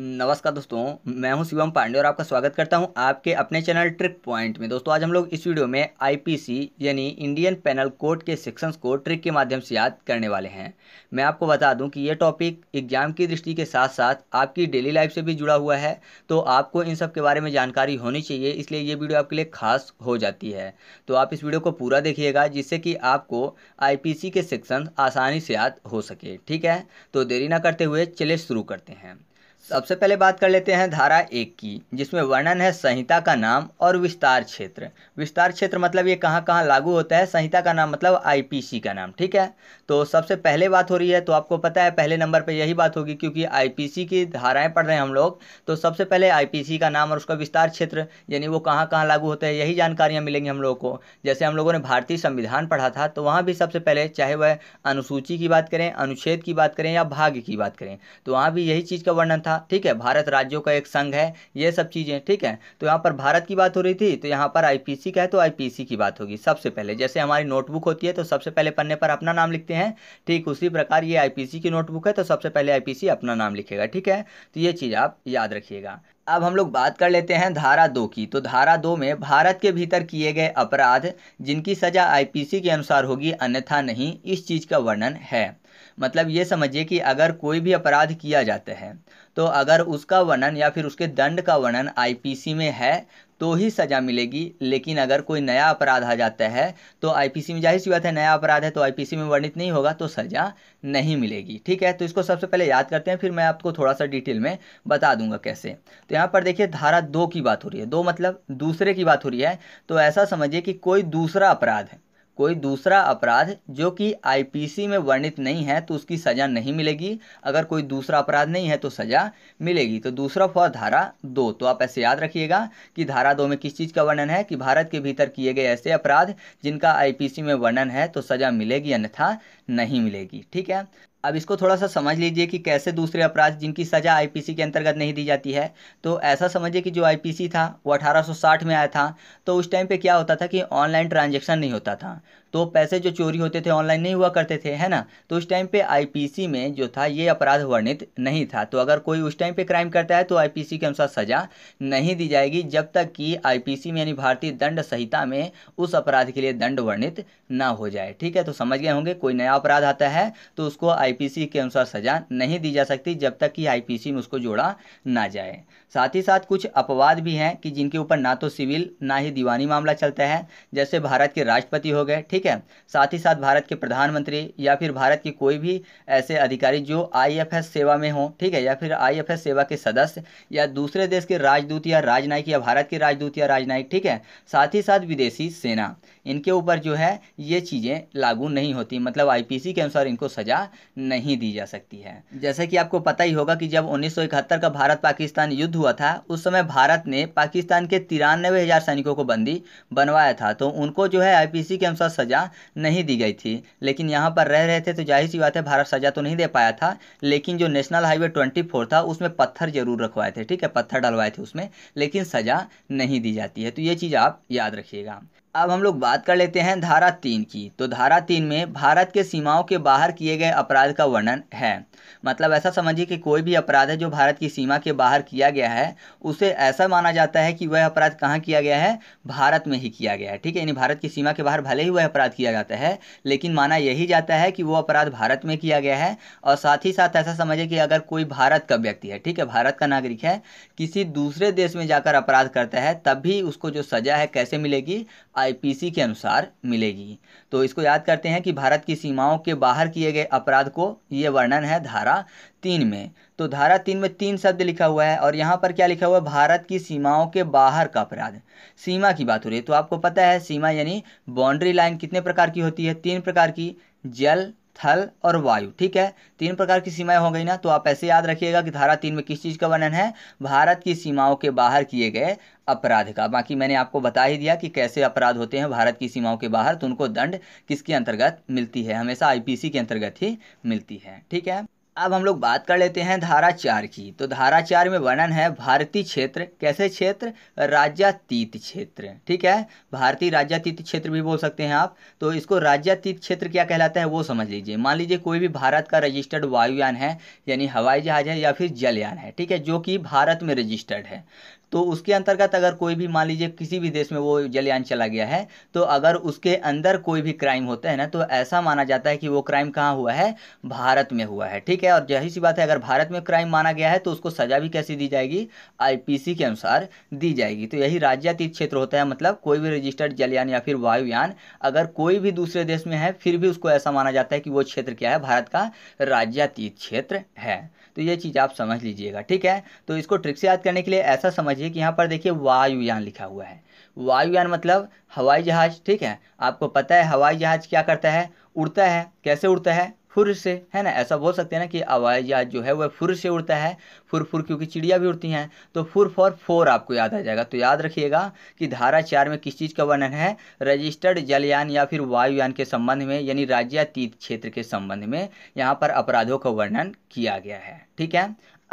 नमस्कार दोस्तों मैं हूं शिवम पांडे और आपका स्वागत करता हूं आपके अपने चैनल ट्रिक पॉइंट में दोस्तों आज हम लोग इस वीडियो में आईपीसी यानी इंडियन पैनल कोड के सेक्शंस को ट्रिक के माध्यम से याद करने वाले हैं मैं आपको बता दूं कि ये टॉपिक एग्जाम की दृष्टि के साथ साथ आपकी डेली लाइफ से भी जुड़ा हुआ है तो आपको इन सब के बारे में जानकारी होनी चाहिए इसलिए ये वीडियो आपके लिए खास हो जाती है तो आप इस वीडियो को पूरा देखिएगा जिससे कि आपको आई के सेक्शन आसानी से याद हो सके ठीक है तो देरी ना करते हुए चले शुरू करते हैं सबसे पहले बात कर लेते हैं धारा एक की जिसमें वर्णन है संहिता का नाम और विस्तार क्षेत्र विस्तार क्षेत्र मतलब ये कहाँ कहाँ लागू होता है संहिता का नाम मतलब आईपीसी का नाम ठीक है तो सबसे पहले बात हो रही है तो आपको पता है पहले नंबर पे यही बात होगी क्योंकि आईपीसी की धाराएं पढ़ रहे हैं हम लोग तो सबसे पहले आईपीसी का नाम और उसका विस्तार क्षेत्र यानी वो कहाँ कहाँ लागू होता है यही जानकारियाँ मिलेंगी हम लोगों को जैसे हम लोगों ने भारतीय संविधान पढ़ा था तो वहाँ भी सबसे पहले चाहे वह अनुसूची की बात करें अनुच्छेद की बात करें या भाग्य की बात करें तो वहाँ भी यही चीज़ का वर्णन था ठीक है भारत राज्यों का एक संघ है ये सब चीज़ें ठीक है तो यहाँ पर भारत की बात हो रही थी तो यहाँ पर आई का है तो आई की बात होगी सबसे पहले जैसे हमारी नोटबुक होती है तो सबसे पहले पन्ने पर अपना नाम लिखते हैं हैं ठीक उसी प्रकार ये आईपीसी की नोटबुक है तो सबसे पहले आईपीसी अपना नाम लिखेगा ठीक है तो ये चीज़ आप याद रखिएगा अब हम लोग बात कर लेते हैं धारा दो की तो धारा दो में भारत के भीतर किए गए अपराध जिनकी सजा आईपीसी के अनुसार होगी अन्यथा नहीं इस चीज़ का वर्णन है मतलब ये समझिए कि अगर कोई भी अपराध किया जाता है तो अगर उसका वर्णन या फिर उसके दंड का वर्णन आईपीसी में है तो ही सज़ा मिलेगी लेकिन अगर कोई नया अपराध आ जाता है तो आईपीसी में जाहिर सी बात है नया अपराध है तो आईपीसी में वर्णित नहीं होगा तो सज़ा नहीं मिलेगी ठीक है तो इसको सबसे पहले याद करते हैं फिर मैं आपको थोड़ा सा डिटेल में बता दूंगा कैसे तो यहाँ पर देखिए धारा दो की बात हो रही है दो मतलब दूसरे की बात हो रही है तो ऐसा समझिए कि कोई दूसरा अपराध है कोई दूसरा अपराध जो कि आईपीसी में वर्णित नहीं है तो उसकी सज़ा नहीं मिलेगी अगर कोई दूसरा अपराध नहीं है तो सज़ा मिलेगी तो दूसरा फॉर धारा दो तो आप ऐसे याद रखिएगा कि धारा दो में किस चीज़ का वर्णन है कि भारत के भीतर किए गए ऐसे अपराध जिनका आईपीसी में वर्णन है तो सज़ा मिलेगी अन्यथा नहीं मिलेगी ठीक है अब इसको थोड़ा सा समझ लीजिए कि कैसे दूसरे अपराध जिनकी सज़ा आईपीसी के अंतर्गत नहीं दी जाती है तो ऐसा समझिए कि जो आईपीसी था वो 1860 में आया था तो उस टाइम पे क्या होता था कि ऑनलाइन ट्रांजैक्शन नहीं होता था तो पैसे जो चोरी होते थे ऑनलाइन नहीं हुआ करते थे है ना तो उस टाइम पे आईपीसी में जो था ये अपराध वर्णित नहीं था तो अगर कोई उस टाइम पे क्राइम करता है तो आईपीसी के अनुसार सजा नहीं दी जाएगी जब तक कि आईपीसी में यानी भारतीय दंड संहिता में उस अपराध के लिए दंड वर्णित ना हो जाए ठीक है तो समझ गए होंगे कोई नया अपराध आता है तो उसको आईपीसी के अनुसार सजा नहीं दी जा सकती जब तक कि आईपीसी में उसको जोड़ा ना जाए साथ ही साथ कुछ अपवाद भी हैं कि जिनके ऊपर ना तो सिविल ना ही दीवानी मामला चलता है जैसे भारत के राष्ट्रपति हो गए ठीक ठीक है साथ ही साथ भारत के प्रधानमंत्री या फिर भारत के कोई भी ऐसे अधिकारी जो आईएफएस सेवा में हो ठीक है या फिर आईएफएस सेवा के सदस्य या दूसरे देश के राजदूत या राजनयिक या भारत के राजदूत या राजनयिक ठीक है साथ ही साथ विदेशी सेना इनके ऊपर जो है ये चीज़ें लागू नहीं होती मतलब आईपीसी के अनुसार इनको सज़ा नहीं दी जा सकती है जैसे कि आपको पता ही होगा कि जब उन्नीस का भारत पाकिस्तान युद्ध हुआ था उस समय भारत ने पाकिस्तान के तिरानवे हज़ार सैनिकों को बंदी बनवाया था तो उनको जो है आई के अनुसार सज़ा नहीं दी गई थी लेकिन यहाँ पर रह रहे थे तो जाहिर सी बात है भारत सज़ा तो नहीं दे पाया था लेकिन जो नेशनल हाईवे ट्वेंटी था उसमें पत्थर जरूर रखवाए थे ठीक है पत्थर डलवाए थे उसमें लेकिन सज़ा नहीं दी जाती है तो ये चीज़ आप याद रखिएगा अब हम लोग बात कर लेते हैं धारा तीन की तो धारा तीन में भारत के सीमाओं के बाहर किए गए अपराध का वर्णन है मतलब ऐसा समझिए कि कोई भी अपराध है जो भारत की सीमा के बाहर किया गया है उसे ऐसा माना जाता है कि वह अपराध कहाँ किया गया है भारत में ही किया गया है ठीक है यानी भारत की सीमा के बाहर भले ही वह अपराध किया जाता है लेकिन माना यही जाता है कि वो अपराध भारत में किया गया है और साथ ही साथ ऐसा समझिए कि अगर कोई भारत का व्यक्ति है ठीक है भारत का नागरिक है किसी दूसरे देश में जाकर अपराध करता है तब भी उसको जो सज़ा है कैसे मिलेगी आईपीसी के अनुसार मिलेगी तो इसको याद करते हैं कि भारत की सीमाओं के बाहर किए गए अपराध को ये वर्णन है धारा तीन में तो धारा तीन में तीन शब्द लिखा हुआ है और यहाँ पर क्या लिखा हुआ है भारत की सीमाओं के बाहर का अपराध सीमा की बात हो रही है तो आपको पता है सीमा यानी बाउंड्री लाइन कितने प्रकार की होती है तीन प्रकार की जल थल और वायु ठीक है तीन प्रकार की सीमाएं हो गई ना तो आप ऐसे याद रखिएगा कि धारा तीन में किस चीज़ का वर्णन है भारत की सीमाओं के बाहर किए गए अपराध का बाकी मैंने आपको बता ही दिया कि कैसे अपराध होते हैं भारत की सीमाओं के बाहर तो उनको दंड किसके अंतर्गत मिलती है हमेशा आईपीसी के अंतर्गत ही मिलती है ठीक है अब हम लोग बात कर लेते हैं धारा चार की तो धारा चार में वर्णन है भारतीय क्षेत्र कैसे क्षेत्र राज्यातीत क्षेत्र ठीक है भारतीय राज्यातीत क्षेत्र भी बोल सकते हैं आप तो इसको राज्यातीत क्षेत्र क्या कहलाता है वो समझ लीजिए मान लीजिए कोई भी भारत का रजिस्टर्ड वायुयान है यानी हवाई जहाज है या फिर जलयान है ठीक है जो कि भारत में रजिस्टर्ड है तो उसके अंतर्गत अगर कोई भी मान लीजिए किसी भी देश में वो जलयान चला गया है तो अगर उसके अंदर कोई भी क्राइम होता है ना तो ऐसा माना जाता है कि वो क्राइम कहाँ हुआ है भारत में हुआ है ठीक है और यही सी बात है अगर भारत में क्राइम माना गया है तो उसको सजा भी कैसी दी जाएगी आई के अनुसार दी जाएगी तो यही राज्यातीत क्षेत्र होता है मतलब कोई भी रजिस्टर्ड जलयान या फिर वायुयान अगर कोई भी दूसरे देश में है फिर भी उसको ऐसा माना जाता है कि वो क्षेत्र क्या है भारत का राज्यातीत क्षेत्र है तो ये चीज़ आप समझ लीजिएगा ठीक है तो इसको ट्रिक से याद करने के लिए ऐसा समझ समझिए कि यहाँ पर देखिए वायुयान लिखा हुआ है वायुयान मतलब हवाई जहाज ठीक है आपको पता है हवाई जहाज क्या करता है उड़ता है कैसे उड़ता है फुर से है ना ऐसा बोल सकते हैं ना कि हवाई जहाज जो है वह फुर से उड़ता है फुर फुर क्योंकि चिड़िया भी उड़ती हैं तो फुर फॉर फोर आपको याद आ जाएगा तो याद रखिएगा कि धारा चार में किस चीज़ का वर्णन है रजिस्टर्ड जलयान या फिर वायुयान के संबंध में यानी राज्यातीत क्षेत्र के संबंध में यहाँ पर अपराधों का वर्णन किया गया है ठीक है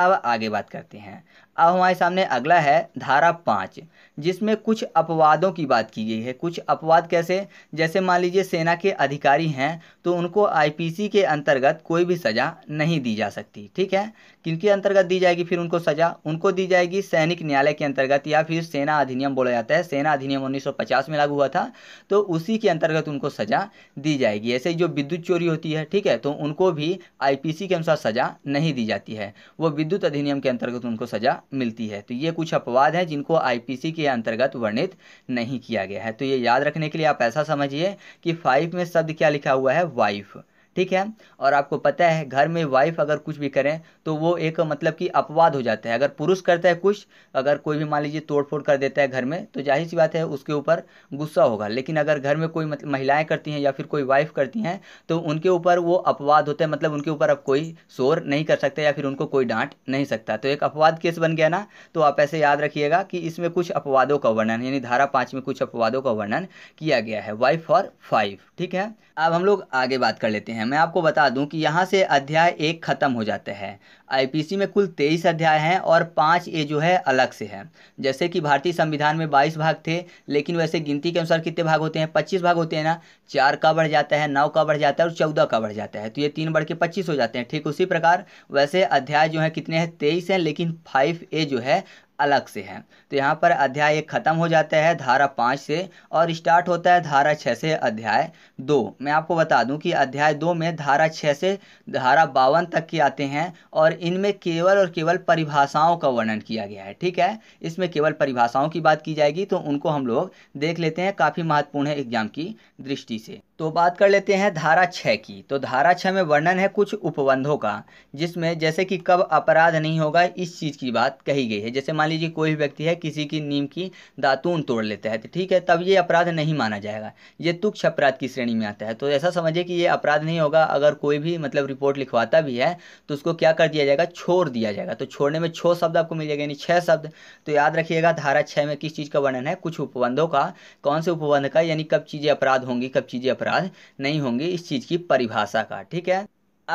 अब आगे बात करते हैं अब हमारे सामने अगला है धारा पाँच जिसमें कुछ अपवादों की बात की गई है कुछ अपवाद कैसे जैसे मान लीजिए सेना के अधिकारी हैं तो उनको आईपीसी के अंतर्गत कोई भी सज़ा नहीं दी जा सकती ठीक है किनके अंतर्गत दी जाएगी फिर उनको सजा उनको दी जाएगी सैनिक न्यायालय के अंतर्गत या फिर सेना अधिनियम बोला जाता है सेना अधिनियम 1950 में लागू हुआ था तो उसी के अंतर्गत उनको सजा दी जाएगी ऐसे जो विद्युत चोरी होती है ठीक है तो उनको भी आईपीसी के अनुसार सजा नहीं दी जाती है वो विद्युत अधिनियम के अंतर्गत उनको सजा मिलती है तो ये कुछ अपवाद हैं जिनको आई के अंतर्गत वर्णित नहीं किया गया है तो ये याद रखने के लिए आप ऐसा समझिए कि फाइव में शब्द क्या लिखा हुआ है वाइफ ठीक है और आपको पता है घर में वाइफ अगर कुछ भी करें तो वो एक मतलब कि अपवाद हो जाता है अगर पुरुष करता है कुछ अगर कोई भी मान लीजिए तोड़फोड़ कर देता है घर में तो जाहिर सी बात है उसके ऊपर गुस्सा होगा लेकिन अगर घर में कोई मतलब महिलाएं करती हैं या फिर कोई वाइफ करती हैं तो उनके ऊपर वो अपवाद होता है मतलब उनके ऊपर अब कोई शोर नहीं कर सकता या फिर उनको कोई डांट नहीं सकता तो एक अपवाद केस बन गया ना तो आप ऐसे याद रखिएगा कि इसमें कुछ अपवादों का वर्णन यानी धारा पाँच में कुछ अपवादों का वर्णन किया गया है वाइफ फॉर फाइव ठीक है अब हम लोग आगे बात कर लेते हैं हैं मैं आपको बता दूं कि यहाँ से अध्याय एक ख़त्म हो जाते हैं आईपीसी में कुल तेईस अध्याय हैं और पाँच ए जो है अलग से हैं जैसे कि भारतीय संविधान में बाईस भाग थे लेकिन वैसे गिनती के अनुसार कितने भाग होते हैं पच्चीस भाग होते हैं ना चार का बढ़ जाता है नौ का बढ़ जाता है और चौदह का बढ़ जाता है तो ये तीन बढ़ के पच्चीस हो जाते हैं ठीक उसी प्रकार वैसे अध्याय जो है कितने हैं तेईस हैं लेकिन फाइव ए जो है अलग से है तो यहाँ पर अध्याय एक खत्म हो जाता है धारा पाँच से और स्टार्ट होता है धारा छः से अध्याय दो मैं आपको बता दूं कि अध्याय दो में धारा छः से धारा बावन तक के आते हैं और इनमें केवल और केवल परिभाषाओं का वर्णन किया गया है ठीक है इसमें केवल परिभाषाओं की बात की जाएगी तो उनको हम लोग देख लेते हैं काफ़ी महत्वपूर्ण है एग्जाम की दृष्टि से तो बात कर लेते हैं धारा छः की तो धारा छः में वर्णन है कुछ उपबंधों का जिसमें जैसे कि कब अपराध नहीं होगा इस चीज़ की बात कही गई है जैसे मान लीजिए कोई भी व्यक्ति है किसी की नीम की दातून तोड़ लेता है तो ठीक है तब ये अपराध नहीं माना जाएगा ये तुक्ष अपराध की श्रेणी में आता है तो ऐसा समझिए कि ये अपराध नहीं होगा अगर कोई भी मतलब रिपोर्ट लिखवाता भी है तो उसको क्या कर दिया जाएगा छोड़ दिया जाएगा तो छोड़ने में छो शब्द आपको मिल जाएगा यानी छः शब्द तो याद रखिएगा धारा छः में किस चीज़ का वर्णन है कुछ उपबंधों का कौन से उपबंध का यानी कब चीज़ें अपराध होंगी कब चीज़ें अपराध नहीं होंगी इस चीज़ की परिभाषा का ठीक है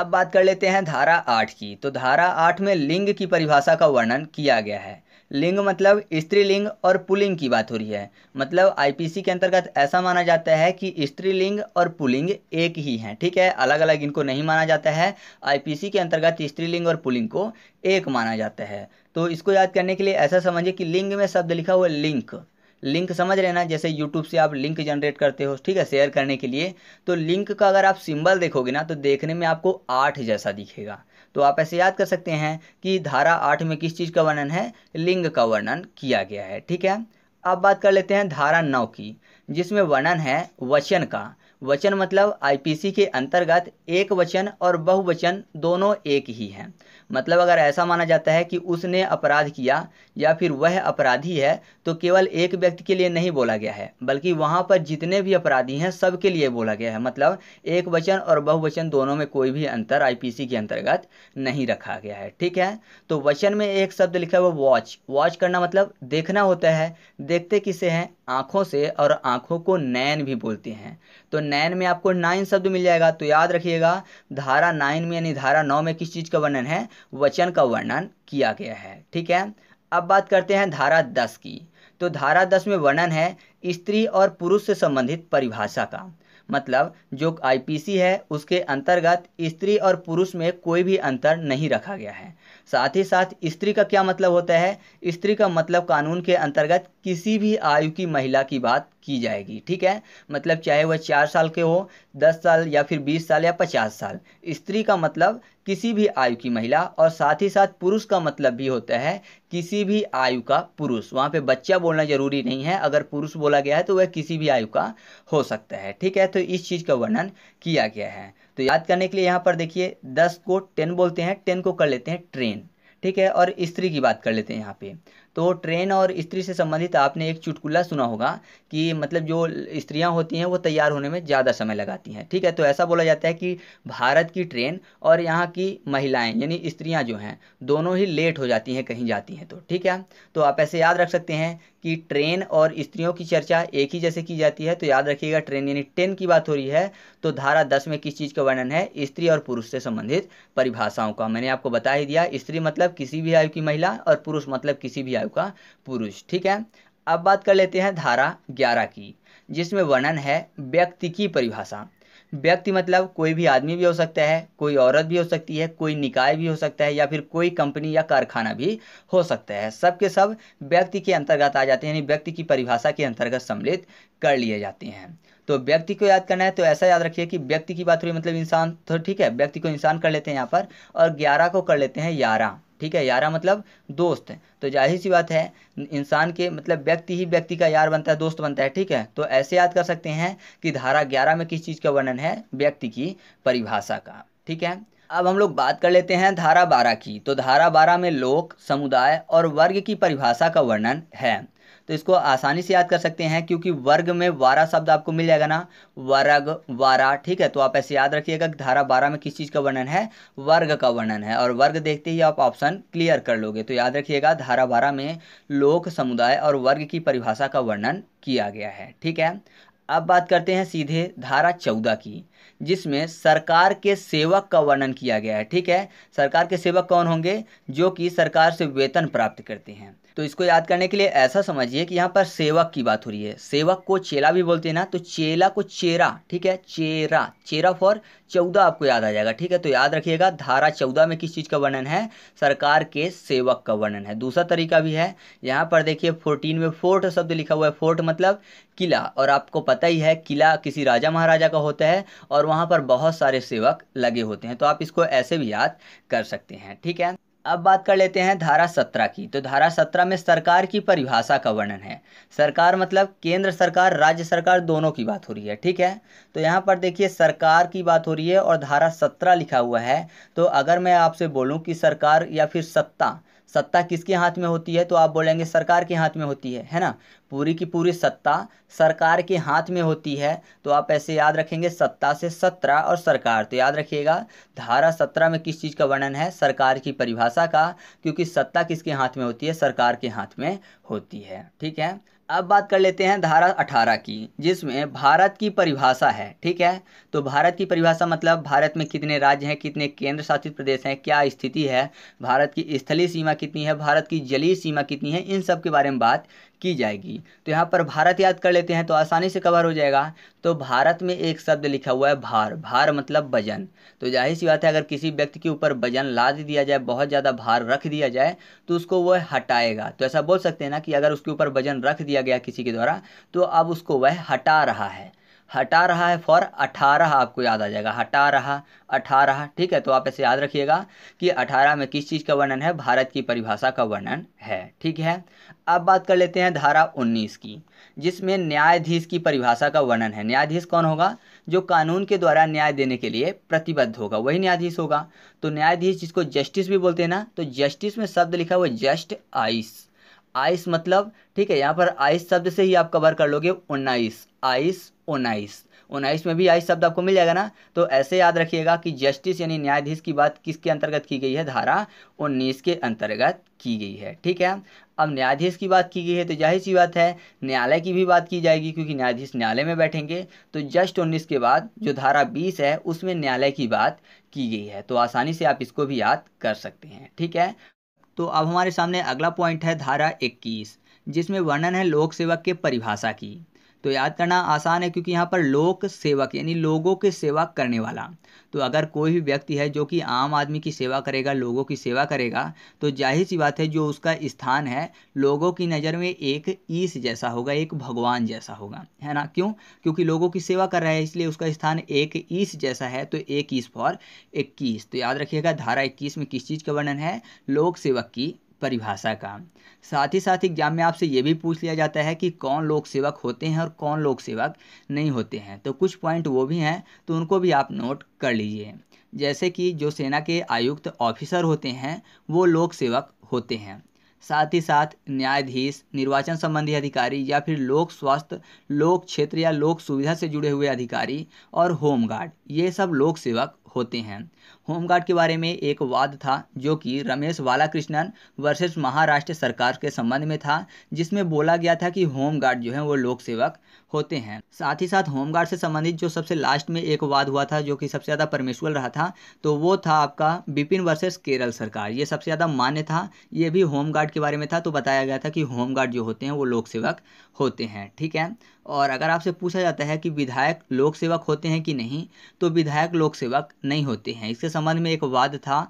अब बात कर लेते हैं धारा आठ की तो धारा आठ में लिंग की परिभाषा का वर्णन किया गया है लिंग मतलब स्त्रीलिंग और पुलिंग की बात हो रही है मतलब आईपीसी के अंतर्गत ऐसा माना जाता है कि स्त्रीलिंग और पुलिंग एक ही हैं ठीक है अलग अलग इनको नहीं माना जाता है आईपीसी के अंतर्गत स्त्रीलिंग और पुलिंग को एक माना जाता है तो इसको याद करने के लिए ऐसा समझिए कि लिंग में शब्द लिखा हुआ लिंक लिंक समझ रहे ना जैसे यूट्यूब से आप लिंक जनरेट करते हो ठीक है शेयर करने के लिए तो लिंक का अगर आप सिंबल देखोगे ना तो देखने में आपको आठ जैसा दिखेगा तो आप ऐसे याद कर सकते हैं कि धारा आठ में किस चीज़ का वर्णन है लिंग का वर्णन किया गया है ठीक है अब बात कर लेते हैं धारा नौ की जिसमें वर्णन है वचन का वचन मतलब आईपीसी के अंतर्गत एक वचन और बहुवचन दोनों एक ही हैं मतलब अगर ऐसा माना जाता है कि उसने अपराध किया या फिर वह अपराधी है तो केवल एक व्यक्ति के लिए नहीं बोला गया है बल्कि वहाँ पर जितने भी अपराधी हैं सबके लिए बोला गया है मतलब एक वचन और बहुवचन दोनों में कोई भी अंतर आईपीसी के अंतर्गत नहीं रखा गया है ठीक है तो वचन में एक शब्द लिखा हुआ वॉच वॉच करना मतलब देखना होता है देखते किसे हैं आँखों से और आँखों को नैन भी बोलते हैं तो नैन में आपको नाइन शब्द मिल जाएगा तो याद रखिएगा धारा नाइन में यानी धारा नौ में किस चीज़ का वर्णन है वचन का वर्णन किया गया है ठीक है अब बात करते हैं धारा दस की तो धारा दस में वर्णन है स्त्री और पुरुष से संबंधित परिभाषा का मतलब जो आईपीसी है उसके अंतर्गत स्त्री और पुरुष में कोई भी अंतर नहीं रखा गया है साथ ही साथ स्त्री का क्या मतलब होता है स्त्री का मतलब कानून के अंतर्गत किसी भी आयु की महिला की बात की जाएगी ठीक है मतलब चाहे वह चार साल के हो दस साल या फिर बीस साल या पचास साल स्त्री का मतलब किसी भी आयु की महिला और साथ ही साथ पुरुष का मतलब भी होता है किसी भी आयु का पुरुष वहाँ पे बच्चा बोलना जरूरी नहीं है अगर पुरुष बोला गया है तो वह किसी भी आयु का हो सकता है ठीक है तो इस चीज़ का वर्णन किया गया है तो याद करने के लिए यहाँ पर देखिए दस को टेन बोलते हैं टेन को कर लेते हैं ट्रेन ठीक है और स्त्री की बात कर लेते हैं यहाँ पे तो ट्रेन और स्त्री से संबंधित आपने एक चुटकुला सुना होगा कि मतलब जो स्त्रियाँ होती हैं वो तैयार होने में ज़्यादा समय लगाती हैं ठीक है तो ऐसा बोला जाता है कि भारत की ट्रेन और यहाँ की महिलाएं यानी स्त्रियाँ जो हैं दोनों ही लेट हो जाती हैं कहीं जाती हैं तो ठीक है तो आप ऐसे याद रख सकते हैं कि ट्रेन और स्त्रियों की चर्चा एक ही जैसे की जाती है तो याद रखिएगा ट्रेन यानी टेन की बात हो रही है तो धारा दस में किस चीज़ का वर्णन है स्त्री और पुरुष से संबंधित परिभाषाओं का मैंने आपको बता ही दिया स्त्री मतलब किसी भी आयु की महिला और पुरुष मतलब किसी भी आयु का पुरुष ठीक है अब बात कर लेते हैं धारा ग्यारह की जिसमें वर्णन है व्यक्ति की परिभाषा व्यक्ति मतलब कोई भी आदमी भी हो सकता है कोई औरत भी हो सकती है कोई निकाय भी हो सकता है या फिर कोई कंपनी या कारखाना भी हो सकता है सब के सब व्यक्ति के अंतर्गत आ जाते हैं यानी व्यक्ति की परिभाषा के अंतर्गत सम्मिलित कर लिए जाते हैं तो व्यक्ति को याद करना है तो ऐसा याद रखिए कि व्यक्ति की बात हुई मतलब इंसान तो ठीक है व्यक्ति को इंसान कर लेते हैं यहाँ पर और ग्यारह को कर लेते हैं ग्यारह ठीक है यारा मतलब दोस्त तो जाहिर सी बात है इंसान के मतलब व्यक्ति ही व्यक्ति का यार बनता है दोस्त बनता है ठीक है तो ऐसे याद कर सकते हैं कि धारा ग्यारह में किस चीज़ का वर्णन है व्यक्ति की परिभाषा का ठीक है अब हम लोग बात कर लेते हैं धारा बारह की तो धारा बारह में लोक समुदाय और वर्ग की परिभाषा का वर्णन है तो इसको आसानी से याद कर सकते हैं क्योंकि वर्ग में वारा शब्द आपको मिल जाएगा ना वर्ग वारा ठीक है तो आप ऐसे याद रखिएगा कि धारा बारह में किस चीज़ का वर्णन है वर्ग का वर्णन है और वर्ग देखते ही आप ऑप्शन क्लियर कर लोगे तो याद रखिएगा धारा बारह में लोक समुदाय और वर्ग की परिभाषा का वर्णन किया गया है ठीक है अब बात करते हैं सीधे धारा चौदह की जिसमें सरकार के सेवक का वर्णन किया गया है ठीक है सरकार के सेवक कौन होंगे जो कि सरकार से वेतन प्राप्त करते हैं तो इसको याद करने के लिए ऐसा समझिए कि यहाँ पर सेवक की बात हो रही है सेवक को चेला भी बोलते हैं ना तो चेला को चेरा ठीक है चेरा चेरा फॉर चौदह आपको याद आ जाएगा ठीक है तो याद रखिएगा धारा चौदह में किस चीज़ का वर्णन है सरकार के सेवक का वर्णन है दूसरा तरीका भी है यहाँ पर देखिए फोर्टीन में फोर्ट शब्द लिखा हुआ है फोर्ट मतलब किला और आपको पता ही है किला किसी राजा महाराजा का होता है और वहाँ पर बहुत सारे सेवक लगे होते हैं तो आप इसको ऐसे भी याद कर सकते हैं ठीक है अब बात कर लेते हैं धारा सत्रह की तो धारा सत्रह में सरकार की परिभाषा का वर्णन है सरकार मतलब केंद्र सरकार राज्य सरकार दोनों की बात हो रही है ठीक है तो यहाँ पर देखिए सरकार की बात हो रही है और धारा सत्रह लिखा हुआ है तो अगर मैं आपसे बोलूँ कि सरकार या फिर सत्ता सत्ता किसके हाथ में होती है तो आप बोलेंगे सरकार के हाथ में होती है है ना पूरी की पूरी सत्ता सरकार के हाथ में होती है तो आप ऐसे याद रखेंगे सत्ता से सत्रह और सरकार तो याद रखिएगा धारा सत्रह में किस चीज़ का वर्णन है सरकार की परिभाषा का क्योंकि सत्ता किसके हाथ में होती है सरकार के हाथ में होती है ठीक है अब बात कर लेते हैं धारा अठारह की जिसमें भारत की परिभाषा है ठीक है तो भारत की परिभाषा मतलब भारत में कितने राज्य हैं कितने केंद्र शासित प्रदेश हैं क्या स्थिति है भारत की स्थलीय सीमा कितनी है भारत की जलीय सीमा कितनी है इन सब के बारे में बात की जाएगी तो यहाँ पर भारत याद कर लेते हैं तो आसानी से कवर हो जाएगा तो भारत में एक शब्द लिखा हुआ है भार भार मतलब वजन तो जाहिर सी बात है अगर किसी व्यक्ति के ऊपर वजन लाद दिया जाए बहुत ज़्यादा भार रख दिया जाए तो उसको वह हटाएगा तो ऐसा बोल सकते हैं ना कि अगर उसके ऊपर वजन रख दिया गया किसी के द्वारा तो अब उसको वह हटा रहा है हटा रहा है फॉर अठारह आपको याद आ जाएगा हटा रहा अठारह ठीक है तो आप ऐसे याद रखिएगा कि अठारह में किस चीज़ का वर्णन है भारत की परिभाषा का वर्णन है ठीक है अब बात कर लेते हैं धारा 19 की जिसमें न्यायाधीश की परिभाषा का वर्णन है न्यायाधीश कौन होगा जो कानून के द्वारा न्याय देने के लिए प्रतिबद्ध होगा वही न्यायाधीश होगा तो न्यायाधीश जिसको जस्टिस भी बोलते हैं ना तो जस्टिस में शब्द लिखा हुआ जस्ट आइस आइस मतलब ठीक है यहाँ पर आइस शब्द से ही आप कवर कर लोगे उन्नाइस आइस उन्नाइस उन्नाइस में भी आइस शब्द आपको मिल जाएगा ना तो ऐसे याद रखिएगा कि जस्टिस यानी न्यायाधीश की बात किसके अंतर्गत की गई है धारा उन्नीस के अंतर्गत की गई है ठीक है अब न्यायाधीश की बात की गई है तो जाहिर सी बात है न्यायालय की भी बात की जाएगी क्योंकि न्यायाधीश न्यायालय में बैठेंगे तो जस्ट उन्नीस के बाद जो धारा बीस है उसमें न्यायालय की बात की गई है तो आसानी से आप इसको भी याद कर सकते हैं ठीक है तो अब हमारे सामने अगला पॉइंट है धारा इक्कीस जिसमें वर्णन है लोक सेवक के परिभाषा की तो याद करना आसान है क्योंकि यहाँ पर लोक सेवक यानी लोगों के सेवा करने वाला तो अगर कोई भी व्यक्ति है जो कि आम आदमी की सेवा करेगा लोगों की सेवा करेगा तो जाहिर सी बात है जो उसका स्थान है लोगों की नज़र में एक ईस जैसा होगा एक भगवान जैसा होगा है ना क्यों क्योंकि लोगों की सेवा कर रहा है इसलिए उसका स्थान एक ईस जैसा है तो एक ईस फॉर इक्कीस तो याद रखिएगा धारा इक्कीस में किस चीज़ का वर्णन है लोक सेवक की परिभाषा का साथ ही साथ एग्जाम में आपसे ये भी पूछ लिया जाता है कि कौन लोक सेवक होते हैं और कौन लोक सेवक नहीं होते हैं तो कुछ पॉइंट वो भी हैं तो उनको भी आप नोट कर लीजिए जैसे कि जो सेना के आयुक्त ऑफिसर होते हैं वो लोक सेवक होते हैं साथ ही साथ न्यायाधीश निर्वाचन संबंधी अधिकारी या फिर लोक स्वास्थ्य लोक क्षेत्र या लोक सुविधा से जुड़े हुए अधिकारी और होमगार्ड ये सब लोक सेवक होते हैं होमगार्ड के बारे में एक वाद था जो कि रमेश बालाकृष्णन वर्सेस महाराष्ट्र सरकार के संबंध में था जिसमें बोला गया था कि होमगार्ड जो है वो लोक सेवक होते हैं साथ ही साथ होमगार्ड से संबंधित जो सबसे लास्ट में एक वाद हुआ था जो कि सबसे ज़्यादा परमेश्वर रहा था तो वो था आपका बिपिन वर्सेस केरल सरकार ये सबसे ज़्यादा मान्य था ये भी होमगार्ड के बारे में था तो बताया गया था कि होमगार्ड जो होते हैं वो लोक सेवक होते हैं ठीक है और अगर आपसे पूछा जाता है कि विधायक लोक सेवक होते हैं कि नहीं तो विधायक लोक सेवक नहीं होते हैं इसके संबंध में एक वाद था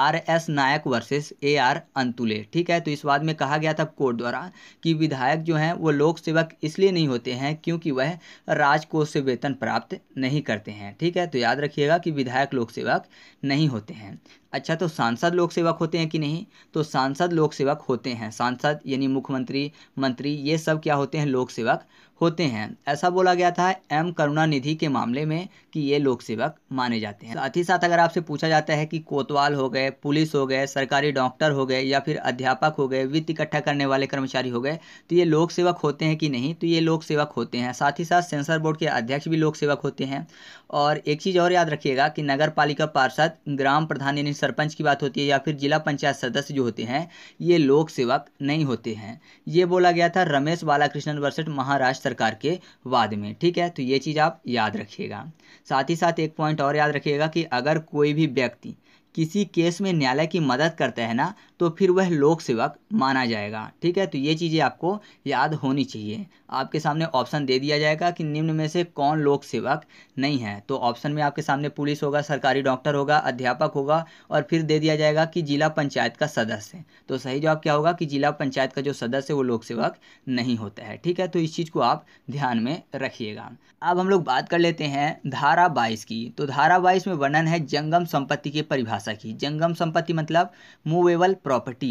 R S Nayak versus A R Antulay ठीक है तो इस वाद में कहा गया था कोर्ट द्वारा कि विधायक जो हैं वो लोक सेवक इसलिए नहीं होते हैं क्योंकि वह राजकोष से वेतन प्राप्त नहीं करते हैं ठीक है तो याद रखिएगा कि विधायक लोक सेवक नहीं होते हैं अच्छा तो सांसद लोक सेवक होते हैं कि नहीं तो सांसद लोक सेवक होते हैं सांसद यानी मुख्यमंत्री मंत्री ये सब क्या होते हैं लोक सेवक होते हैं ऐसा बोला गया था एम करुणानिधि के मामले में कि ये लोक सेवक माने जाते हैं साथ ही साथ अगर आपसे पूछा जाता है कि कोतवाल हो गए पुलिस हो गए सरकारी डॉक्टर हो गए या फिर अध्यापक हो गए वित्त इकट्ठा करने वाले कर्मचारी हो गए तो ये लोक सेवक होते हैं कि नहीं तो ये लोक सेवक होते हैं साथ ही साथ सेंसर बोर्ड के अध्यक्ष भी लोक सेवक होते हैं और एक चीज़ और याद रखिएगा कि नगर पालिका पार्षद ग्राम प्रधान यानी सरपंच की बात होती है या फिर जिला पंचायत सदस्य जो होते हैं ये लोक सेवक नहीं होते हैं ये बोला गया था रमेश बालाकृष्णन वर्सेट महाराष्ट्र सरकार के वाद में ठीक है तो ये चीज़ आप याद रखिएगा साथ ही साथ एक पॉइंट और याद रखिएगा कि अगर कोई भी व्यक्ति किसी केस में न्यायालय की मदद करता है ना तो फिर वह लोक सेवक माना जाएगा ठीक है तो ये चीज़ें आपको याद होनी चाहिए आपके सामने ऑप्शन दे दिया जाएगा कि निम्न में से कौन लोक सेवक नहीं है तो ऑप्शन में आपके सामने पुलिस होगा सरकारी डॉक्टर होगा अध्यापक होगा और फिर दे दिया जाएगा कि जिला पंचायत का सदस्य तो सही जवाब क्या होगा कि जिला पंचायत का जो सदस्य है वो लोक सेवक नहीं होता है ठीक है तो इस चीज़ को आप ध्यान में रखिएगा अब हम लोग बात कर लेते हैं धारा बाईस की तो धारा बाईस में वर्णन है जंगम संपत्ति की परिभाषा की जंगम संपत्ति मतलब मूवेबल प्रॉपर्टी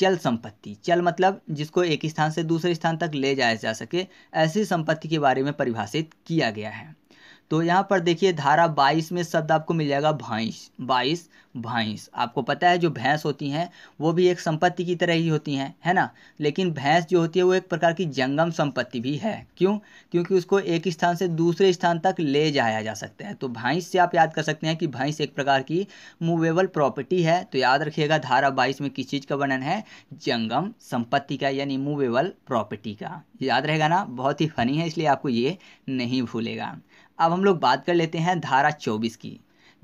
चल संपत्ति चल मतलब जिसको एक स्थान से दूसरे स्थान तक ले जाया जा सके ऐसी संपत्ति के बारे में परिभाषित किया गया है तो यहाँ पर देखिए धारा बाईस में शब्द आपको मिल जाएगा भैंस बाईस भैंस आपको पता है जो भैंस होती हैं वो भी एक संपत्ति की तरह ही होती हैं है ना लेकिन भैंस जो होती है वो एक प्रकार की जंगम संपत्ति भी है क्यों क्योंकि उसको एक स्थान से दूसरे स्थान तक ले जाया जा सकता है तो भैंस से आप याद कर सकते हैं कि भैंस एक प्रकार की मूवेबल प्रॉपर्टी है तो याद रखिएगा धारा बाईस में किस चीज़ का वर्णन है जंगम संपत्ति का यानी मूवेबल प्रॉपर्टी का याद रहेगा ना बहुत ही फनी है इसलिए आपको ये नहीं भूलेगा अब हम लोग बात कर लेते हैं धारा चौबीस की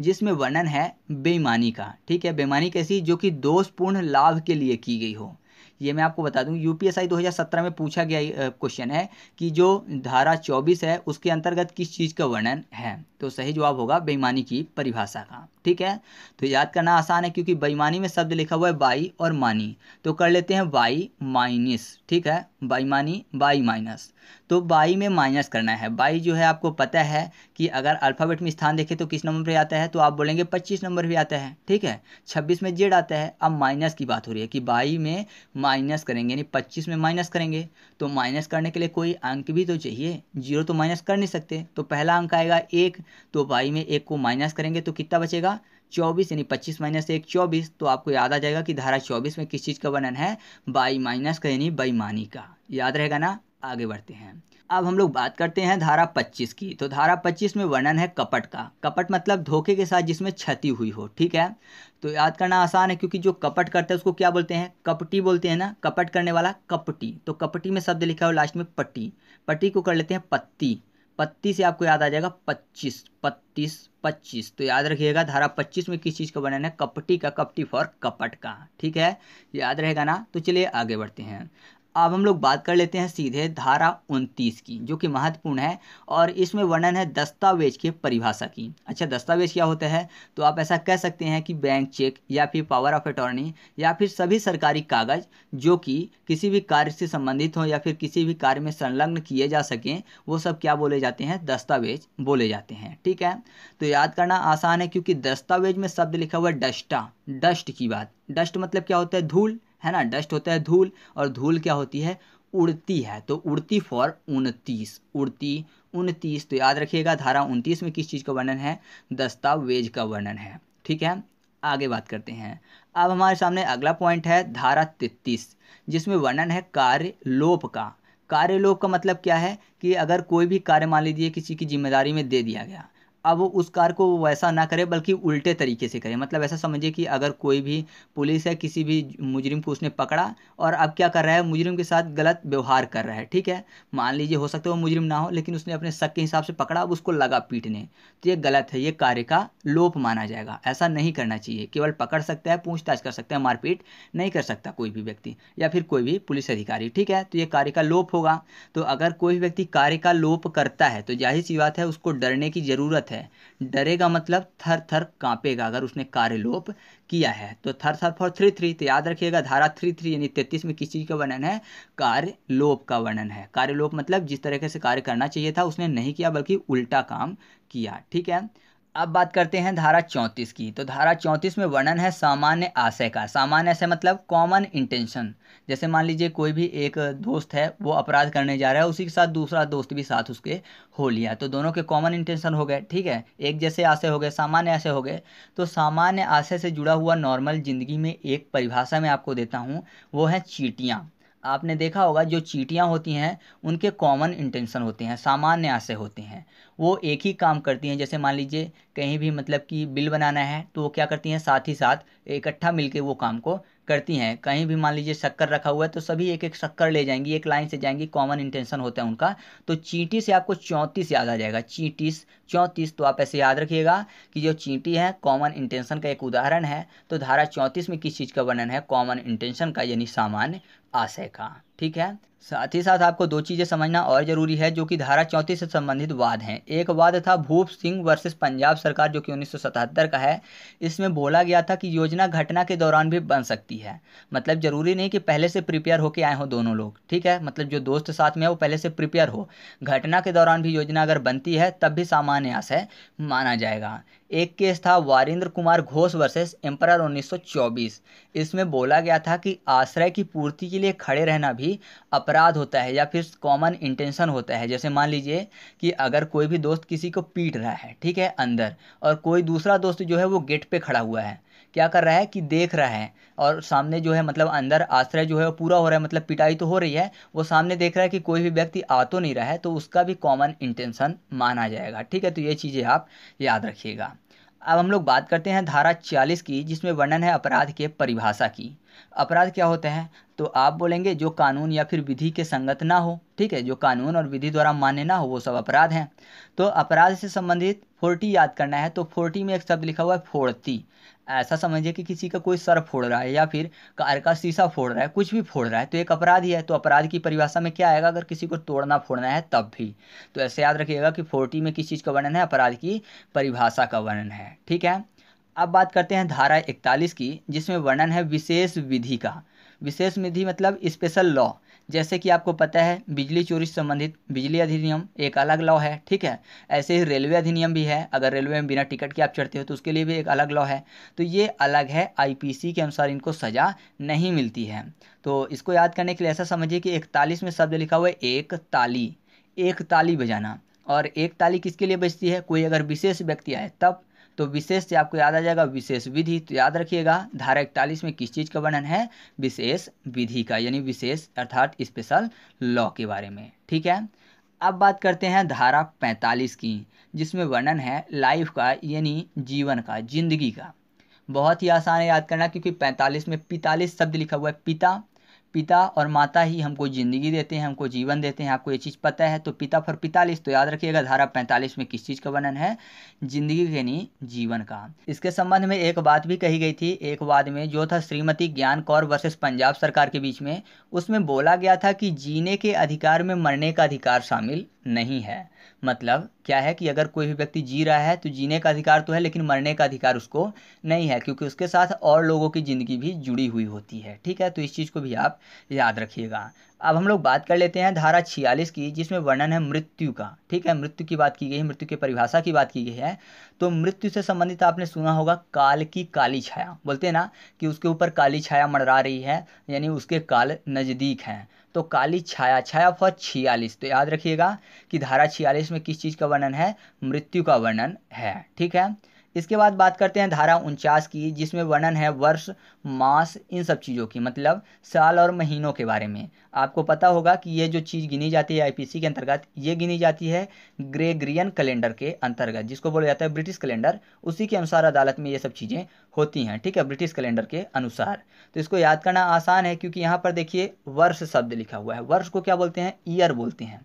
जिसमें वर्णन है बेईमानी का ठीक है बेईमानी कैसी जो कि दोषपूर्ण लाभ के लिए की गई हो ये मैं आपको बता दूं यूपीएसआई 2017 में पूछा गया क्वेश्चन है कि जो धारा 24 है उसके अंतर्गत किस चीज़ का वर्णन है तो सही जवाब होगा बेईमानी की परिभाषा का ठीक है तो याद करना आसान है क्योंकि बेईमानी में शब्द लिखा हुआ है बाई और मानी तो कर लेते हैं बाई माइनिस ठीक है बाई मानी बाई माइनस तो बाई में माइनस करना है बाई जो है आपको पता है कि अगर अल्फ़ाबेट में स्थान देखें तो किस नंबर पे आता है तो आप बोलेंगे पच्चीस नंबर पे आता है ठीक है छब्बीस में जेड आता है अब माइनस की बात हो रही है कि बाई में माइनस करेंगे यानी पच्चीस में माइनस करेंगे तो माइनस करने के लिए कोई अंक भी तो चाहिए जीरो तो माइनस कर नहीं सकते तो पहला अंक आएगा एक तो बाई में एक को माइनस करेंगे तो कितना बचेगा चौबीस यानी पच्चीस माइनस एक चौबीस तो आपको याद आ जाएगा कि धारा चौबीस में किस चीज़ का वर्णन है बाई माइनस का यानी बेईमानी का याद रहेगा ना आगे बढ़ते हैं अब हम लोग बात करते हैं धारा 25 की तो धारा 25 में वर्णन है कपट का कपट मतलब धोखे के साथ जिसमें क्षति हुई हो ठीक है तो याद करना आसान है क्योंकि जो कपट करता है उसको क्या बोलते हैं कपटी बोलते हैं ना कपट करने वाला कपटी तो कपटी में शब्द लिखा हो लास्ट में पट्टी पट्टी को कर लेते हैं पत्ती पत्ती से आपको याद आ जाएगा पच्चीस पत्तीस पच्चीस तो याद रखिएगा धारा पच्चीस में किस चीज़ का बनाना है कपटी का कपटी फॉर कपट का ठीक है याद रहेगा ना तो चलिए आगे बढ़ते हैं अब हम लोग बात कर लेते हैं सीधे धारा उनतीस की जो कि महत्वपूर्ण है और इसमें वर्णन है दस्तावेज की परिभाषा की अच्छा दस्तावेज क्या होता है तो आप ऐसा कह सकते हैं कि बैंक चेक या फिर पावर ऑफ अटॉर्नी या फिर सभी सरकारी कागज जो कि किसी भी कार्य से संबंधित हों या फिर किसी भी कार्य में संलग्न किए जा सकें वो सब क्या बोले जाते हैं दस्तावेज बोले जाते हैं ठीक है तो याद करना आसान है क्योंकि दस्तावेज में शब्द लिखा हुआ डस्टा डस्ट की बात डस्ट मतलब क्या होता है धूल है ना डस्ट होता है धूल और धूल क्या होती है उड़ती है तो उड़ती फॉर उनतीस उड़ती उनतीस तो याद रखिएगा धारा उनतीस में किस चीज़ का वर्णन है दस्तावेज का वर्णन है ठीक है आगे बात करते हैं अब हमारे सामने अगला पॉइंट है धारा तेतीस जिसमें वर्णन है कार्य लोप का कार्य लोप का मतलब क्या है कि अगर कोई भी कार्य मान लीजिए किसी की जिम्मेदारी में दे दिया गया अब उस कार को वैसा ना करे बल्कि उल्टे तरीके से करे मतलब ऐसा समझिए कि अगर कोई भी पुलिस है किसी भी मुजरिम को उसने पकड़ा और अब क्या कर रहा है मुजरिम के साथ गलत व्यवहार कर रहा है ठीक है मान लीजिए हो सकता है वो मुजरिम ना हो लेकिन उसने अपने शक के हिसाब से पकड़ा अब उसको लगा पीटने तो ये गलत है ये कार्य का लोप माना जाएगा ऐसा नहीं करना चाहिए केवल पकड़ सकता है पूछताछ कर सकता है मारपीट नहीं कर सकता कोई भी व्यक्ति या फिर कोई भी पुलिस अधिकारी ठीक है तो ये कार्य का लोप होगा तो अगर कोई व्यक्ति कार्य का लोप करता है तो जाहिर सी बात है उसको डरने की ज़रूरत जरूरत है डरेगा मतलब थर थर कांपेगा अगर उसने कार्यलोप किया है तो थर थर फॉर थ्री थ्री तो याद रखिएगा धारा थ्री थ्री यानी तैतीस में किस चीज़ का वर्णन है कार्यलोप का वर्णन है कार्यलोप मतलब जिस तरीके से कार्य करना चाहिए था उसने नहीं किया बल्कि उल्टा काम किया ठीक है अब बात करते हैं धारा चौंतीस की तो धारा चौंतीस में वर्णन है सामान्य आशय का सामान्य आशय मतलब कॉमन इंटेंशन जैसे मान लीजिए कोई भी एक दोस्त है वो अपराध करने जा रहा है उसी के साथ दूसरा दोस्त भी साथ उसके हो लिया तो दोनों के कॉमन इंटेंशन हो गए ठीक है एक जैसे आशय हो गए सामान्य आशय हो गए तो सामान्य आशय से जुड़ा हुआ नॉर्मल ज़िंदगी में एक परिभाषा मैं आपको देता हूँ वो है चीटियाँ आपने देखा होगा जो चीटियाँ होती हैं उनके कॉमन इंटेंशन होते हैं सामान्य आशय होते हैं वो एक ही काम करती हैं जैसे मान लीजिए कहीं भी मतलब कि बिल बनाना है तो वो क्या करती हैं साथ ही साथ इकट्ठा मिलके वो काम को करती हैं कहीं भी मान लीजिए शक्कर रखा हुआ है तो सभी एक एक शक्कर ले जाएंगी एक लाइन से जाएंगी कॉमन इंटेंशन होता है उनका तो चींटी से आपको चौंतीस याद आ जाएगा चींटीस चौंतीस तो आप ऐसे याद रखिएगा कि जो चींटी है कॉमन इंटेंशन का एक उदाहरण है तो धारा चौंतीस में किस चीज़ का वर्णन है कॉमन इंटेंशन का यानी सामान्य आशय का ठीक है साथ ही साथ आपको दो चीज़ें समझना और ज़रूरी है जो कि धारा चौंतीस से संबंधित वाद हैं एक वाद था भूप सिंह वर्सेस पंजाब सरकार जो कि 1977 का है इसमें बोला गया था कि योजना घटना के दौरान भी बन सकती है मतलब ज़रूरी नहीं कि पहले से प्रिपेयर होके आए हों दोनों लोग ठीक है मतलब जो दोस्त साथ में है वो पहले से प्रिपेयर हो घटना के दौरान भी योजना अगर बनती है तब भी सामान्य आशय माना जाएगा एक केस था वारिंद्र कुमार घोष वर्सेस एम्परर 1924 इसमें बोला गया था कि आश्रय की पूर्ति के लिए खड़े रहना भी अप अपराध होता है या फिर कॉमन इंटेंशन होता है जैसे मान लीजिए कि अगर कोई भी दोस्त किसी को पीट रहा है ठीक है अंदर और कोई दूसरा दोस्त जो है वो गेट पे खड़ा हुआ है क्या कर रहा है कि देख रहा है और सामने जो है मतलब अंदर आश्रय जो है वो पूरा हो रहा है मतलब पिटाई तो हो रही है वो सामने देख रहा है कि कोई भी व्यक्ति आ तो नहीं रहा है तो उसका भी कॉमन इंटेंशन माना जाएगा ठीक है तो ये चीज़ें आप याद रखिएगा अब हम लोग बात करते हैं धारा 40 की जिसमें वर्णन है अपराध के परिभाषा की अपराध क्या होता है तो आप बोलेंगे जो कानून या फिर विधि के संगत ना हो ठीक है जो कानून और विधि द्वारा मान्य ना हो वो सब अपराध हैं तो अपराध से संबंधित फोर्टी याद करना है तो फोर्टी में एक शब्द लिखा हुआ है फोड़ती ऐसा समझिए कि किसी का कोई सर फोड़ रहा है या फिर कार का शीशा फोड़ रहा है कुछ भी फोड़ रहा है तो एक अपराध ही है तो अपराध की परिभाषा में क्या आएगा अगर किसी को तोड़ना फोड़ना है तब भी तो ऐसे याद रखिएगा कि फोर्टी में किस चीज़ का वर्णन है अपराध की परिभाषा का वर्णन है ठीक है अब बात करते हैं धारा इकतालीस की जिसमें वर्णन है विशेष विधि का विशेष निधि मतलब स्पेशल लॉ जैसे कि आपको पता है बिजली चोरी से संबंधित बिजली अधिनियम एक अलग लॉ है ठीक है ऐसे ही रेलवे अधिनियम भी है अगर रेलवे में बिना टिकट के आप चढ़ते हो तो उसके लिए भी एक अलग लॉ है तो ये अलग है आईपीसी के अनुसार इनको सज़ा नहीं मिलती है तो इसको याद करने के लिए ऐसा समझिए कि इकतालीस में शब्द लिखा हुआ है एक ताली एक ताली बजाना और एक ताली किसके लिए बजती है कोई अगर विशेष व्यक्ति आए तब तो विशेष से आपको याद आ जाएगा विशेष विधि तो याद रखिएगा धारा इकतालीस में किस चीज़ का वर्णन है विशेष विधि का यानी विशेष अर्थात स्पेशल लॉ के बारे में ठीक है अब बात करते हैं धारा पैंतालीस की जिसमें वर्णन है लाइफ का यानी जीवन का जिंदगी का बहुत ही आसान है याद करना क्योंकि पैंतालीस में पैंतालीस शब्द लिखा हुआ है पिता पिता और माता ही हमको ज़िंदगी देते हैं हमको जीवन देते हैं आपको ये चीज़ पता है तो पिता फॉर पितालीस तो याद रखिएगा धारा पैंतालीस में किस चीज़ का वर्णन है जिंदगी के नहीं जीवन का इसके संबंध में एक बात भी कही गई थी एक वाद में जो था श्रीमती ज्ञान कौर वर्सेस पंजाब सरकार के बीच में उसमें बोला गया था कि जीने के अधिकार में मरने का अधिकार शामिल नहीं है मतलब क्या है कि अगर कोई भी व्यक्ति जी रहा है तो जीने का अधिकार तो है लेकिन मरने का अधिकार उसको नहीं है क्योंकि उसके साथ और लोगों की ज़िंदगी भी जुड़ी हुई होती है ठीक है तो इस चीज़ को भी आप याद रखिएगा अब हम लोग बात कर लेते हैं धारा छियालीस की जिसमें वर्णन है मृत्यु का ठीक है मृत्यु की बात की गई है मृत्यु की परिभाषा की बात की गई है तो मृत्यु से संबंधित आपने सुना होगा काल की काली छाया बोलते हैं ना कि उसके ऊपर काली छाया मंडरा रही है यानी उसके काल नज़दीक हैं तो काली छाया छाया फ छियालीस तो याद रखिएगा कि धारा छियालीस में किस चीज़ का वर्णन है मृत्यु का वर्णन है ठीक है इसके बाद बात करते हैं धारा उनचास की जिसमें वर्णन है वर्ष मास इन सब चीज़ों की मतलब साल और महीनों के बारे में आपको पता होगा कि ये जो चीज़ गिनी जाती है आईपीसी के अंतर्गत ये गिनी जाती है ग्रेग्रियन कैलेंडर के अंतर्गत जिसको बोला जाता है ब्रिटिश कैलेंडर उसी के अनुसार अदालत में ये सब चीज़ें होती हैं ठीक है ब्रिटिश कैलेंडर के अनुसार तो इसको याद करना आसान है क्योंकि यहाँ पर देखिए वर्ष शब्द लिखा हुआ है वर्ष को क्या बोलते हैं ईयर बोलते हैं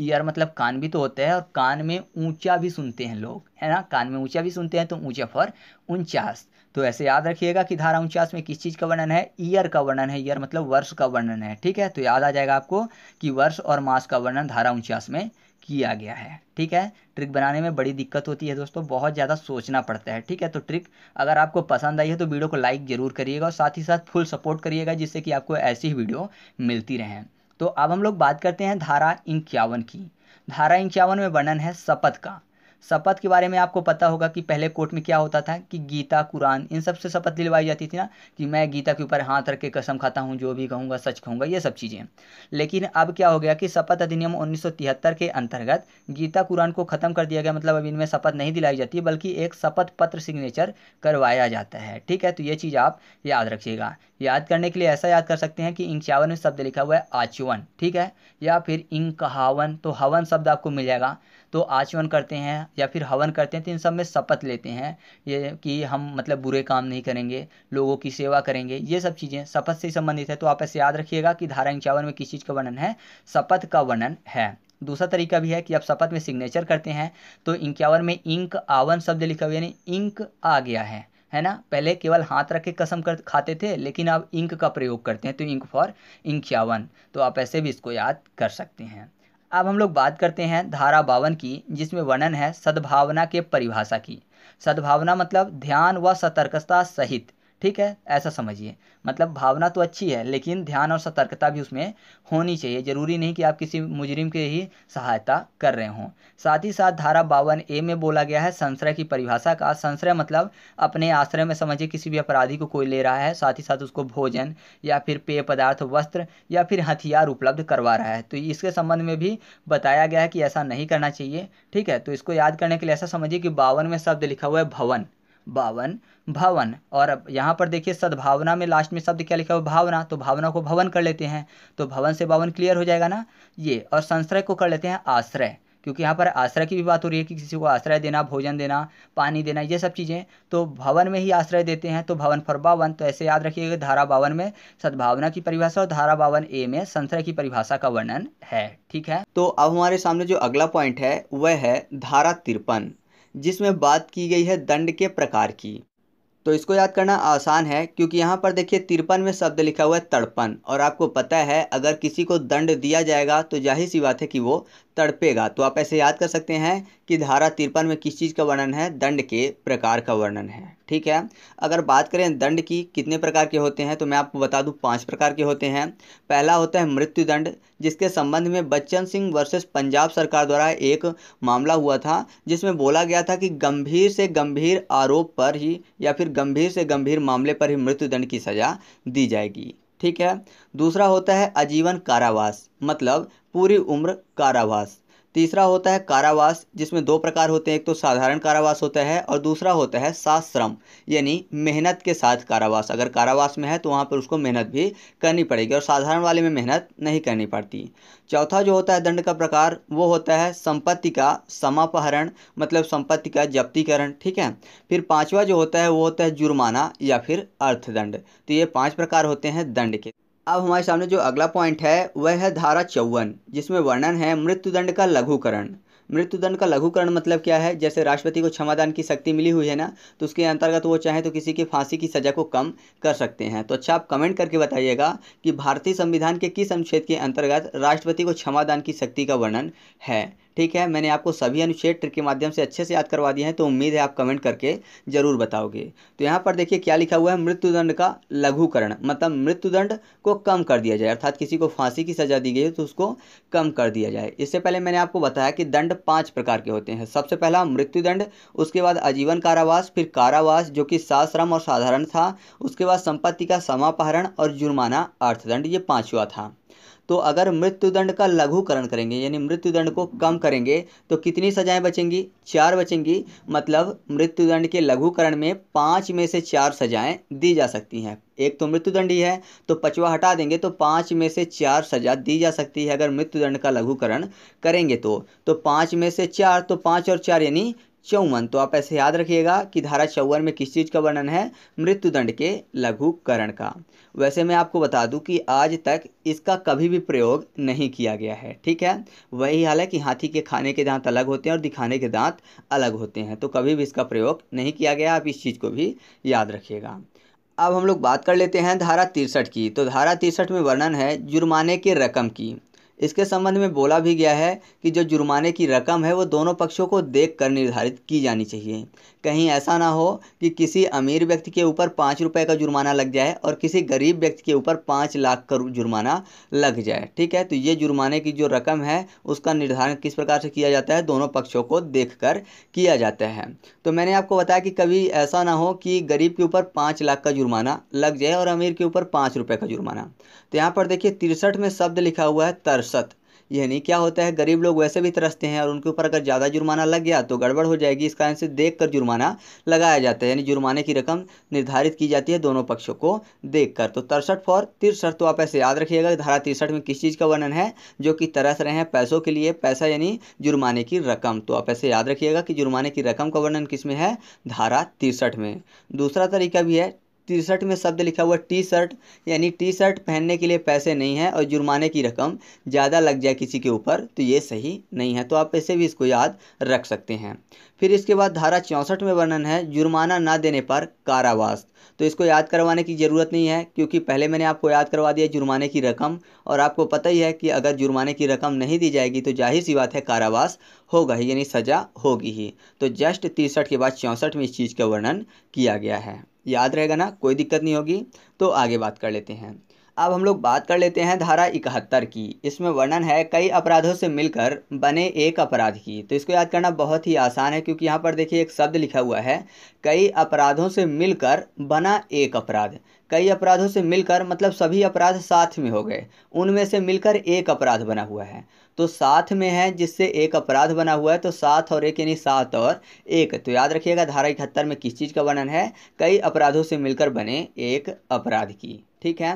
ईयर मतलब कान भी तो होता है और कान में ऊंचा भी सुनते हैं लोग है ना कान में ऊंचा भी सुनते हैं तो ऊंचा फॉर उनचास तो ऐसे याद रखिएगा कि धारा उनचास में किस चीज़ का वर्णन है ईयर का वर्णन है ईयर मतलब वर्ष का वर्णन है ठीक है तो याद आ जाएगा आपको कि वर्ष और मास का वर्णन धारा उनचास में किया गया है ठीक है ट्रिक बनाने में बड़ी दिक्कत होती है दोस्तों बहुत ज़्यादा सोचना पड़ता है ठीक है तो ट्रिक अगर आपको पसंद आई है तो वीडियो को लाइक ज़रूर करिएगा और साथ ही साथ फुल सपोर्ट करिएगा जिससे कि आपको ऐसी ही वीडियो मिलती रहें तो अब हम लोग बात करते हैं धारा इक्यावन की धारा इक्यावन में वर्णन है शपथ का शपथ के बारे में आपको पता होगा कि पहले कोर्ट में क्या होता था कि गीता कुरान इन सब से शपथ दिलवाई जाती थी ना कि मैं गीता के ऊपर हाथ रख के कसम खाता हूँ जो भी कहूँगा सच कहूँगा ये सब चीज़ें लेकिन अब क्या हो गया कि शपथ अधिनियम उन्नीस के अंतर्गत गीता कुरान को ख़त्म कर दिया गया मतलब अब इनमें शपथ नहीं दिलाई जाती बल्कि एक शपथ पत्र सिग्नेचर करवाया जाता है ठीक है तो ये चीज़ आप याद रखिएगा याद करने के लिए ऐसा याद कर सकते हैं कि इंक्यावन में शब्द लिखा हुआ है आचुवन ठीक है या फिर इंकहावन तो हवन शब्द आपको मिल जाएगा तो आचमन करते हैं या फिर हवन करते हैं तो इन सब में शपथ लेते हैं ये कि हम मतलब बुरे काम नहीं करेंगे लोगों की सेवा करेंगे ये सब चीज़ें शपथ से संबंधित है तो आप ऐसे याद रखिएगा कि धारा इंचावन में किस चीज़ का वर्णन है शपथ का वर्णन है दूसरा तरीका भी है कि आप शपथ में सिग्नेचर करते हैं तो इंक्यावन में इंक आवन शब्द लिखा हुआ यानी इंक आ गया है है ना पहले केवल हाथ रख के कसम कर खाते थे लेकिन अब इंक का प्रयोग करते हैं तो इंक फॉर इंक्यावन तो आप ऐसे भी इसको याद कर सकते हैं अब हम लोग बात करते हैं धारा बावन की जिसमें वर्णन है सद्भावना के परिभाषा की सद्भावना मतलब ध्यान व सतर्कता सहित ठीक है ऐसा समझिए मतलब भावना तो अच्छी है लेकिन ध्यान और सतर्कता भी उसमें होनी चाहिए ज़रूरी नहीं कि आप किसी मुजरिम के ही सहायता कर रहे हों साथ ही साथ धारा बावन ए में बोला गया है संश्रय की परिभाषा का संश्रय मतलब अपने आश्रय में समझिए किसी भी अपराधी को कोई ले रहा है साथ ही साथ उसको भोजन या फिर पेय पदार्थ वस्त्र या फिर हथियार उपलब्ध करवा रहा है तो इसके संबंध में भी बताया गया है कि ऐसा नहीं करना चाहिए ठीक है तो इसको याद करने के लिए ऐसा समझिए कि बावन में शब्द लिखा हुआ है भवन बावन भवन और अब यहाँ पर देखिए सद्भावना में लास्ट में शब्द क्या लिखा हुआ भावना तो भावना को भवन कर लेते हैं तो भवन से बावन क्लियर हो जाएगा ना ये और संश्रय को कर लेते हैं आश्रय क्योंकि यहाँ पर आश्रय की भी बात हो रही है कि किसी को आश्रय देना भोजन देना पानी देना ये सब चीज़ें तो भवन में ही आश्रय देते हैं तो भवन फॉर बावन तो ऐसे याद रखिएगा धारा बावन में सद्भावना की परिभाषा और धारा बावन ए में संश्रय की परिभाषा का वर्णन है ठीक है तो अब हमारे सामने जो अगला पॉइंट है वह है धारा तिरपन जिसमें बात की गई है दंड के प्रकार की तो इसको याद करना आसान है क्योंकि यहाँ पर देखिए तिरपन में शब्द लिखा हुआ है तड़पन और आपको पता है अगर किसी को दंड दिया जाएगा तो जाहिर सी बात है कि वो तड़पेगा तो आप ऐसे याद कर सकते हैं कि धारा तिरपन में किस चीज़ का वर्णन है दंड के प्रकार का वर्णन है ठीक है अगर बात करें दंड की कितने प्रकार के होते हैं तो मैं आपको बता दूं पांच प्रकार के होते हैं पहला होता है मृत्यु दंड जिसके संबंध में बच्चन सिंह वर्सेस पंजाब सरकार द्वारा एक मामला हुआ था जिसमें बोला गया था कि गंभीर से गंभीर आरोप पर ही या फिर गंभीर से गंभीर मामले पर ही मृत्युदंड की सज़ा दी जाएगी ठीक है दूसरा होता है आजीवन कारावास मतलब पूरी उम्र कारावास तीसरा होता है कारावास जिसमें दो प्रकार होते हैं एक तो साधारण कारावास होता है और दूसरा होता है साश्रम श्रम यानी मेहनत के साथ कारावास अगर कारावास में है तो वहाँ पर उसको मेहनत भी करनी पड़ेगी और साधारण वाले में मेहनत नहीं करनी पड़ती चौथा जो होता है दंड का प्रकार वो होता है संपत्ति का समापहरण मतलब संपत्ति का जब्तीकरण ठीक है फिर पाँचवा जो होता है वो होता है जुर्माना या फिर अर्थदंड तो ये पाँच प्रकार होते हैं दंड के अब हमारे सामने जो अगला पॉइंट है वह है धारा चौवन जिसमें वर्णन है मृत्युदंड का लघुकरण मृत्युदंड का लघुकरण मतलब क्या है जैसे राष्ट्रपति को क्षमादान की शक्ति मिली हुई है ना तो उसके अंतर्गत वो चाहे तो किसी की फांसी की सज़ा को कम कर सकते हैं तो अच्छा आप कमेंट करके बताइएगा कि भारतीय संविधान के किस अनुच्छेद के अंतर्गत राष्ट्रपति को क्षमादान की शक्ति का वर्णन है ठीक है मैंने आपको सभी अनुच्छेद ट्रिक के माध्यम से अच्छे से याद करवा दिए हैं तो उम्मीद है आप कमेंट करके ज़रूर बताओगे तो यहाँ पर देखिए क्या लिखा हुआ है मृत्युदंड का लघुकरण मतलब मृत्युदंड को कम कर दिया जाए अर्थात किसी को फांसी की सज़ा दी गई है तो उसको कम कर दिया जाए इससे पहले मैंने आपको बताया कि दंड पाँच प्रकार के होते हैं सबसे पहला मृत्युदंड उसके बाद आजीवन कारावास फिर कारावास जो कि साश्रम और साधारण था उसके बाद संपत्ति का समापहरण और जुर्माना अर्थदंड ये पाँचवा था तो अगर मृत्युदंड का लघुकरण करेंगे यानी मृत्युदंड को कम करेंगे तो कितनी सजाएं बचेंगी चार बचेंगी मतलब मृत्युदंड के लघुकरण में पाँच में से चार सजाएं दी जा सकती हैं एक तो मृत्युदंड ही है तो पचवा हटा देंगे तो पाँच में से चार सजा दी जा सकती है अगर मृत्युदंड का लघुकरण करेंगे तो तो पाँच में से चार तो पाँच और चार यानी चौवन तो आप ऐसे याद रखिएगा कि धारा चौवन में किस चीज़ का वर्णन है मृत्युदंड के लघुकरण का वैसे मैं आपको बता दूं कि आज तक इसका कभी भी प्रयोग नहीं किया गया है ठीक है वही हाल है कि हाथी के खाने के दांत अलग होते हैं और दिखाने के दांत अलग होते हैं तो कभी भी इसका प्रयोग नहीं किया गया आप इस चीज़ को भी याद रखिएगा अब हम लोग बात कर लेते हैं धारा तिरसठ की तो धारा तिरसठ में वर्णन है जुर्माने के रकम की इसके संबंध में बोला भी गया है कि जो जुर्माने की रकम है वो दोनों पक्षों को देख कर निर्धारित की जानी चाहिए कहीं ऐसा ना हो कि किसी अमीर व्यक्ति के ऊपर पाँच रुपये का जुर्माना लग जाए और किसी गरीब व्यक्ति के ऊपर पाँच लाख का जुर्माना लग जाए ठीक है तो ये जुर्माने की जो रकम है उसका निर्धारण किस प्रकार से किया जाता है दोनों पक्षों को देख किया जाता है तो मैंने आपको बताया कि कभी ऐसा ना हो कि गरीब के ऊपर पाँच लाख का जुर्माना लग जाए और अमीर के ऊपर पाँच रुपये का जुर्माना तो यहाँ पर देखिए तिरसठ में शब्द लिखा हुआ है तरसठ यानी क्या होता है गरीब लोग वैसे भी तरसते हैं और उनके ऊपर अगर ज़्यादा जुर्माना लग गया तो गड़बड़ हो जाएगी इस कारण से देख कर जुर्माना लगाया जाता है यानी जुर्माने की रकम निर्धारित की जाती है दोनों पक्षों को देख कर तो तिरसठ फॉर तिरसठ तो आप ऐसे याद रखिएगा धारा तिरसठ में किस चीज़ का वर्णन है जो कि तरस रहे हैं पैसों के लिए पैसा यानी जुर्माने की रकम तो आप ऐसे याद रखिएगा कि जुर्माने की रकम का वर्णन किस में है धारा तिरसठ में दूसरा तरीका भी है टी शर्ट में शब्द लिखा हुआ टी शर्ट यानी टी शर्ट पहनने के लिए पैसे नहीं है और जुर्माने की रकम ज़्यादा लग जाए किसी के ऊपर तो ये सही नहीं है तो आप ऐसे भी इसको याद रख सकते हैं फिर इसके बाद धारा चौंसठ में वर्णन है जुर्माना ना देने पर कारावास तो इसको याद करवाने की ज़रूरत नहीं है क्योंकि पहले मैंने आपको याद करवा दिया जुर्माने की रकम और आपको पता ही है कि अगर जुर्माने की रकम नहीं दी जाएगी तो जाहिर सी बात है कारावास होगा ही यानी सज़ा होगी ही तो जस्ट तिरसठ के बाद चौंसठ में इस चीज़ का वर्णन किया गया है याद रहेगा ना कोई दिक्कत नहीं होगी तो आगे बात कर लेते हैं अब हम लोग बात कर लेते हैं धारा इकहत्तर की इसमें वर्णन है कई अपराधों से मिलकर बने एक अपराध की तो इसको याद करना बहुत ही आसान है क्योंकि यहाँ पर देखिए एक शब्द लिखा हुआ है कई अपराधों से मिलकर बना एक अपराध कई अपराधों से मिलकर मतलब सभी अपराध साथ में हो गए उनमें से मिलकर एक अपराध बना हुआ है तो साथ में है जिससे एक अपराध बना हुआ है तो सात और एक यानी सात और एक तो याद रखिएगा धारा इकहत्तर में किस चीज़ का वर्णन है कई अपराधों से मिलकर बने एक अपराध की ठीक है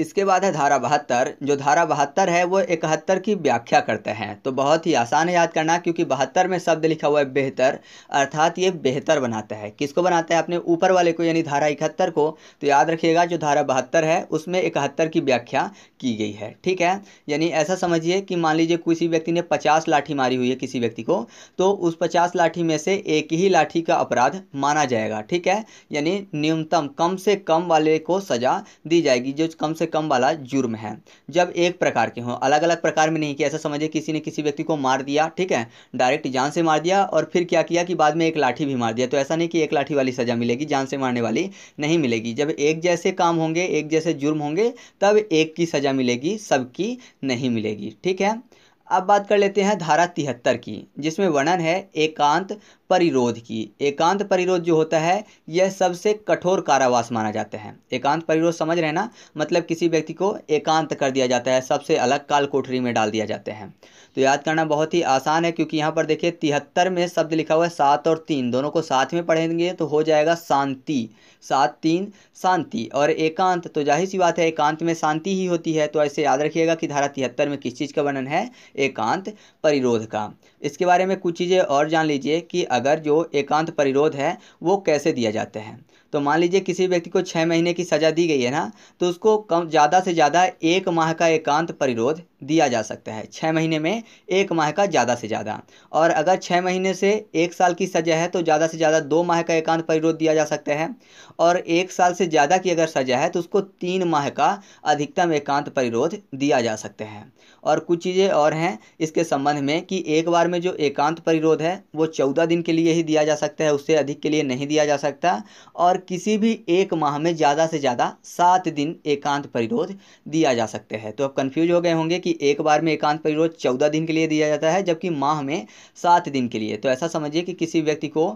इसके बाद है धारा बहत्तर जो धारा बहत्तर है वो इकहत्तर की व्याख्या करते हैं तो बहुत ही आसान है याद करना क्योंकि बहत्तर में शब्द लिखा हुआ है बेहतर अर्थात ये बेहतर बनाता है किसको बनाता है अपने ऊपर वाले को यानी धारा इकहत्तर को तो याद रखिएगा जो धारा बहत्तर है उसमें इकहत्तर की व्याख्या की गई है ठीक है यानी ऐसा समझिए कि मान लीजिए किसी व्यक्ति ने पचास लाठी मारी हुई है किसी व्यक्ति को तो उस पचास लाठी में से एक ही लाठी का अपराध माना जाएगा ठीक है यानी न्यूनतम कम से कम वाले को सजा दी जाएगी जो कम से कम वाला जुर्म है जब एक प्रकार के हों अलग अलग प्रकार में नहीं कि ऐसा समझिए किसी ने किसी व्यक्ति को मार दिया ठीक है डायरेक्ट जान से मार दिया और फिर क्या किया कि बाद में एक लाठी भी मार दिया तो ऐसा नहीं कि एक लाठी वाली सज़ा मिलेगी जान से मारने वाली नहीं मिलेगी जब एक जैसे काम होंगे एक जैसे जुर्म होंगे तब एक की सज़ा मिलेगी सबकी नहीं मिलेगी ठीक है अब बात कर लेते हैं धारा तिहत्तर की जिसमें वर्णन है एकांत परिरोध की एकांत परिरोध जो होता है यह सबसे कठोर कारावास माना जाता है एकांत परिरोध समझ रहे ना मतलब किसी व्यक्ति को एकांत कर दिया जाता है सबसे अलग काल कोठरी में डाल दिया जाता है तो याद करना बहुत ही आसान है क्योंकि यहाँ पर देखिए तिहत्तर में शब्द लिखा हुआ है सात और तीन दोनों को साथ में पढ़ेंगे तो हो जाएगा शांति सात तीन शांति और एकांत तो जाहिर सी बात है एकांत में शांति ही होती है तो ऐसे याद रखिएगा कि धारा तिहत्तर में किस चीज़ का वर्णन है एकांत परिरोध का इसके बारे में कुछ चीज़ें और जान लीजिए कि अगर जो एकांत परिरोध है वो कैसे दिया जाता है तो मान लीजिए किसी व्यक्ति को छः महीने की सज़ा दी गई है ना तो उसको कम ज़्यादा से ज़्यादा एक माह का एकांत परिरोध दिया जा सकता है छः महीने में एक माह का ज़्यादा से ज़्यादा और अगर छः महीने से एक साल की सज़ा है तो ज़्यादा से ज़्यादा दो माह का एकांत परिरोध दिया जा सकता है और एक साल से ज़्यादा की अगर सज़ा है तो उसको तीन माह का अधिकतम एकांत परिरोध दिया जा सकता है और कुछ चीज़ें और हैं इसके संबंध में कि एक बार में जो एकांत परिरोध है वो चौदह दिन के लिए ही दिया जा सकता है उससे अधिक के लिए नहीं दिया जा सकता और किसी भी एक माह में ज़्यादा से ज़्यादा सात दिन एकांत परिरोध दिया जा सकते हैं तो आप कन्फ्यूज हो गए होंगे कि एक बार में एकांत परिरोध चौदह दिन के लिए दिया जाता है जबकि माह में सात दिन के लिए तो ऐसा समझिए कि किसी व्यक्ति को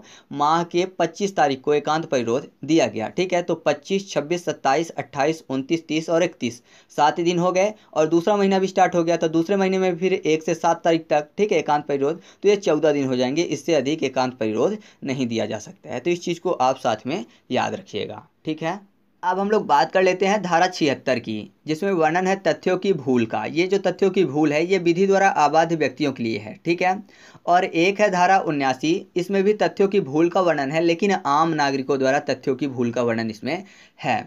माह के पच्चीस तारीख को एकांत परिरोध दिया गया ठीक है तो पच्चीस छब्बीस सत्ताईस अट्ठाईस उनतीस तीस और इकतीस सात दिन हो गए और दूसरा महीना भी स्टार्ट हो गया तो दूसरे महीने में फिर एक से सात तारीख तक ठीक है एकांत परिरोध तो ये चौदह दिन हो जाएंगे इससे अधिक एकांत परिरोध नहीं दिया जा सकता है तो इस चीज़ को आप साथ में याद रखिएगा ठीक है अब हम लोग बात कर लेते हैं धारा छिहत्तर की जिसमें वर्णन है तथ्यों की भूल का ये जो तथ्यों की भूल है ये विधि द्वारा आबाद व्यक्तियों के लिए है ठीक है और एक है धारा उन्यासी इसमें भी तथ्यों की भूल का वर्णन है लेकिन आम नागरिकों द्वारा तथ्यों की भूल का वर्णन इसमें है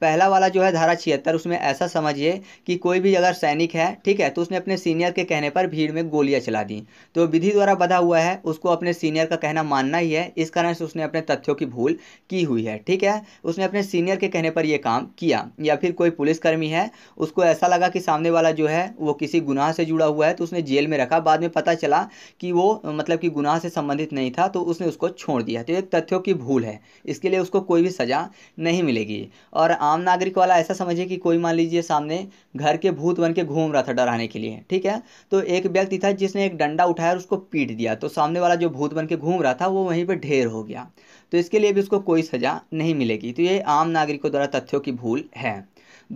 पहला वाला जो है धारा छिहत्तर उसमें ऐसा समझिए कि कोई भी अगर सैनिक है ठीक है तो उसने अपने सीनियर के कहने पर भीड़ में गोलियां चला दी तो विधि द्वारा बधा हुआ है उसको अपने सीनियर का कहना मानना ही है इस कारण से उसने अपने तथ्यों की भूल की हुई है ठीक है उसने अपने सीनियर के कहने पर यह काम किया या फिर कोई पुलिसकर्मी है उसको ऐसा लगा कि सामने वाला जो है वो किसी गुनाह से जुड़ा हुआ है तो उसने जेल में रखा बाद में पता चला कि वो मतलब कि गुनाह से संबंधित नहीं था तो उसने उसको छोड़ दिया तो एक तथ्यों की भूल है इसके लिए उसको कोई भी सज़ा नहीं मिलेगी और आम नागरिक वाला ऐसा समझिए कि कोई मान लीजिए सामने घर के भूत बन के घूम रहा था डराने के लिए ठीक है तो एक व्यक्ति था जिसने एक डंडा उठाया और उसको पीट दिया तो सामने वाला जो भूत बन के घूम रहा था वो वहीं पर ढेर हो गया तो इसके लिए भी उसको कोई सज़ा नहीं मिलेगी तो ये आम नागरिकों द्वारा तथ्यों की भूल है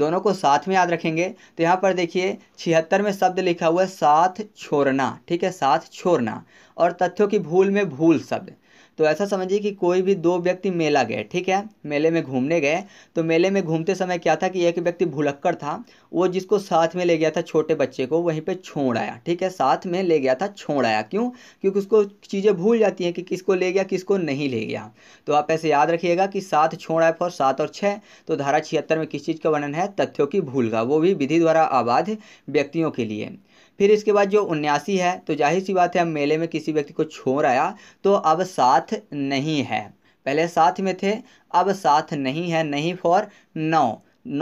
दोनों को साथ में याद रखेंगे तो यहाँ पर देखिए छिहत्तर में शब्द लिखा हुआ है साथ छोड़ना ठीक है साथ छोड़ना और तथ्यों की भूल में भूल शब्द तो ऐसा समझिए कि कोई भी दो व्यक्ति मेला गए ठीक है मेले में घूमने गए तो मेले में घूमते समय क्या था कि एक व्यक्ति भुलक्कड़ था वो जिसको साथ में ले गया था छोटे बच्चे को वहीं पर छोड़ आया ठीक है साथ में ले गया था छोड़ आया क्यों क्योंकि उसको चीज़ें भूल जाती हैं कि किसको ले गया किसको नहीं ले गया तो आप ऐसे याद रखिएगा कि सात छोड़ आए फॉर सात और छः तो धारा छिहत्तर में किस चीज़ का वर्णन है तथ्यों की भूल का वो भी विधि द्वारा आबाद व्यक्तियों के लिए फिर इसके बाद जो उन्यासी है तो जाहिर सी बात है अब मेले में किसी व्यक्ति को छोड़ आया तो अब साथ नहीं है पहले साथ में थे अब साथ नहीं है नहीं फॉर नौ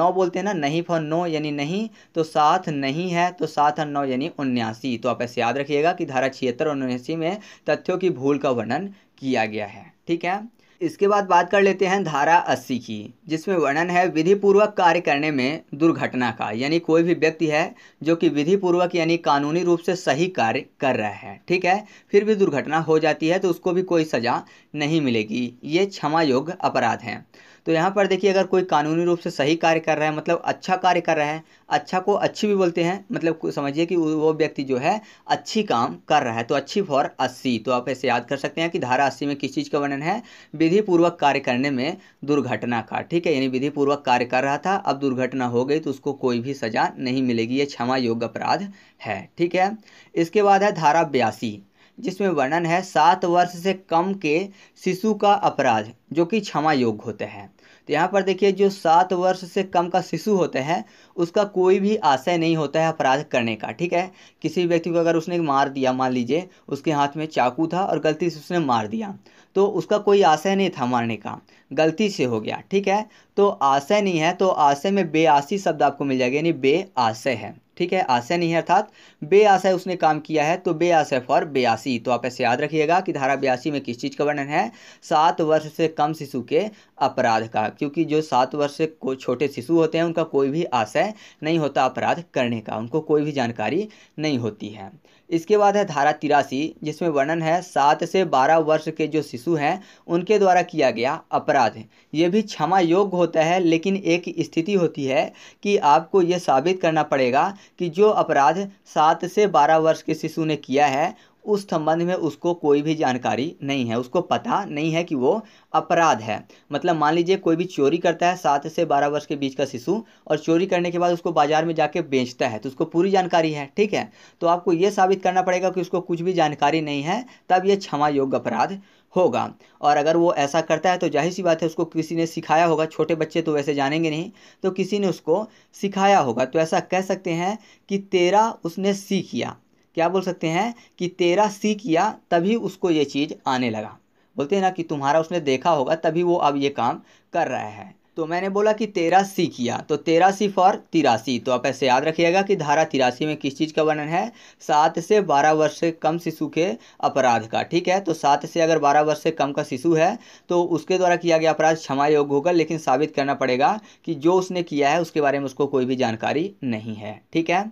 नौ बोलते हैं ना नहीं फॉर नो यानी नहीं तो साथ नहीं है तो सात और नौ यानी उन्यासी तो आप ऐसे याद रखिएगा कि धारा छिहत्तर और उन्यासी में तथ्यों की भूल का वर्णन किया गया है ठीक है इसके बाद बात कर लेते हैं धारा अस्सी की जिसमें वर्णन है विधिपूर्वक कार्य करने में दुर्घटना का यानी कोई भी व्यक्ति है जो कि विधिपूर्वक यानी कानूनी रूप से सही कार्य कर रहा है ठीक है फिर भी दुर्घटना हो जाती है तो उसको भी कोई सज़ा नहीं मिलेगी ये क्षमा योग्य अपराध हैं तो यहाँ पर देखिए अगर कोई कानूनी रूप से सही कार्य कर रहा है मतलब अच्छा कार्य कर रहा है अच्छा को अच्छी भी बोलते हैं मतलब समझिए कि वो व्यक्ति जो है अच्छी काम कर रहा है तो अच्छी फॉर अस्सी तो आप ऐसे याद कर सकते हैं कि धारा अस्सी में किस चीज़ का वर्णन है विधिपूर्वक कार्य करने में दुर्घटना का ठीक है यानी विधिपूर्वक कार्य कर रहा था अब दुर्घटना हो गई तो उसको कोई भी सजा नहीं मिलेगी ये क्षमा योग्य अपराध है ठीक है इसके बाद है धारा बयासी जिसमें वर्णन है सात वर्ष से कम के शिशु का अपराध जो कि क्षमा योग्य होते हैं तो यहाँ पर देखिए जो सात वर्ष से कम का शिशु होते हैं उसका कोई भी आशय नहीं होता है अपराध करने का ठीक है किसी व्यक्ति को अगर उसने मार दिया मान लीजिए उसके हाथ में चाकू था और गलती से उसने मार दिया तो उसका कोई आशय नहीं था मारने का गलती से हो गया ठीक है तो आशय नहीं है तो आशय में बेआसी शब्द आपको मिल जाएगा यानी बेआशय है ठीक है आशय नहीं है अर्थात बे आशय उसने काम किया है तो बे आशय फॉर बयासी तो आप ऐसे याद रखिएगा कि धारा बयासी में किस चीज़ का वर्णन है सात वर्ष से कम शिशु के अपराध का क्योंकि जो सात वर्ष से छोटे शिशु होते हैं उनका कोई भी आशय नहीं होता अपराध करने का उनको कोई भी जानकारी नहीं होती है इसके बाद है धारा तिरासी जिसमें वर्णन है सात से बारह वर्ष के जो शिशु हैं उनके द्वारा किया गया अपराध ये भी क्षमा योग्य होता है लेकिन एक स्थिति होती है कि आपको ये साबित करना पड़ेगा कि जो अपराध सात से बारह वर्ष के शिशु ने किया है उस संबंध में उसको कोई भी जानकारी नहीं है उसको पता नहीं है कि वो अपराध है मतलब मान लीजिए कोई भी चोरी करता है सात से बारह वर्ष के बीच का शिशु और चोरी करने के बाद उसको बाजार में जाके बेचता है तो उसको पूरी जानकारी है ठीक है तो आपको ये साबित करना पड़ेगा कि उसको कुछ भी जानकारी नहीं है तब ये क्षमा योग्य अपराध होगा और अगर वो ऐसा करता है तो जाहिर सी बात है उसको किसी ने सिखाया होगा छोटे बच्चे तो वैसे जानेंगे नहीं तो किसी ने उसको सिखाया होगा तो ऐसा कह सकते हैं कि तेरा उसने सीख किया क्या बोल सकते हैं कि तेरा सी किया तभी उसको ये चीज़ आने लगा बोलते हैं ना कि तुम्हारा उसने देखा होगा तभी वो अब ये काम कर रहा है तो मैंने बोला कि तेरा सी किया तो तेरा सी फॉर तिरासी तो आप ऐसे याद रखिएगा कि धारा तिरासी में किस चीज़ का वर्णन है सात से बारह वर्ष से कम शिशु के अपराध का ठीक है तो सात से अगर बारह वर्ष से कम का शिशु है तो उसके द्वारा किया गया अपराध क्षमा योग्य होगा लेकिन साबित करना पड़ेगा कि जो उसने किया है उसके बारे में उसको कोई भी जानकारी नहीं है ठीक है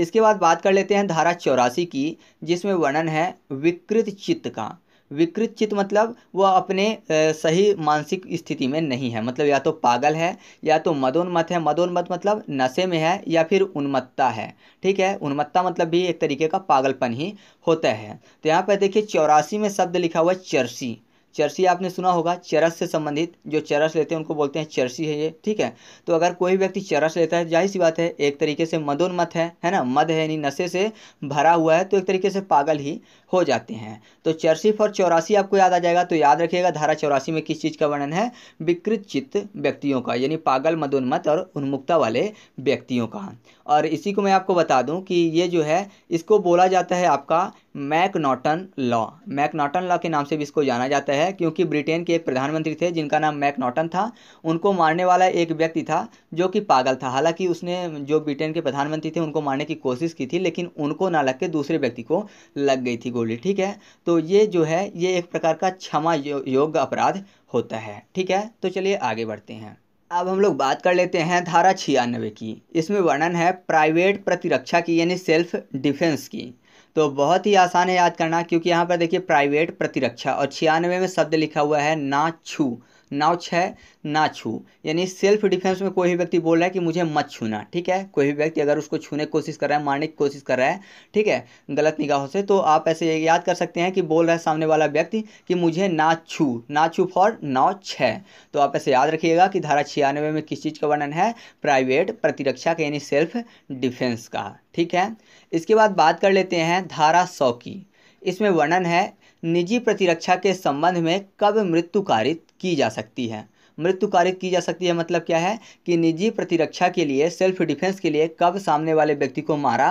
इसके बाद बात कर लेते हैं धारा चौरासी की जिसमें वर्णन है विकृत चित्त का विकृत चित्त मतलब वह अपने सही मानसिक स्थिति में नहीं है मतलब या तो पागल है या तो मदोन्मत है मदोन्मत मतलब नशे में है या फिर उन्मत्ता है ठीक है उन्मत्ता मतलब भी एक तरीके का पागलपन ही होता है तो यहाँ पर देखिए चौरासी में शब्द लिखा हुआ है चरसी चर्सी आपने सुना होगा चरस से संबंधित जो चरस लेते हैं उनको बोलते हैं चर्सी है ये ठीक है तो अगर कोई व्यक्ति चरस लेता है जाहिर सी बात है एक तरीके से मदोन्मत है है ना मद है यानी नशे से भरा हुआ है तो एक तरीके से पागल ही हो जाते हैं तो चर्सी फॉर चौरासी आपको याद आ जाएगा तो याद रखिएगा धारा चौरासी में किस चीज़ का वर्णन है विकृत चित्त व्यक्तियों का यानी पागल मदोन्मत और उन्मुक्ता वाले व्यक्तियों का और इसी को मैं आपको बता दूं कि ये जो है इसको बोला जाता है आपका मैकनॉटन लॉ मैकनॉटन लॉ के नाम से भी इसको जाना जाता है क्योंकि ब्रिटेन के एक प्रधानमंत्री थे जिनका नाम मैकनॉटन था उनको मारने वाला एक व्यक्ति था जो कि पागल था हालांकि उसने जो ब्रिटेन के प्रधानमंत्री थे उनको मारने की कोशिश की थी लेकिन उनको ना लग के दूसरे व्यक्ति को लग गई थी गोली ठीक है तो ये जो है ये एक प्रकार का क्षमा योग्य अपराध होता है ठीक है तो चलिए आगे बढ़ते हैं अब हम लोग बात कर लेते हैं धारा छियानवे की इसमें वर्णन है प्राइवेट प्रतिरक्षा की यानी सेल्फ डिफेंस की तो बहुत ही आसान है याद करना क्योंकि यहाँ पर देखिए प्राइवेट प्रतिरक्षा और छियानवे में शब्द लिखा हुआ है ना छू नाव छः ना छू यानी सेल्फ डिफेंस में कोई भी व्यक्ति बोल रहा है कि मुझे मत छूना ठीक है कोई भी व्यक्ति अगर उसको छूने की कोशिश कर रहा है मारने की कोशिश कर रहा है ठीक है गलत निगाहों से तो आप ऐसे याद कर सकते हैं कि बोल रहा है सामने वाला व्यक्ति कि मुझे ना छू ना छू फॉर नाव छः तो आप ऐसे याद रखिएगा कि धारा छियानवे में किस चीज़ का वर्णन है प्राइवेट प्रतिरक्षा का यानी सेल्फ डिफेंस का ठीक है इसके बाद बात कर लेते हैं धारा सौ की इसमें वर्णन है निजी प्रतिरक्षा के संबंध में कब मृत्यु कारित की जा सकती है मृत्यु कारित की जा सकती है मतलब क्या है कि निजी प्रतिरक्षा के लिए सेल्फ डिफेंस के लिए कब सामने वाले व्यक्ति को मारा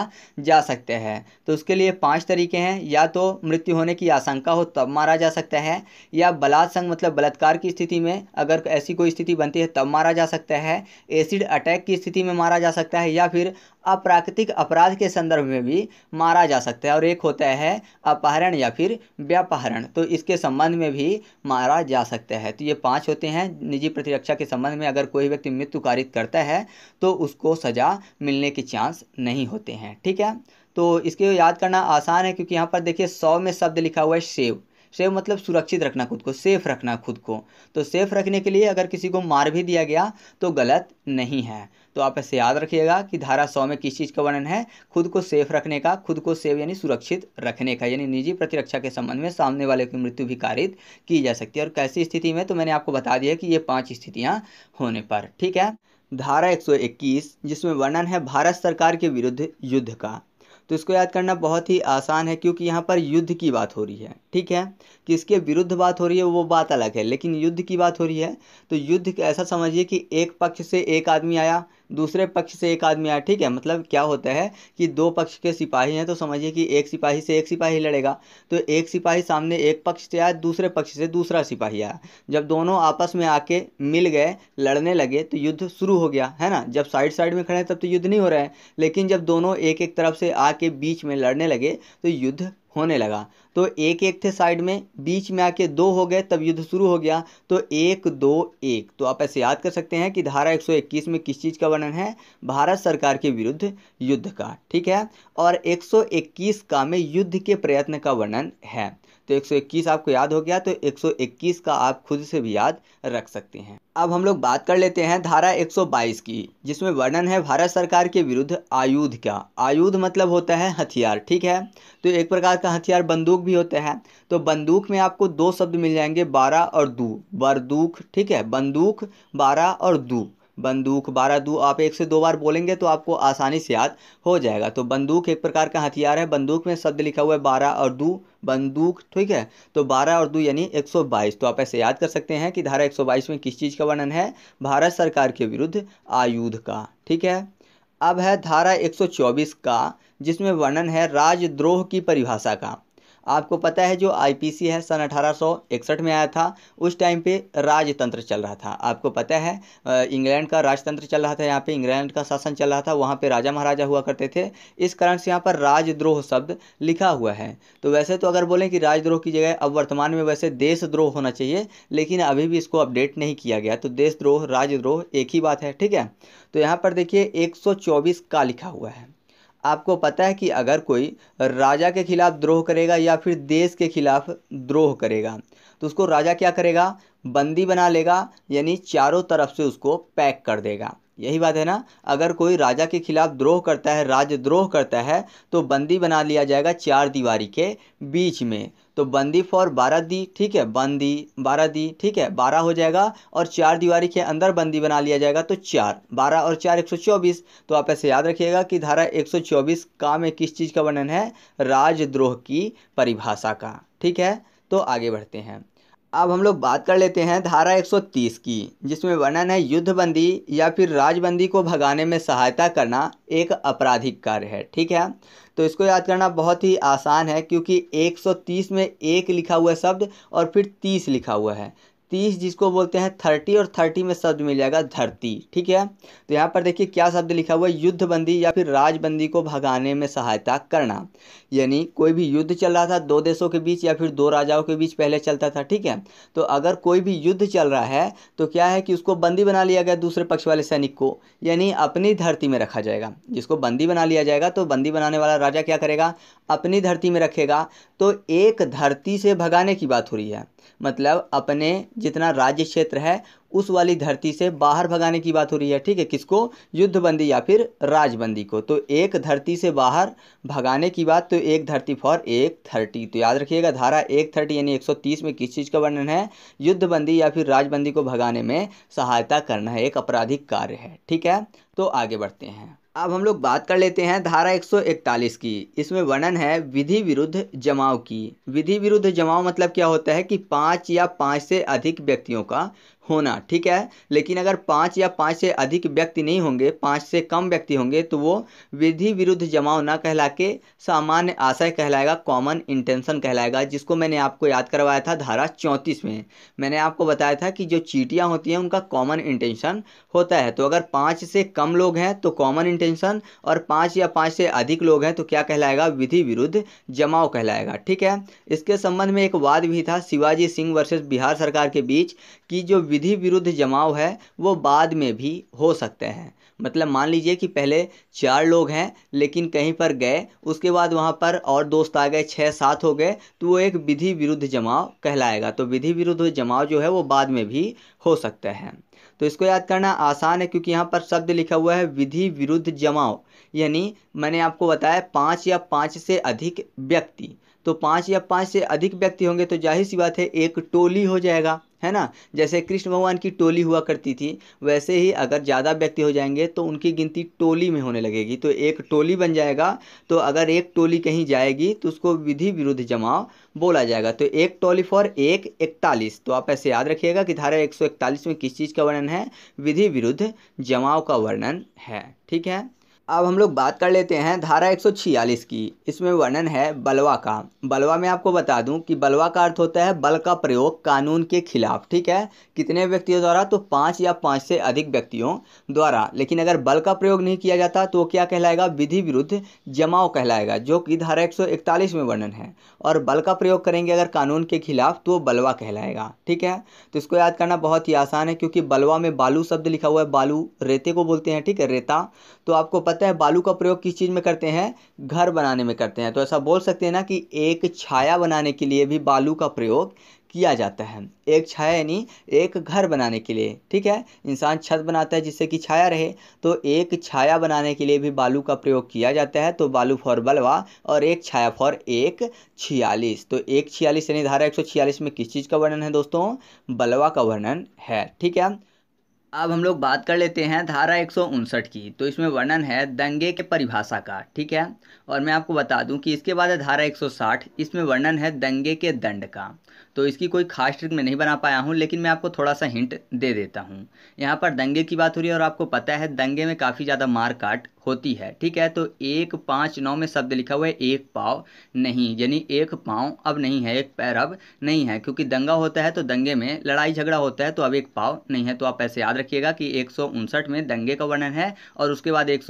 जा सकते हैं तो उसके लिए पाँच तरीके हैं या तो मृत्यु होने की आशंका हो तब मारा जा सकता है या बलात्संग मतलब बलात्कार की स्थिति में अगर ऐसी कोई स्थिति बनती है तब मारा जा सकता है एसिड अटैक की स्थिति में मारा जा सकता है या फिर अप्राकृतिक अपराध के संदर्भ में भी मारा जा सकता है और एक होता है अपहरण या फिर व्यापहरण तो इसके संबंध में भी मारा जा सकता है तो ये पाँच होते हैं निजी प्रतिरक्षा के संबंध में अगर कोई व्यक्ति मृत्यु कारित करता है तो उसको सज़ा मिलने के चांस नहीं होते हैं ठीक है तो इसके याद करना आसान है क्योंकि यहाँ पर देखिए सौ में शब्द लिखा हुआ है सेव सेव मतलब सुरक्षित रखना खुद को सेफ रखना खुद को तो सेफ रखने के लिए अगर किसी को मार भी दिया गया तो गलत नहीं है तो आप ऐसे याद रखिएगा कि धारा सौ में किस चीज़ का वर्णन है खुद को सेफ रखने का खुद को सेफ यानी सुरक्षित रखने का यानी निजी प्रतिरक्षा के संबंध में सामने वाले की मृत्यु भी कारित की जा सकती है और कैसी स्थिति में तो मैंने आपको बता दिया कि ये पाँच स्थितियाँ होने पर ठीक है धारा एक जिसमें वर्णन है भारत सरकार के विरुद्ध युद्ध का तो इसको याद करना बहुत ही आसान है क्योंकि यहाँ पर युद्ध की बात हो रही है ठीक है किसके विरुद्ध बात हो रही है वो बात अलग है लेकिन युद्ध की बात हो रही है तो युद्ध ऐसा समझिए कि एक पक्ष से एक आदमी आया दूसरे पक्ष से एक आदमी आया ठीक है मतलब क्या होता है कि दो पक्ष के सिपाही हैं तो समझिए कि एक सिपाही से एक सिपाही लड़ेगा तो एक सिपाही सामने एक पक्ष से आया दूसरे पक्ष से दूसरा सिपाही आया जब दोनों आपस में आके मिल गए लड़ने लगे तो युद्ध शुरू हो गया है ना जब साइड साइड में खड़े हैं तब तो युद्ध नहीं हो रहा है लेकिन जब दोनों एक एक तरफ से आके बीच में लड़ने लगे तो युद्ध होने लगा तो एक एक थे साइड में बीच में आके दो हो गए तब युद्ध शुरू हो गया तो एक दो एक तो आप ऐसे याद कर सकते हैं कि धारा 121 में किस चीज़ का वर्णन है भारत सरकार के विरुद्ध युद्ध का ठीक है और 121 का में युद्ध के प्रयत्न का वर्णन है तो 121 आपको याद हो गया तो 121 का आप खुद से भी याद रख सकते हैं अब हम लोग बात कर लेते हैं धारा 122 की जिसमें वर्णन है भारत सरकार के विरुद्ध आयुध का आयुध मतलब होता है हथियार ठीक है तो एक प्रकार का हथियार बंदूक भी होता है तो बंदूक में आपको दो शब्द मिल जाएंगे बारह और दू बरदूक ठीक है बंदूक बारह और दू बंदूक बारह दू आप एक से दो बार बोलेंगे तो आपको आसानी से याद हो जाएगा तो बंदूक एक प्रकार का हथियार है बंदूक में शब्द लिखा हुआ है बारह और दू बंदूक ठीक है तो बारह और दो यानी 122 तो आप ऐसे याद कर सकते हैं कि धारा 122 में किस चीज़ का वर्णन है भारत सरकार के विरुद्ध आयुध का ठीक है अब है धारा चौबीस का जिसमें वर्णन है राजद्रोह की परिभाषा का आपको पता है जो आईपीसी है सन 1861 में आया था उस टाइम पे राजतंत्र चल रहा था आपको पता है इंग्लैंड का राजतंत्र चल रहा था यहाँ पे इंग्लैंड का शासन चल रहा था वहाँ पे राजा महाराजा हुआ करते थे इस कारण से यहाँ पर राजद्रोह शब्द लिखा हुआ है तो वैसे तो अगर बोलें कि राजद्रोह की जगह अब वर्तमान में वैसे देशद्रोह होना चाहिए लेकिन अभी भी इसको अपडेट नहीं किया गया तो देशद्रोह राजद्रोह एक ही बात है ठीक है तो यहाँ पर देखिए एक का लिखा हुआ है आपको पता है कि अगर कोई राजा के खिलाफ द्रोह करेगा या फिर देश के खिलाफ द्रोह करेगा तो उसको राजा क्या करेगा बंदी बना लेगा यानी चारों तरफ से उसको पैक कर देगा यही बात है ना अगर कोई राजा के खिलाफ द्रोह करता है राजद्रोह करता है तो बंदी बना लिया जाएगा चार दीवारी के बीच में तो बंदी फॉर बारह दी ठीक है बंदी बारह दी ठीक है बारह हो जाएगा और चार दीवारी के अंदर बंदी बना लिया जाएगा तो चार बारह और चार एक सौ चौबीस तो आप ऐसे याद रखिएगा कि धारा एक सौ चौबीस का में किस चीज़ का वर्णन है राजद्रोह की परिभाषा का ठीक है तो आगे बढ़ते हैं अब हम लोग बात कर लेते हैं धारा 130 की जिसमें वर्णन है युद्धबंदी या फिर राजबंदी को भगाने में सहायता करना एक आपराधिक कार्य है ठीक है तो इसको याद करना बहुत ही आसान है क्योंकि 130 में एक लिखा हुआ शब्द और फिर 30 लिखा हुआ है तीस जिसको बोलते हैं थर्टी और थर्टी में शब्द मिल जाएगा धरती ठीक है तो यहाँ पर देखिए क्या शब्द लिखा हुआ है युद्धबंदी या फिर राजबंदी को भगाने में सहायता करना यानी कोई भी युद्ध चल रहा था दो देशों के बीच या फिर दो राजाओं के बीच पहले चलता था ठीक है तो अगर कोई भी युद्ध चल रहा है तो क्या है कि उसको बंदी बना लिया गया दूसरे पक्ष वाले सैनिक को यानी अपनी धरती में रखा जाएगा जिसको बंदी बना लिया जाएगा तो बंदी बनाने वाला राजा क्या करेगा अपनी धरती में रखेगा तो एक धरती से भगाने की बात हो रही है मतलब अपने जितना राज्य क्षेत्र है उस वाली धरती से बाहर भगाने की बात हो रही है ठीक है किसको युद्धबंदी या फिर राजबंदी को तो एक धरती से बाहर भगाने की बात तो एक धरती फॉर एक थर्टी तो याद रखिएगा धारा एक थर्टी यानी 130 में किस चीज़ का वर्णन है युद्धबंदी या फिर राजबंदी को भगाने में सहायता करना है एक आपराधिक कार्य है ठीक है तो आगे बढ़ते हैं अब हम लोग बात कर लेते हैं धारा 141 की इसमें वर्णन है विधि विरुद्ध जमाव की विधि विरुद्ध जमाव मतलब क्या होता है कि पाँच या पाँच से अधिक व्यक्तियों का होना ठीक है लेकिन अगर पाँच या पाँच से अधिक व्यक्ति नहीं होंगे पाँच से कम व्यक्ति होंगे तो वो विधि विरुद्ध जमाव ना कहला के सामान्य आशय कहलाएगा कॉमन इंटेंशन कहलाएगा जिसको मैंने आपको याद करवाया था धारा चौंतीस में मैंने आपको बताया था कि जो चीटियाँ होती हैं उनका कॉमन इंटेंशन होता है तो अगर पाँच से कम लोग हैं तो कॉमन इंटेंशन और पाँच या पाँच से अधिक लोग हैं तो क्या कहलाएगा विधि विरुद्ध जमाव कहलाएगा ठीक है इसके संबंध में एक वाद भी था शिवाजी सिंह वर्सेज बिहार सरकार के बीच कि जो विधि विरुद्ध जमाव है वो बाद में भी हो सकते हैं मतलब मान लीजिए कि पहले चार लोग हैं लेकिन कहीं पर गए उसके बाद वहाँ पर और दोस्त आ गए छः सात हो गए तो वो एक विधि विरुद्ध जमाव कहलाएगा तो विधि विरुद्ध जमाव जो है वो बाद में भी हो सकते हैं तो इसको याद करना आसान है क्योंकि यहाँ पर शब्द लिखा हुआ है विधि विरुद्ध जमाव यानी मैंने आपको बताया पाँच या पाँच से अधिक व्यक्ति तो पाँच या पाँच से अधिक व्यक्ति होंगे तो जाहिर सी बात है एक टोली हो जाएगा है ना जैसे कृष्ण भगवान की टोली हुआ करती थी वैसे ही अगर ज़्यादा व्यक्ति हो जाएंगे तो उनकी गिनती टोली में होने लगेगी तो एक टोली बन जाएगा तो अगर एक टोली कहीं जाएगी तो उसको विधि विरुद्ध जमाव बोला जाएगा तो एक टोली फॉर एक इकतालीस तो आप ऐसे याद रखिएगा कि धारा एक में किस चीज़ का वर्णन है विधि विरुद्ध जमाव का वर्णन है ठीक है अब हम लोग बात कर लेते हैं धारा 146 की इसमें वर्णन है बलवा का बलवा में आपको बता दूं कि बलवा का अर्थ होता है बल का प्रयोग कानून के खिलाफ ठीक है कितने व्यक्तियों द्वारा तो पाँच या पाँच से अधिक व्यक्तियों द्वारा लेकिन अगर बल का प्रयोग नहीं किया जाता तो क्या कहलाएगा विधि विरुद्ध जमाव कहलाएगा जो कि धारा एक में वर्णन है और बल का प्रयोग करेंगे अगर कानून के खिलाफ तो बलवा कहलाएगा ठीक है तो इसको याद करना बहुत ही आसान है क्योंकि बलवा में बालू शब्द लिखा हुआ है बालू रेते को बोलते हैं ठीक है रेता तो आपको पता है बालू का प्रयोग किस चीज़ में करते हैं घर बनाने में करते हैं तो ऐसा बोल सकते हैं ना कि एक छाया बनाने के लिए भी बालू का प्रयोग किया जाता है एक छाया यानी एक घर बनाने के लिए ठीक है इंसान छत बनाता है जिससे कि छाया रहे तो एक छाया बनाने के लिए भी बालू का प्रयोग किया जाता है तो बालू फॉर बलवा और एक छाया फॉर एक छियालीस तो एक छियालीस यानी धारा एक सौ छियालीस में किस चीज़ का वर्णन है दोस्तों बलवा का वर्णन है ठीक है अब हम लोग बात कर लेते हैं धारा एक की तो इसमें वर्णन है दंगे के परिभाषा का ठीक है और मैं आपको बता दूं कि इसके बाद है धारा 160 इसमें वर्णन है दंगे के दंड का तो इसकी कोई खास ट्रिक मैं नहीं बना पाया हूँ लेकिन मैं आपको थोड़ा सा हिंट दे देता हूँ यहाँ पर दंगे की बात हो रही है और आपको पता है दंगे में काफ़ी ज़्यादा मार काट होती है ठीक है तो एक पाँच नौ में शब्द लिखा हुआ है एक पाव नहीं यानी एक पाँव अब नहीं है एक पैर अब नहीं है क्योंकि दंगा होता है तो दंगे में लड़ाई झगड़ा होता है तो अब एक पाव नहीं है तो आप ऐसे याद रखिएगा कि एक में दंगे का वर्णन है और उसके बाद एक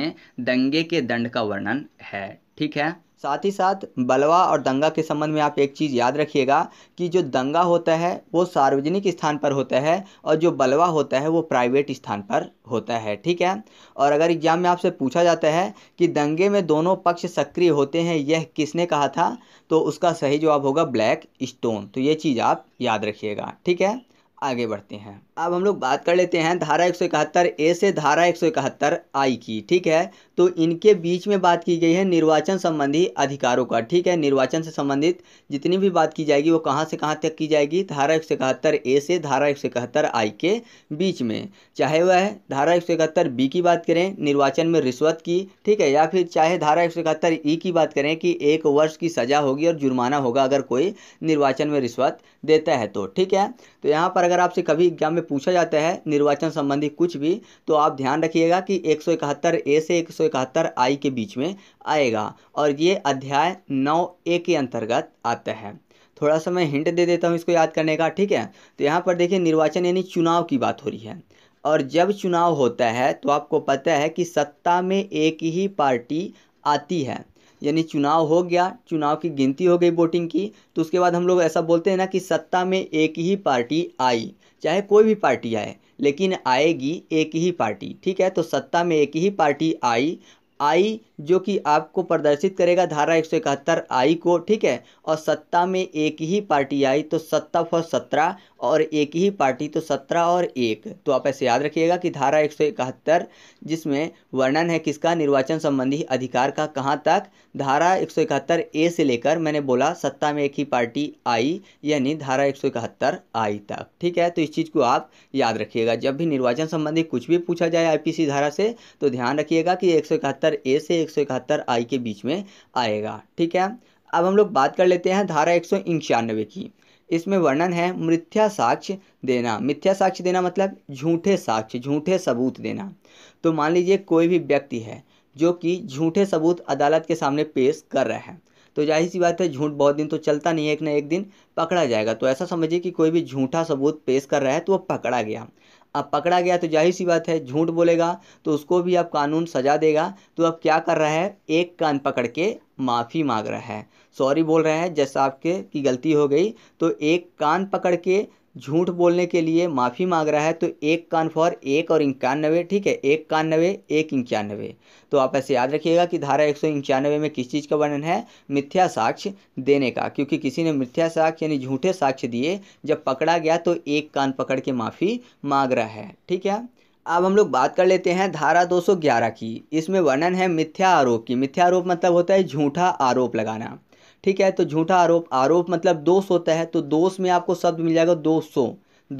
में दंगे के दंड का वर्णन है ठीक है साथ ही साथ बलवा और दंगा के संबंध में आप एक चीज़ याद रखिएगा कि जो दंगा होता है वो सार्वजनिक स्थान पर होता है और जो बलवा होता है वो प्राइवेट स्थान पर होता है ठीक है और अगर एग्जाम में आपसे पूछा जाता है कि दंगे में दोनों पक्ष सक्रिय होते हैं यह किसने कहा था तो उसका सही जवाब होगा ब्लैक स्टोन तो ये चीज़ आप याद रखिएगा ठीक है आगे बढ़ते हैं अब हम लोग बात कर लेते हैं धारा एक ए से धारा एक आई की ठीक है तो इनके बीच में बात की गई है निर्वाचन संबंधी अधिकारों का ठीक है निर्वाचन से संबंधित जितनी भी बात की जाएगी वो कहाँ से कहाँ तक की जाएगी धारा एक ए से धारा एक आई के बीच में चाहे वह धारा एक बी की बात करें निर्वाचन में रिश्वत की ठीक है या फिर चाहे धारा एक ई की बात करें कि एक वर्ष की सज़ा होगी और जुर्माना होगा अगर कोई निर्वाचन में रिश्वत देता है तो ठीक है तो यहाँ पर अगर आपसे कभी एग्जाम में पूछा जाता है निर्वाचन संबंधी कुछ भी तो आप ध्यान रखिएगा कि एक ए से एक आई के बीच में आएगा और ये अध्याय नौ ए के अंतर्गत आता है थोड़ा सा मैं हिंट दे देता हूँ इसको याद करने का ठीक है तो यहाँ पर देखिए निर्वाचन यानी चुनाव की बात हो रही है और जब चुनाव होता है तो आपको पता है कि सत्ता में एक ही पार्टी आती है यानी चुनाव हो गया चुनाव की गिनती हो गई वोटिंग की तो उसके बाद हम लोग ऐसा बोलते हैं ना कि सत्ता में एक ही पार्टी आई चाहे कोई भी पार्टी आए लेकिन आएगी एक ही पार्टी ठीक है तो सत्ता में एक ही पार्टी आई आई जो कि आपको प्रदर्शित करेगा धारा एक सौ इकहत्तर आई को ठीक है और सत्ता में एक ही पार्टी आई तो सत्ता फॉर सत्रह और एक ही पार्टी तो सत्रह और एक तो आप ऐसे याद रखिएगा कि धारा एक सौ इकहत्तर जिसमें वर्णन है किसका निर्वाचन संबंधी अधिकार का कहाँ तक धारा एक सौ इकहत्तर ए से लेकर मैंने बोला सत्ता में एक ही पार्टी आई यानी धारा एक सौ इकहत्तर आई तक ठीक है तो इस चीज़ को आप याद रखिएगा जब भी निर्वाचन संबंधी कुछ भी पूछा जाए सी धारा से तो ध्यान रखिएगा कि एक सौ इकहत्तर इकहत्तर ए से एक सौ इकहत्तर आई के बीच में आएगा ठीक है अब हम लोग बात कर लेते हैं धारा एक सौ इक्यानवे की इसमें वर्णन है मिथ्या साक्ष्य देना मिथ्या साक्ष्य देना मतलब झूठे साक्ष्य झूठे सबूत देना तो मान लीजिए कोई भी व्यक्ति है जो कि झूठे सबूत अदालत के सामने पेश कर रहा है तो जाहिर सी बात है झूठ बहुत दिन तो चलता नहीं है एक ना एक दिन पकड़ा जाएगा तो ऐसा समझिए कि कोई भी झूठा सबूत पेश कर रहा है तो वो पकड़ा गया अब पकड़ा गया तो जाहिर सी बात है झूठ बोलेगा तो उसको भी अब कानून सजा देगा तो अब क्या कर रहा है एक कान पकड़ के माफ़ी मांग रहा है सॉरी बोल रहा है जैसा आपके की गलती हो गई तो एक कान पकड़ के झूठ बोलने के लिए माफ़ी मांग रहा है तो एक कान फॉर एक और इक्यानवे ठीक है एक कानवे एक इक्यानवे तो आप ऐसे याद रखिएगा कि धारा एक सौ इक्यानवे में किस चीज़ का वर्णन है मिथ्या साक्ष्य देने का क्योंकि किसी ने मिथ्या साक्ष्य यानी झूठे साक्ष्य दिए जब पकड़ा गया तो एक कान पकड़ के माफ़ी मांग रहा है ठीक है अब हम लोग बात कर लेते हैं धारा 211 की इसमें वर्णन है मिथ्या आरोप की मिथ्या आरोप मतलब होता है झूठा आरोप लगाना ठीक है तो झूठा आरोप आरोप मतलब दोष होता है तो दोष में आपको शब्द मिल जाएगा दो सौ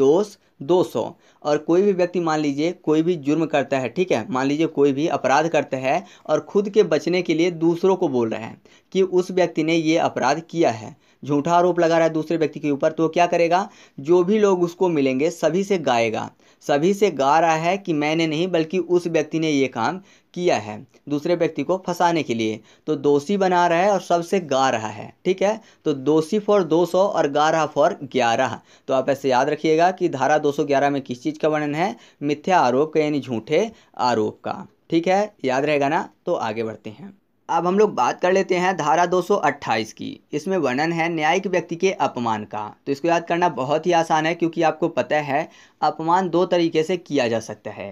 दोष दो सौ और कोई भी व्यक्ति मान लीजिए कोई भी जुर्म करता है ठीक है मान लीजिए कोई भी अपराध करता है और खुद के बचने के लिए दूसरों को बोल रहा है कि उस व्यक्ति ने ये अपराध किया है झूठा आरोप लगा रहा है दूसरे व्यक्ति के ऊपर तो क्या करेगा जो भी लोग उसको मिलेंगे सभी से गाएगा सभी से गा रहा है कि मैंने नहीं बल्कि उस व्यक्ति ने ये काम किया है दूसरे व्यक्ति को फंसाने के लिए तो दोषी बना रहा है और सबसे गा रहा है ठीक है तो दोषी फॉर 200 और गा रहा फॉर ग्यारह तो आप ऐसे याद रखिएगा कि धारा 211 में किस चीज़ का वर्णन है मिथ्या आरोप का यानी झूठे आरोप का ठीक है याद रहेगा ना तो आगे बढ़ते हैं अब हम लोग बात कर लेते हैं धारा 228 की इसमें वर्णन है न्यायिक व्यक्ति के अपमान का तो इसको याद करना बहुत ही आसान है क्योंकि आपको पता है अपमान दो तरीके से किया जा सकता है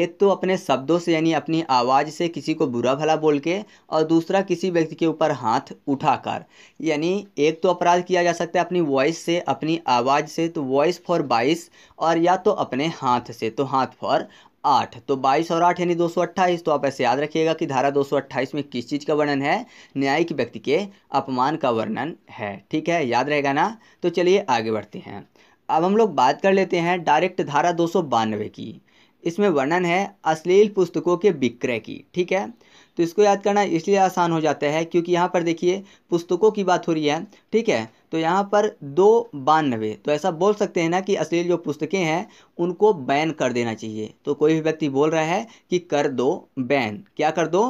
एक तो अपने शब्दों से यानी अपनी आवाज़ से किसी को बुरा भला बोल के और दूसरा किसी व्यक्ति के ऊपर हाथ उठाकर यानी एक तो अपराध किया जा सकता है अपनी वॉइस से अपनी आवाज़ से तो वॉइस फॉर बाईस और या तो अपने हाथ से तो हाथ फॉर आठ तो बाईस और आठ यानी दो सौ अट्ठाईस तो आप ऐसे याद रखिएगा कि धारा दो सौ अट्ठाईस में किस चीज़ का वर्णन है न्यायिक व्यक्ति के अपमान का वर्णन है ठीक है याद रहेगा ना तो चलिए आगे बढ़ते हैं अब हम लोग बात कर लेते हैं डायरेक्ट धारा दो सौ बानवे की इसमें वर्णन है अश्लील पुस्तकों के विक्रय की ठीक है तो इसको याद करना इसलिए आसान हो जाता है क्योंकि यहाँ पर देखिए पुस्तकों की बात हो रही है ठीक है तो यहाँ पर दो बानवे तो ऐसा बोल सकते हैं ना कि अश्लील जो पुस्तकें हैं उनको बैन कर देना चाहिए तो कोई भी व्यक्ति बोल रहा है कि कर दो बैन क्या कर दो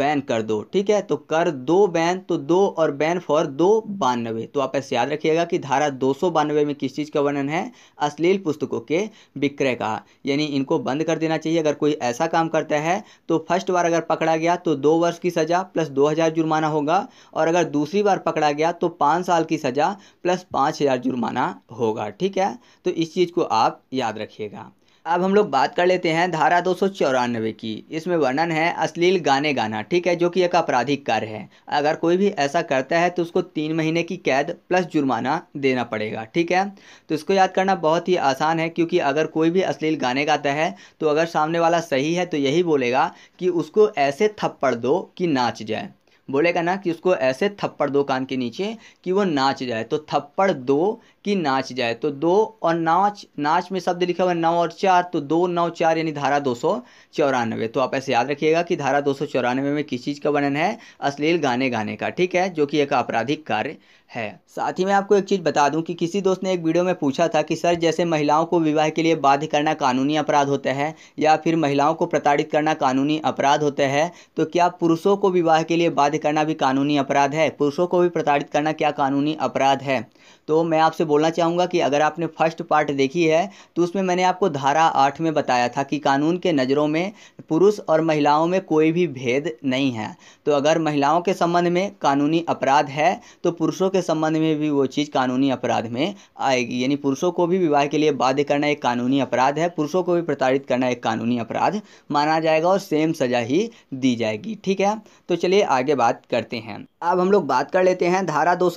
बैन कर दो ठीक है तो कर दो बैन तो दो और बैन फॉर दो बानवे तो आप ऐसे याद रखिएगा कि धारा दो सौ बानवे में किस चीज़ का वर्णन है अश्लील पुस्तकों के विक्रय का यानी इनको बंद कर देना चाहिए अगर कोई ऐसा काम करता है तो फर्स्ट बार अगर पकड़ा गया तो दो वर्ष की सज़ा प्लस दो हज़ार जुर्माना होगा और अगर दूसरी बार पकड़ा गया तो पाँच साल की सज़ा होगा प्लस पाँच हज़ार जुर्माना होगा ठीक है तो इस चीज़ को आप याद रखिएगा अब हम लोग बात कर लेते हैं धारा दो की इसमें वर्णन है अश्लील गाने गाना ठीक है जो कि एक आपराधिक कार्य है अगर कोई भी ऐसा करता है तो उसको तीन महीने की कैद प्लस जुर्माना देना पड़ेगा ठीक है तो इसको याद करना बहुत ही आसान है क्योंकि अगर कोई भी अश्लील गाने गाता है तो अगर सामने वाला सही है तो यही बोलेगा कि उसको ऐसे थप्पड़ दो कि नाच जाए बोलेगा ना कि उसको ऐसे थप्पड़ दो कान के नीचे कि वो नाच जाए तो थप्पड़ दो कि नाच जाए तो दो और नाच नाच में शब्द लिखा हुआ है नौ और चार तो दो नौ चार यानी धारा दो सौ चौरानवे तो आप ऐसे याद रखिएगा कि धारा दो सौ चौरानवे में किस चीज़ का वर्णन है अश्लील गाने गाने का ठीक है जो कि एक आपराधिक कार्य है साथ ही मैं आपको एक चीज़ बता दूं कि किसी दोस्त ने एक वीडियो में पूछा था कि सर जैसे महिलाओं को विवाह के लिए बाध्य करना कानूनी अपराध होता है या फिर महिलाओं को प्रताड़ित करना कानूनी अपराध होता है तो क्या पुरुषों को विवाह के लिए बाध्य करना भी कानूनी अपराध है पुरुषों को भी प्रताड़ित करना क्या कानूनी अपराध है तो मैं आपसे बोलना चाहूँगा कि अगर आपने फर्स्ट पार्ट देखी है तो उसमें मैंने आपको धारा आठ में बताया था कि कानून के नज़रों में पुरुष और महिलाओं में कोई भी भेद नहीं है तो अगर महिलाओं के संबंध में कानूनी अपराध है तो पुरुषों के संबंध में भी वो चीज़ कानूनी अपराध में आएगी यानी पुरुषों को भी विवाह के लिए बाध्य करना एक कानूनी अपराध है पुरुषों को भी प्रताड़ित करना एक कानूनी अपराध माना जाएगा और सेम सजा ही दी जाएगी ठीक है तो चलिए आगे बात करते हैं अब हम लोग बात कर लेते हैं धारा दो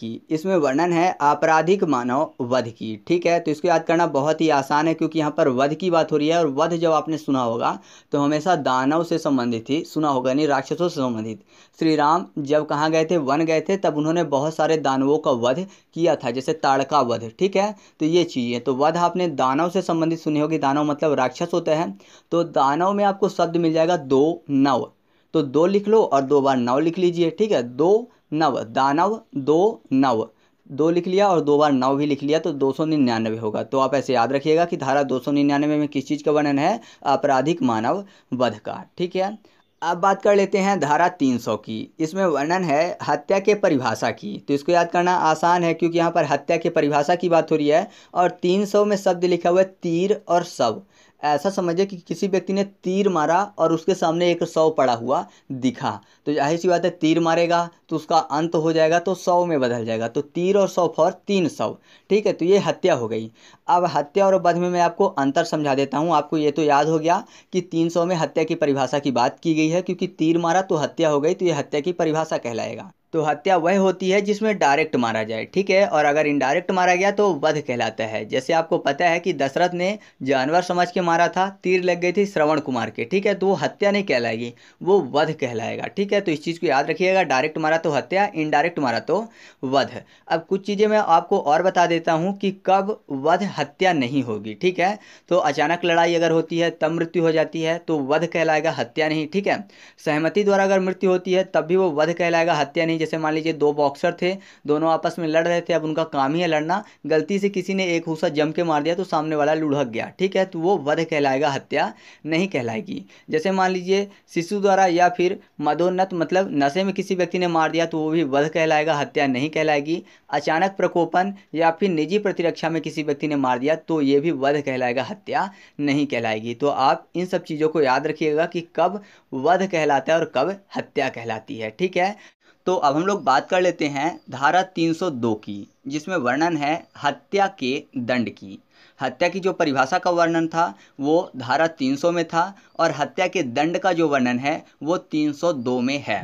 की इसमें वर्णन है अपराध अपराधिक मानव वध की ठीक है तो इसको याद करना बहुत ही आसान है क्योंकि यहाँ पर वध की बात हो रही है और वध जब आपने सुना होगा तो हमेशा दानव से संबंधित ही सुना होगा यानी राक्षसों से संबंधित श्री राम जब कहाँ गए थे वन गए थे तब उन्होंने बहुत सारे दानवों का वध किया था जैसे ताड़का वध ठीक है तो ये चीज़ है तो वध आपने दानव से संबंधित सुनी होगी दानव मतलब राक्षस होते हैं तो दानव में आपको शब्द मिल जाएगा दो नव तो दो लिख लो और दो बार नव लिख लीजिए ठीक है दो नव दानव दो नव दो लिख लिया और दो बार नौ भी लिख लिया तो दो सौ निन्यानवे होगा तो आप ऐसे याद रखिएगा कि धारा दो सौ निन्यानवे में किस चीज़ का वर्णन है आपराधिक मानव वध का ठीक है अब बात कर लेते हैं धारा 300 की इसमें वर्णन है हत्या के परिभाषा की तो इसको याद करना आसान है क्योंकि यहाँ पर हत्या के परिभाषा की बात हो रही है और 300 में शब्द लिखा हुआ है तीर और शव ऐसा समझिए कि किसी व्यक्ति ने तीर मारा और उसके सामने एक सौ पड़ा हुआ दिखा तो जाहिर सी बात है तीर मारेगा तो उसका अंत हो जाएगा तो सौ में बदल जाएगा तो तीर और सौ फॉर तीन सौ ठीक है तो ये हत्या हो गई अब हत्या और बध में मैं आपको अंतर समझा देता हूँ आपको ये तो याद हो गया कि तीन सौ में हत्या की परिभाषा की बात की गई है क्योंकि तीर मारा तो हत्या हो गई तो ये हत्या की परिभाषा कहलाएगा तो हत्या वह होती है जिसमें डायरेक्ट मारा जाए ठीक है और अगर इनडायरेक्ट मारा गया तो वध कहलाता है जैसे आपको पता है कि दशरथ ने जानवर समझ के मारा था तीर लग गई थी श्रवण कुमार के ठीक है तो वो हत्या नहीं कहलाएगी वो वध कहलाएगा ठीक है तो इस चीज़ को याद रखिएगा डायरेक्ट मारा तो हत्या इनडायरेक्ट मारा तो वध अब कुछ चीज़ें मैं आपको और बता देता हूँ कि कब वध हत्या नहीं होगी ठीक है तो अचानक लड़ाई अगर होती है तब मृत्यु हो जाती है तो वध कहलाएगा हत्या नहीं ठीक है सहमति द्वारा अगर मृत्यु होती है तब भी वो वध कहलाएगा हत्या नहीं जैसे मान लीजिए दो बॉक्सर थे दोनों आपस में लड़ रहे थे अब उनका काम ही है लड़ना गलती से किसी ने एक हुसा जम के मार दिया तो सामने वाला लुढ़क गया ठीक है तो वो वध कहलाएगा हत्या नहीं कहलाएगी जैसे मान लीजिए शिशु द्वारा या फिर मदोन्नत मतलब नशे में किसी व्यक्ति ने मार दिया तो वो भी वध कहलाएगा हत्या नहीं कहलाएगी अचानक प्रकोपन या फिर निजी प्रतिरक्षा में किसी व्यक्ति ने मार दिया तो ये भी वध कहलाएगा हत्या नहीं कहलाएगी तो आप इन सब चीज़ों को याद रखिएगा कि कब वध कहलाता है और कब हत्या कहलाती है ठीक है तो अब हम लोग बात कर लेते हैं धारा 302 की जिसमें वर्णन है हत्या के दंड की हत्या की जो परिभाषा का वर्णन था वो धारा 300 में था और हत्या के दंड का जो वर्णन है वो 302 में है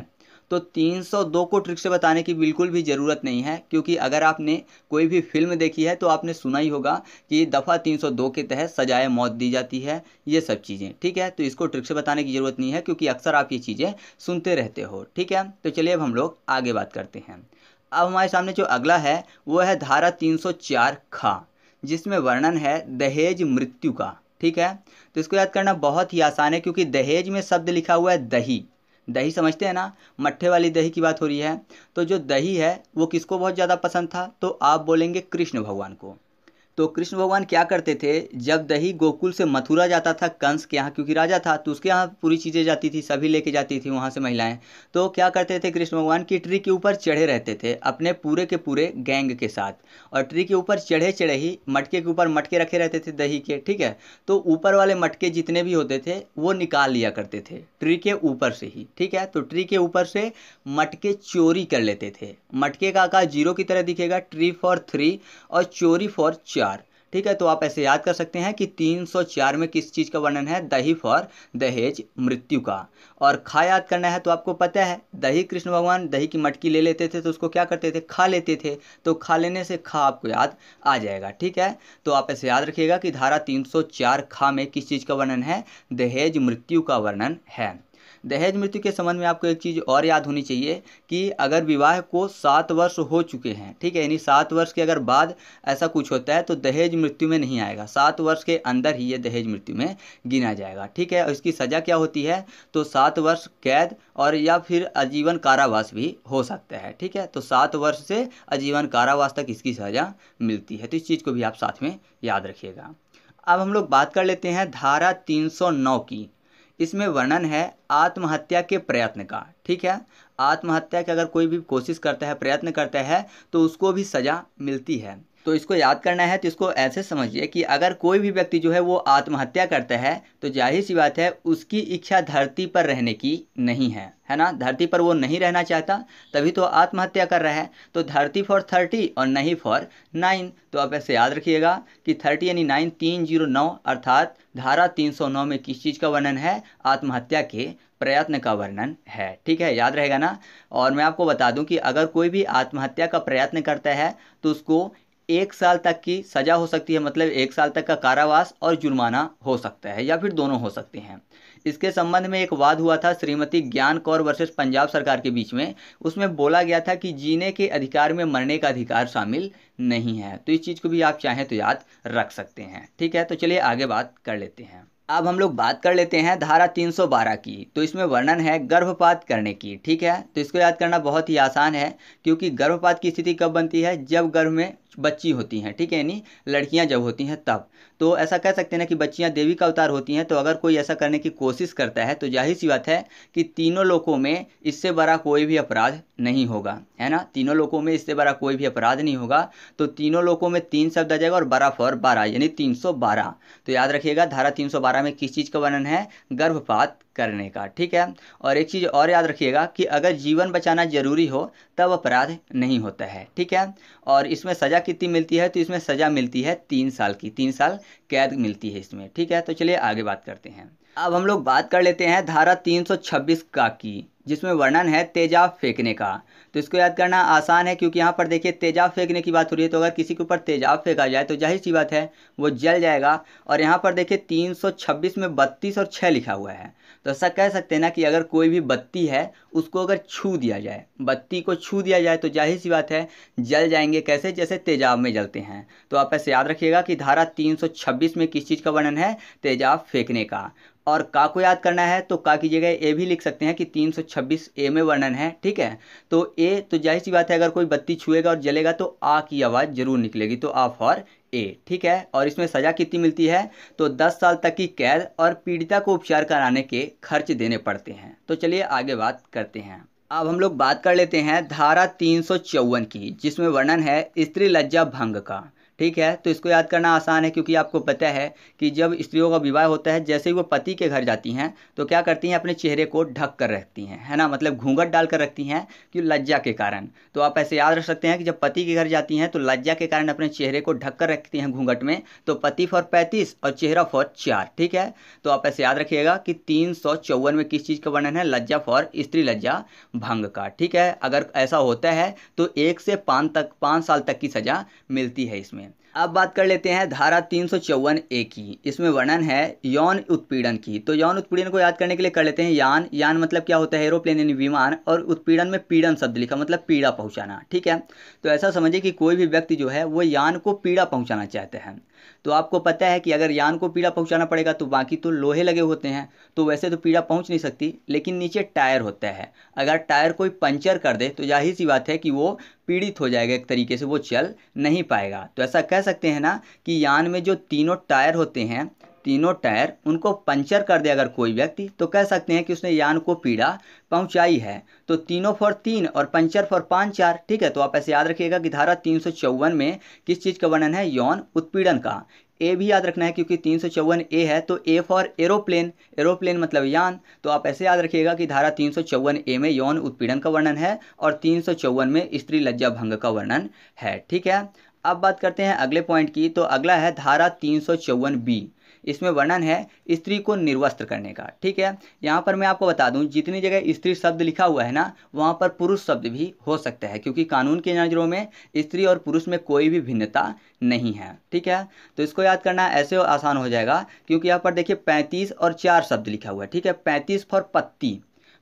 तो 302 को ट्रिक से बताने की बिल्कुल भी ज़रूरत नहीं है क्योंकि अगर आपने कोई भी फिल्म देखी है तो आपने सुना ही होगा कि दफ़ा 302 के तहत सजाए मौत दी जाती है ये सब चीज़ें ठीक है तो इसको ट्रिक से बताने की ज़रूरत नहीं है क्योंकि अक्सर आप ये चीज़ें सुनते रहते हो ठीक है तो चलिए अब हम लोग आगे बात करते हैं अब हमारे सामने जो अगला है वो है धारा तीन खा जिसमें वर्णन है दहेज मृत्यु का ठीक है तो इसको याद करना बहुत ही आसान है क्योंकि दहेज में शब्द लिखा हुआ है दही दही समझते हैं ना मट्ठे वाली दही की बात हो रही है तो जो दही है वो किसको बहुत ज़्यादा पसंद था तो आप बोलेंगे कृष्ण भगवान को तो कृष्ण भगवान क्या करते थे जब दही गोकुल से मथुरा जाता था कंस के यहाँ क्योंकि राजा था तो उसके यहाँ पूरी चीज़ें जाती थी सभी लेके जाती थी वहाँ से महिलाएं तो क्या करते थे कृष्ण भगवान की ट्री के ऊपर चढ़े रहते थे अपने पूरे के पूरे गैंग के साथ और ट्री के ऊपर चढ़े चढ़े ही मटके के ऊपर मटके रखे रहते थे दही के ठीक है तो ऊपर वाले मटके जितने भी होते थे वो निकाल लिया करते थे ट्री के ऊपर से ही ठीक है तो ट्री के ऊपर से मटके चोरी कर लेते थे मटके का आकार जीरो की तरह दिखेगा ट्री फॉर थ्री और चोरी फॉर चार ठीक है तो आप ऐसे याद कर सकते हैं कि तीन सौ चार में किस चीज़ का वर्णन है दही फॉर दहेज मृत्यु का और खा याद करना है तो आपको पता है दही कृष्ण भगवान दही की मटकी ले लेते थे तो उसको क्या करते थे खा लेते थे तो खा लेने से खा आपको याद आ जाएगा ठीक है तो आप ऐसे याद रखिएगा कि धारा 304 खा में किस चीज़ का वर्णन है दहेज मृत्यु का वर्णन है दहेज मृत्यु के संबंध में आपको एक चीज़ और याद होनी चाहिए कि अगर विवाह को सात वर्ष हो चुके हैं ठीक है यानी सात वर्ष के अगर बाद ऐसा कुछ होता है तो दहेज मृत्यु में नहीं आएगा सात वर्ष के अंदर ही ये दहेज मृत्यु में गिना जाएगा ठीक है इसकी सज़ा क्या होती है तो सात वर्ष कैद और या फिर आजीवन कारावास भी हो सकता है ठीक है तो सात वर्ष से आजीवन कारावास तक इसकी सज़ा मिलती है तो इस चीज़ को भी आप साथ में याद रखिएगा अब हम लोग बात कर लेते हैं धारा 309 की इसमें वर्णन है आत्महत्या के प्रयत्न का ठीक है आत्महत्या की अगर कोई भी कोशिश करता है प्रयत्न करता है तो उसको भी सज़ा मिलती है तो इसको याद करना है तो इसको ऐसे समझिए कि अगर कोई भी व्यक्ति जो है वो आत्महत्या करता है तो जाहिर सी बात है उसकी इच्छा धरती पर रहने की नहीं है है ना धरती पर वो नहीं रहना चाहता तभी तो आत्महत्या कर रहा है तो धरती फॉर थर्टी और नहीं फॉर नाइन तो आप ऐसे याद रखिएगा कि थर्टी यानी नाइन तीन जीरो नौ अर्थात धारा तीन सौ नौ में किस चीज़ का वर्णन है आत्महत्या के प्रयत्न का वर्णन है ठीक है याद रहेगा ना और मैं आपको बता दूं कि अगर कोई भी आत्महत्या का प्रयत्न करता है तो उसको एक साल तक की सज़ा हो सकती है मतलब एक साल तक का कारावास और जुर्माना हो सकता है या फिर दोनों हो सकते हैं इसके संबंध में एक वाद हुआ था श्रीमती ज्ञान कौर वर्सेस पंजाब सरकार के बीच में उसमें बोला गया था कि जीने के अधिकार में मरने का अधिकार शामिल नहीं है तो इस चीज़ को भी आप चाहें तो याद रख सकते हैं ठीक है तो चलिए आगे बात कर लेते हैं अब हम लोग बात कर लेते हैं धारा 312 की तो इसमें वर्णन है गर्भपात करने की ठीक है तो इसको याद करना बहुत ही आसान है क्योंकि गर्भपात की स्थिति कब बनती है जब गर्भ में बच्ची होती हैं ठीक है यानी लड़कियां जब होती हैं तब तो ऐसा कह सकते हैं ना कि बच्चियां देवी का अवतार होती हैं तो अगर कोई ऐसा करने की कोशिश करता है तो जाहिर सी बात है कि तीनों लोगों में इससे बड़ा कोई भी अपराध नहीं होगा है ना तीनों लोगों में इससे बड़ा कोई भी अपराध नहीं होगा तो तीनों लोगों में तीन शब्द आ जाएगा और बारह फॉर बारह यानी तीन तो याद रखिएगा धारा तीन में किस चीज़ का वर्णन है गर्भपात करने का ठीक है और एक चीज़ और याद रखिएगा कि अगर जीवन बचाना जरूरी हो तब अपराध नहीं होता है ठीक है और इसमें सज़ा कितनी मिलती है तो इसमें सज़ा मिलती है तीन साल की तीन साल कैद मिलती है इसमें ठीक है तो चलिए आगे बात करते हैं अब हम लोग बात कर लेते हैं धारा 326 का की जिसमें वर्णन है तेजाब फेंकने का तो इसको याद करना आसान है क्योंकि यहाँ पर देखिए तेजाब फेंकने की बात हो रही है तो अगर किसी के ऊपर तेजाब फेंका जाए तो जाहिर सी बात है वो जल जाएगा और यहाँ पर देखिए 326 में 32 और 6 लिखा हुआ है तो ऐसा कह सकते हैं ना कि अगर कोई भी बत्ती है उसको अगर छू दिया जाए बत्ती को छू दिया जाए तो जाहिर सी बात है जल जाएंगे कैसे जैसे तेजाब में जलते हैं तो आप ऐसे याद रखिएगा कि धारा 326 में किस चीज़ का वर्णन है तेजाब फेंकने का और का को याद करना है तो का की जगह ए भी लिख सकते हैं कि 326 ए में वर्णन है ठीक है तो ए तो जाहिर सी बात है अगर कोई बत्ती छुएगा और जलेगा तो आ की आवाज़ जरूर निकलेगी तो आ फॉर ए ठीक है और इसमें सज़ा कितनी मिलती है तो 10 साल तक की कैद और पीड़िता को उपचार कराने के खर्च देने पड़ते हैं तो चलिए आगे बात करते हैं अब हम लोग बात कर लेते हैं धारा तीन की जिसमें वर्णन है स्त्री लज्जा भंग का ठीक है तो इसको याद करना आसान है क्योंकि आपको पता है कि जब स्त्रियों का विवाह होता है जैसे ही वो पति के घर जाती हैं तो क्या करती हैं अपने चेहरे को ढक कर रखती हैं है ना मतलब घूंघट डाल कर रखती हैं कि लज्जा के कारण तो आप ऐसे याद रख सकते हैं कि जब पति के घर जाती हैं तो लज्जा के कारण अपने चेहरे को ढक कर रखती हैं घूंघट में तो पति फॉर पैंतीस और चेहरा फॉर चार ठीक है तो आप ऐसे याद रखिएगा कि तीन में किस चीज़ का वर्णन है लज्जा फॉर स्त्री लज्जा भंग का ठीक है अगर ऐसा होता है तो एक से पाँच तक पाँच साल तक की सज़ा मिलती है इसमें अब बात कर लेते हैं धारा तीन ए की इसमें वर्णन है यौन उत्पीड़न की तो यौन उत्पीड़न को याद करने के लिए कर लेते हैं यान यान मतलब क्या होता है एरोप्लेन यानी विमान और उत्पीड़न में पीड़न शब्द लिखा मतलब पीड़ा पहुंचाना ठीक है तो ऐसा समझिए कि कोई भी व्यक्ति जो है वो यान को पीड़ा पहुंचाना चाहते हैं तो आपको पता है कि अगर यान को पीड़ा पहुंचाना पड़ेगा तो बाकी तो लोहे लगे होते हैं तो वैसे तो पीड़ा पहुंच नहीं सकती लेकिन नीचे टायर होता है अगर टायर कोई पंचर कर दे तो जाहिर सी बात है कि वो पीड़ित हो जाएगा एक तरीके से वो चल नहीं पाएगा तो ऐसा कह सकते हैं ना कि यान में जो तीनों टायर होते हैं तीनों टायर उनको पंचर कर दे अगर कोई व्यक्ति तो कह सकते हैं कि उसने यान को पीड़ा पहुंचाई है तो तीनों फॉर तीन और पंचर फॉर पाँच चार ठीक है तो आप ऐसे याद रखिएगा कि धारा तीन सौ चौवन में किस चीज़ का वर्णन है यौन उत्पीड़न का ए भी याद रखना है क्योंकि तीन सौ चौवन ए है तो ए फॉर एरोप्लेन एरोप्लेन मतलब यान तो आप ऐसे याद रखिएगा कि धारा तीन सौ चौवन ए में यौन उत्पीड़न का वर्णन है और तीन सौ चौवन में स्त्री लज्जा भंग का वर्णन है ठीक है अब बात करते हैं अगले पॉइंट की तो अगला है धारा तीन सौ चौवन बी इसमें वर्णन है स्त्री को निर्वस्त्र करने का ठीक है यहाँ पर मैं आपको बता दूँ जितनी जगह स्त्री शब्द लिखा हुआ है ना वहाँ पर पुरुष शब्द भी हो सकता है क्योंकि कानून की नज़रों में स्त्री और पुरुष में कोई भी भिन्नता नहीं है ठीक है तो इसको याद करना ऐसे आसान हो जाएगा क्योंकि यहाँ पर देखिए पैंतीस और चार शब्द लिखा हुआ है ठीक है पैंतीस फॉर पत्ती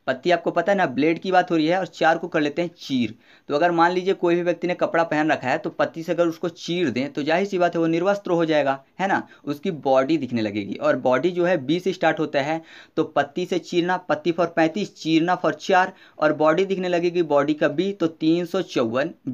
पत्ती आपको पता है ना ब्लेड की बात हो रही है और चार को कर लेते हैं चीर तो अगर मान लीजिए कोई भी व्यक्ति ने कपड़ा पहन रखा है तो पत्ती से अगर उसको चीर दें तो जाहिर सी बात है वो निर्वस्त्र हो जाएगा है ना उसकी बॉडी दिखने लगेगी और बॉडी जो है बी से स्टार्ट होता है तो पत्ती से चीरना पत्ती फॉर पैंतीस चीरना फॉर चार और बॉडी दिखने लगेगी बॉडी का बी तो तीन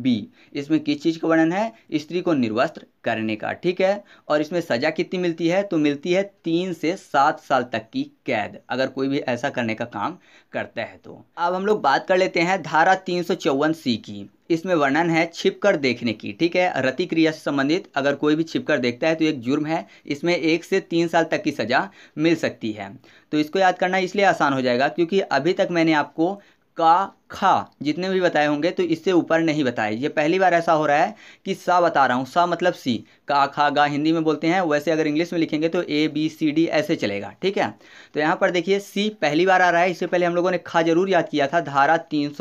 बी इसमें किस चीज़ का वर्णन है स्त्री को निर्वस्त्र करने का ठीक है और इसमें सज़ा कितनी मिलती है तो मिलती है तीन से सात साल तक की कैद अगर कोई भी ऐसा करने का काम करता है तो अब हम लोग बात कर लेते हैं धारा तीन सौ चौवन सी की इसमें वर्णन है छिपकर देखने की ठीक है रति क्रिया से संबंधित अगर कोई भी छिपकर देखता है तो एक जुर्म है इसमें एक से तीन साल तक की सज़ा मिल सकती है तो इसको याद करना इसलिए आसान हो जाएगा क्योंकि अभी तक मैंने आपको का खा जितने भी बताए होंगे तो इससे ऊपर नहीं बताए ये पहली बार ऐसा हो रहा है कि सा बता रहा हूँ सा मतलब सी का खा गा हिंदी में बोलते हैं वैसे अगर इंग्लिश में लिखेंगे तो ए बी सी डी ऐसे चलेगा ठीक है तो यहाँ पर देखिए सी पहली बार आ रहा है इससे पहले हम लोगों ने खा जरूर याद किया था धारा तीन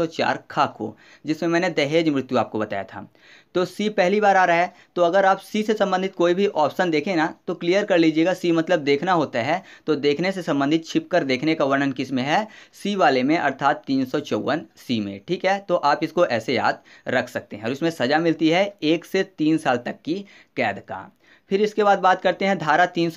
खा को जिसमें मैंने दहेज मृत्यु आपको बताया था तो सी पहली बार आ रहा है तो अगर आप सी से संबंधित कोई भी ऑप्शन देखें ना तो क्लियर कर लीजिएगा सी मतलब देखना होता है तो देखने से संबंधित छिप कर देखने का वर्णन किस में है सी वाले में अर्थात तीन सी में ठीक है तो आप इसको ऐसे याद रख सकते हैं और इसमें सज़ा मिलती है एक से तीन साल तक की कैद का फिर इसके बाद बात करते हैं धारा तीन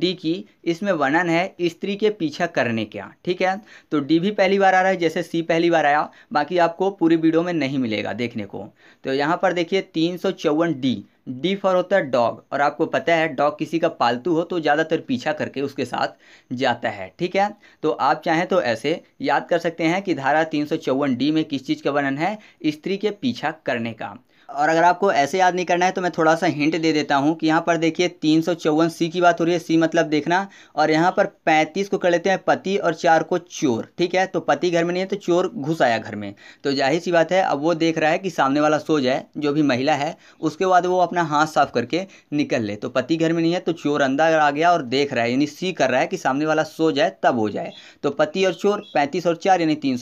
डी की इसमें वर्णन है स्त्री के पीछा करने का ठीक है तो डी भी पहली बार आ रहा है जैसे सी पहली बार आया बाकी आपको पूरी वीडियो में नहीं मिलेगा देखने को तो यहाँ पर देखिए तीन डी डी फॉर होता है डॉग और आपको पता है डॉग किसी का पालतू हो तो ज़्यादातर पीछा करके उसके साथ जाता है ठीक है तो आप चाहें तो ऐसे याद कर सकते हैं कि धारा तीन डी में किस चीज़ का वर्णन है स्त्री के पीछा करने का और अगर आपको ऐसे याद नहीं करना है तो मैं थोड़ा सा हिंट दे देता हूँ कि यहाँ पर देखिए तीन सौ चौवन सी की बात हो रही है सी मतलब देखना और यहाँ पर पैंतीस को कर लेते हैं पति और चार को चोर ठीक है तो पति घर में नहीं है तो चोर घुस आया घर में तो जाहिर सी बात है अब वो देख रहा है कि सामने वाला सो जाए जो भी महिला है उसके बाद वो अपना हाथ साफ करके निकल ले तो पति घर में नहीं है तो चोर अंदर आ गया और देख रहा है यानी सी कर रहा है कि सामने वाला सो जाए तब हो जाए तो पति और चोर पैंतीस और चार यानी तीन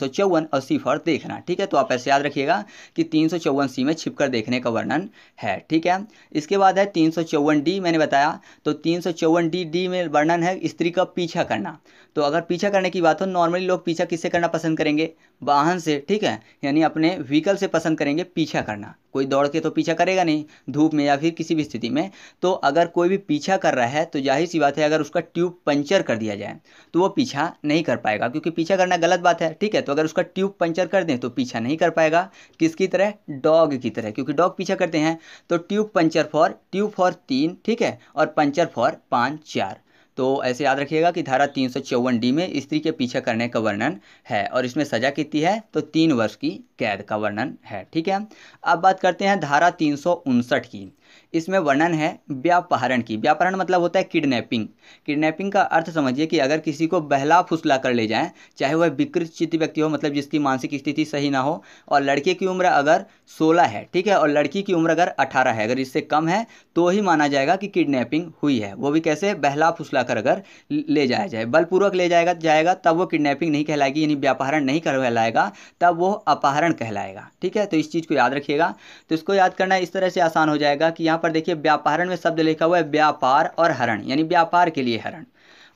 और सी फॉर देखना ठीक है तो आप ऐसे याद रखिएगा कि तीन सी में छिपकर देखने का वर्णन है ठीक है इसके बाद है तीन डी मैंने बताया तो तीन डी डी में वर्णन है स्त्री का पीछा करना तो अगर पीछा करने की बात हो नॉर्मली लोग पीछा किससे करना पसंद करेंगे वाहन से ठीक है यानी अपने व्हीकल से पसंद करेंगे पीछा करना कोई दौड़ के तो पीछा करेगा नहीं धूप में या फिर किसी भी स्थिति में तो अगर कोई भी पीछा कर रहा है तो जाहिर सी बात है अगर उसका ट्यूब पंचर कर दिया जाए तो वो पीछा नहीं कर पाएगा क्योंकि पीछा करना गलत बात है ठीक है तो अगर उसका ट्यूब पंचर कर दें तो पीछा नहीं कर पाएगा किसकी तरह डॉग की तरह क्योंकि डॉग पीछा करते हैं तो tube puncture four tube four तीन ठीक है और पंचर फॉर पाँच चार तो ऐसे याद रखिएगा कि धारा तीन डी में स्त्री के पीछे करने का वर्णन है और इसमें सजा कितनी है तो तीन वर्ष की कैद का वर्णन है ठीक है अब बात करते हैं धारा तीन की इसमें वर्णन है व्यापहरण की व्यापहरण मतलब होता है किडनैपिंग किडनैपिंग का अर्थ समझिए कि अगर किसी को बहला फुसला कर ले जाएं चाहे वह विकृत चित्त व्यक्ति हो मतलब जिसकी मानसिक स्थिति सही ना हो और लड़के की उम्र अगर सोलह है ठीक है और लड़की की उम्र अगर अठारह है अगर इससे कम है तो ही माना जाएगा कि किडनैपिंग हुई है वो भी कैसे बहला फुसला कर अगर ले जाया जाए बलपूर्वक ले जाएगा जाएगा तब वो किडनैपिंग नहीं कहलाएगी यानी व्यापहरण नहीं कहलाएगा तब वो अपहरण कहलाएगा ठीक है तो इस चीज़ को याद रखिएगा तो इसको याद करना इस तरह से आसान हो जाएगा कि यहाँ पर देखिए व्यापारण में शब्द लिखा हुआ है व्यापार और हरण यानी व्यापार के लिए हरण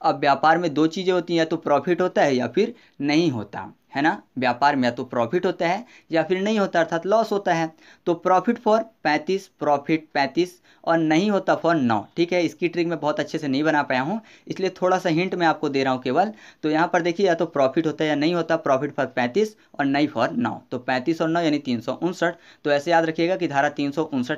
अब व्यापार में दो चीज़ें होती हैं या तो प्रॉफिट होता है या फिर नहीं होता है ना व्यापार में या तो प्रॉफिट होता है या फिर नहीं होता अर्थात लॉस होता है तो प्रॉफिट फॉर पैंतीस प्रॉफिट पैंतीस और नहीं होता फॉर नौ ठीक है इसकी ट्रिक मैं बहुत अच्छे से नहीं बना पाया हूँ इसलिए थोड़ा सा हिंट मैं आपको दे रहा हूँ केवल तो यहाँ पर देखिए या तो प्रॉफिट होता है या नहीं होता प्रॉफिट फॉर पैंतीस और नहीं फॉर नौ तो पैंतीस और नौ यानी तीन तो ऐसे याद रखिएगा कि धारा तीन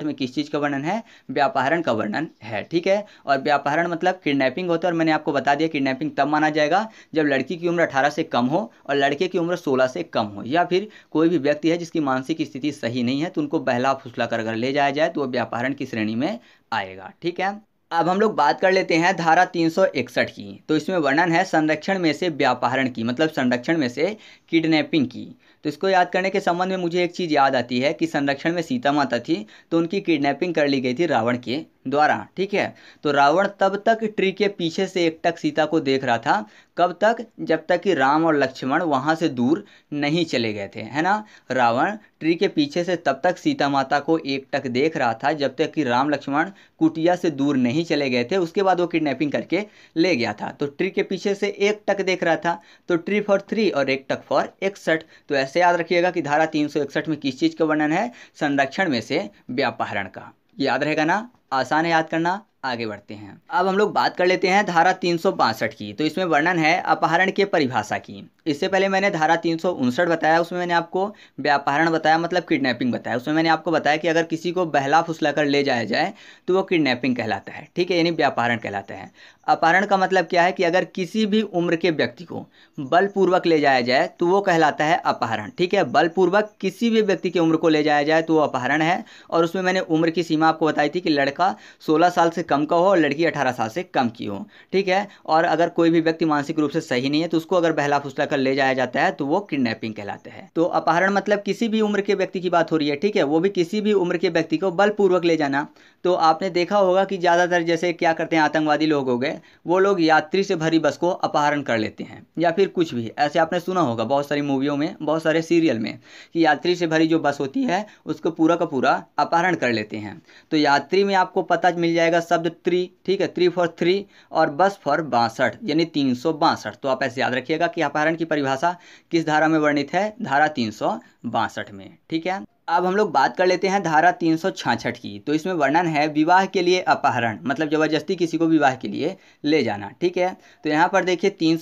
में किस चीज़ का वर्णन है व्यापहरण का वर्णन है ठीक है और व्यापहरण मतलब किडनैपिंग होता है और मैंने आपको बता दिया किडनैपिंग तब माना जाएगा जब लड़की की उम्र अठारह से कम हो और लड़के की उम्र सोलह से कम हो या फिर कोई भी व्यक्ति है जिसकी मानसिक स्थिति सही नहीं है तो उनको बहला फुसला कर ले जाया जाए तो वो व्यापारण की श्रेणी में आएगा ठीक है अब हम लोग बात कर लेते हैं धारा 361 की तो इसमें वर्णन है संरक्षण में से व्यापहरण की मतलब संरक्षण में से किडनैपिंग की तो इसको याद करने के संबंध में मुझे एक चीज़ याद आती है कि संरक्षण में सीता माता थी तो उनकी किडनैपिंग कर ली गई थी रावण के द्वारा ठीक है तो रावण तब तक ट्री के पीछे से एकटक सीता को देख रहा था कब तक जब तक कि राम और लक्ष्मण वहाँ से दूर नहीं चले गए थे है ना रावण ट्री के पीछे से तब तक सीता माता को एकटक देख रहा था जब तक कि राम लक्ष्मण कुटिया से दूर नहीं चले गए थे उसके बाद वो किडनैपिंग करके ले गया था तो ट्री के पीछे से एक टक देख रहा था तो ट्री फॉर थ्री और एक टक फॉर इकसठ तो ऐसे याद रखिएगा कि धारा तीन में किस चीज़ का वर्णन है संरक्षण में से व्यापहरण का याद रहेगा ना आसान है याद करना आगे बढ़ते हैं अब हम लोग बात कर लेते हैं धारा तीन की तो इसमें वर्णन है अपहरण के परिभाषा की इससे पहले मैंने धारा तीन बताया उसमें मैंने आपको व्यापारण बताया मतलब किडनैपिंग बताया उसमें मैंने आपको बताया कि अगर किसी को बहला फुसला कर ले जाया जाए तो वो किडनैपिंग कहलाता है ठीक है यानी व्यापहरण कहलाता है अपहरण का मतलब क्या है कि अगर किसी भी उम्र के व्यक्ति को बलपूर्वक ले जाया जाए तो वो कहलाता है अपहरण ठीक है बलपूर्वक किसी भी व्यक्ति की उम्र को ले जाया जाए तो वो अपहरण है और उसमें मैंने उम्र की सीमा आपको बताई थी कि लड़का 16 साल से कम का हो और लड़की 18 साल से कम की हो ठीक है और अगर कोई भी व्यक्ति मानसिक रूप से सही नहीं है तो उसको अगर बहला फुसला कर ले जाया जाता है तो वो किडनेपिंग कहलाते हैं तो अपहरण मतलब किसी भी उम्र के व्यक्ति की बात हो रही है ठीक है वो भी किसी भी उम्र के व्यक्ति को बलपूर्वक ले जाना तो आपने देखा होगा कि ज़्यादातर जैसे क्या करते हैं आतंकवादी लोग हो गए हैं वो लोग यात्री से भरी बस को अपहरण कर लेते हैं या फिर कुछ भी ऐसे आपने सुना होगा बहुत सारी मूवियों में बहुत सारे सीरियल में कि यात्री से भरी जो बस होती है उसको पूरा का पूरा अपहरण कर लेते हैं तो यात्री में आपको पता मिल जाएगा शब्द त्री ठीक है त्री फॉर थ्री और बस फॉर बासठ यानी तीन सौ बासठ तो आप ऐसे याद रखिएगा कि अपहरण की परिभाषा किस धारा में वर्णित है धारा तीन सौ बासठ में ठीक है अब हम लोग बात कर लेते हैं धारा तीन की तो इसमें वर्णन है विवाह के लिए अपहरण मतलब जबरदस्ती किसी को विवाह के लिए ले जाना ठीक है तो यहाँ पर देखिए तीन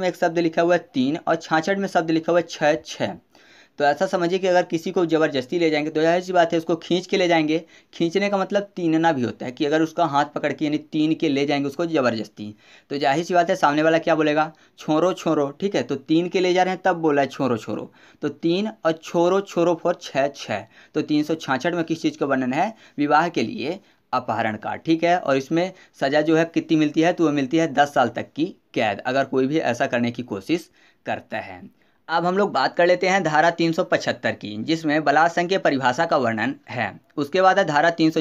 में एक शब्द लिखा हुआ है तीन और छाछठ में शब्द लिखा हुआ है छः छः तो ऐसा समझिए कि अगर किसी को ज़बरदस्ती ले जाएंगे तो जाहिर सी बात है उसको खींच के ले जाएंगे खींचने का मतलब तीनना भी होता है कि अगर उसका हाथ पकड़ के यानी तीन के ले जाएंगे उसको ज़बरदस्ती तो जाहिर सी बात है सामने वाला क्या बोलेगा छोरो छोरो ठीक है तो तीन के ले जा रहे हैं तब बोला है छोरो छोरो तो तीन और छोरो छोरो फोर छः छः तो तीन सौ छाछठ में किस चीज़ का वर्णन है विवाह के लिए अपहरण का ठीक है और इसमें सज़ा जो है कितनी मिलती है तो वह मिलती है दस साल तक की कैद अगर कोई भी ऐसा करने की कोशिश करता है अब हम लोग बात कर लेते हैं धारा 375 की जिसमें बलात्संघ के परिभाषा का वर्णन है उसके बाद है धारा तीन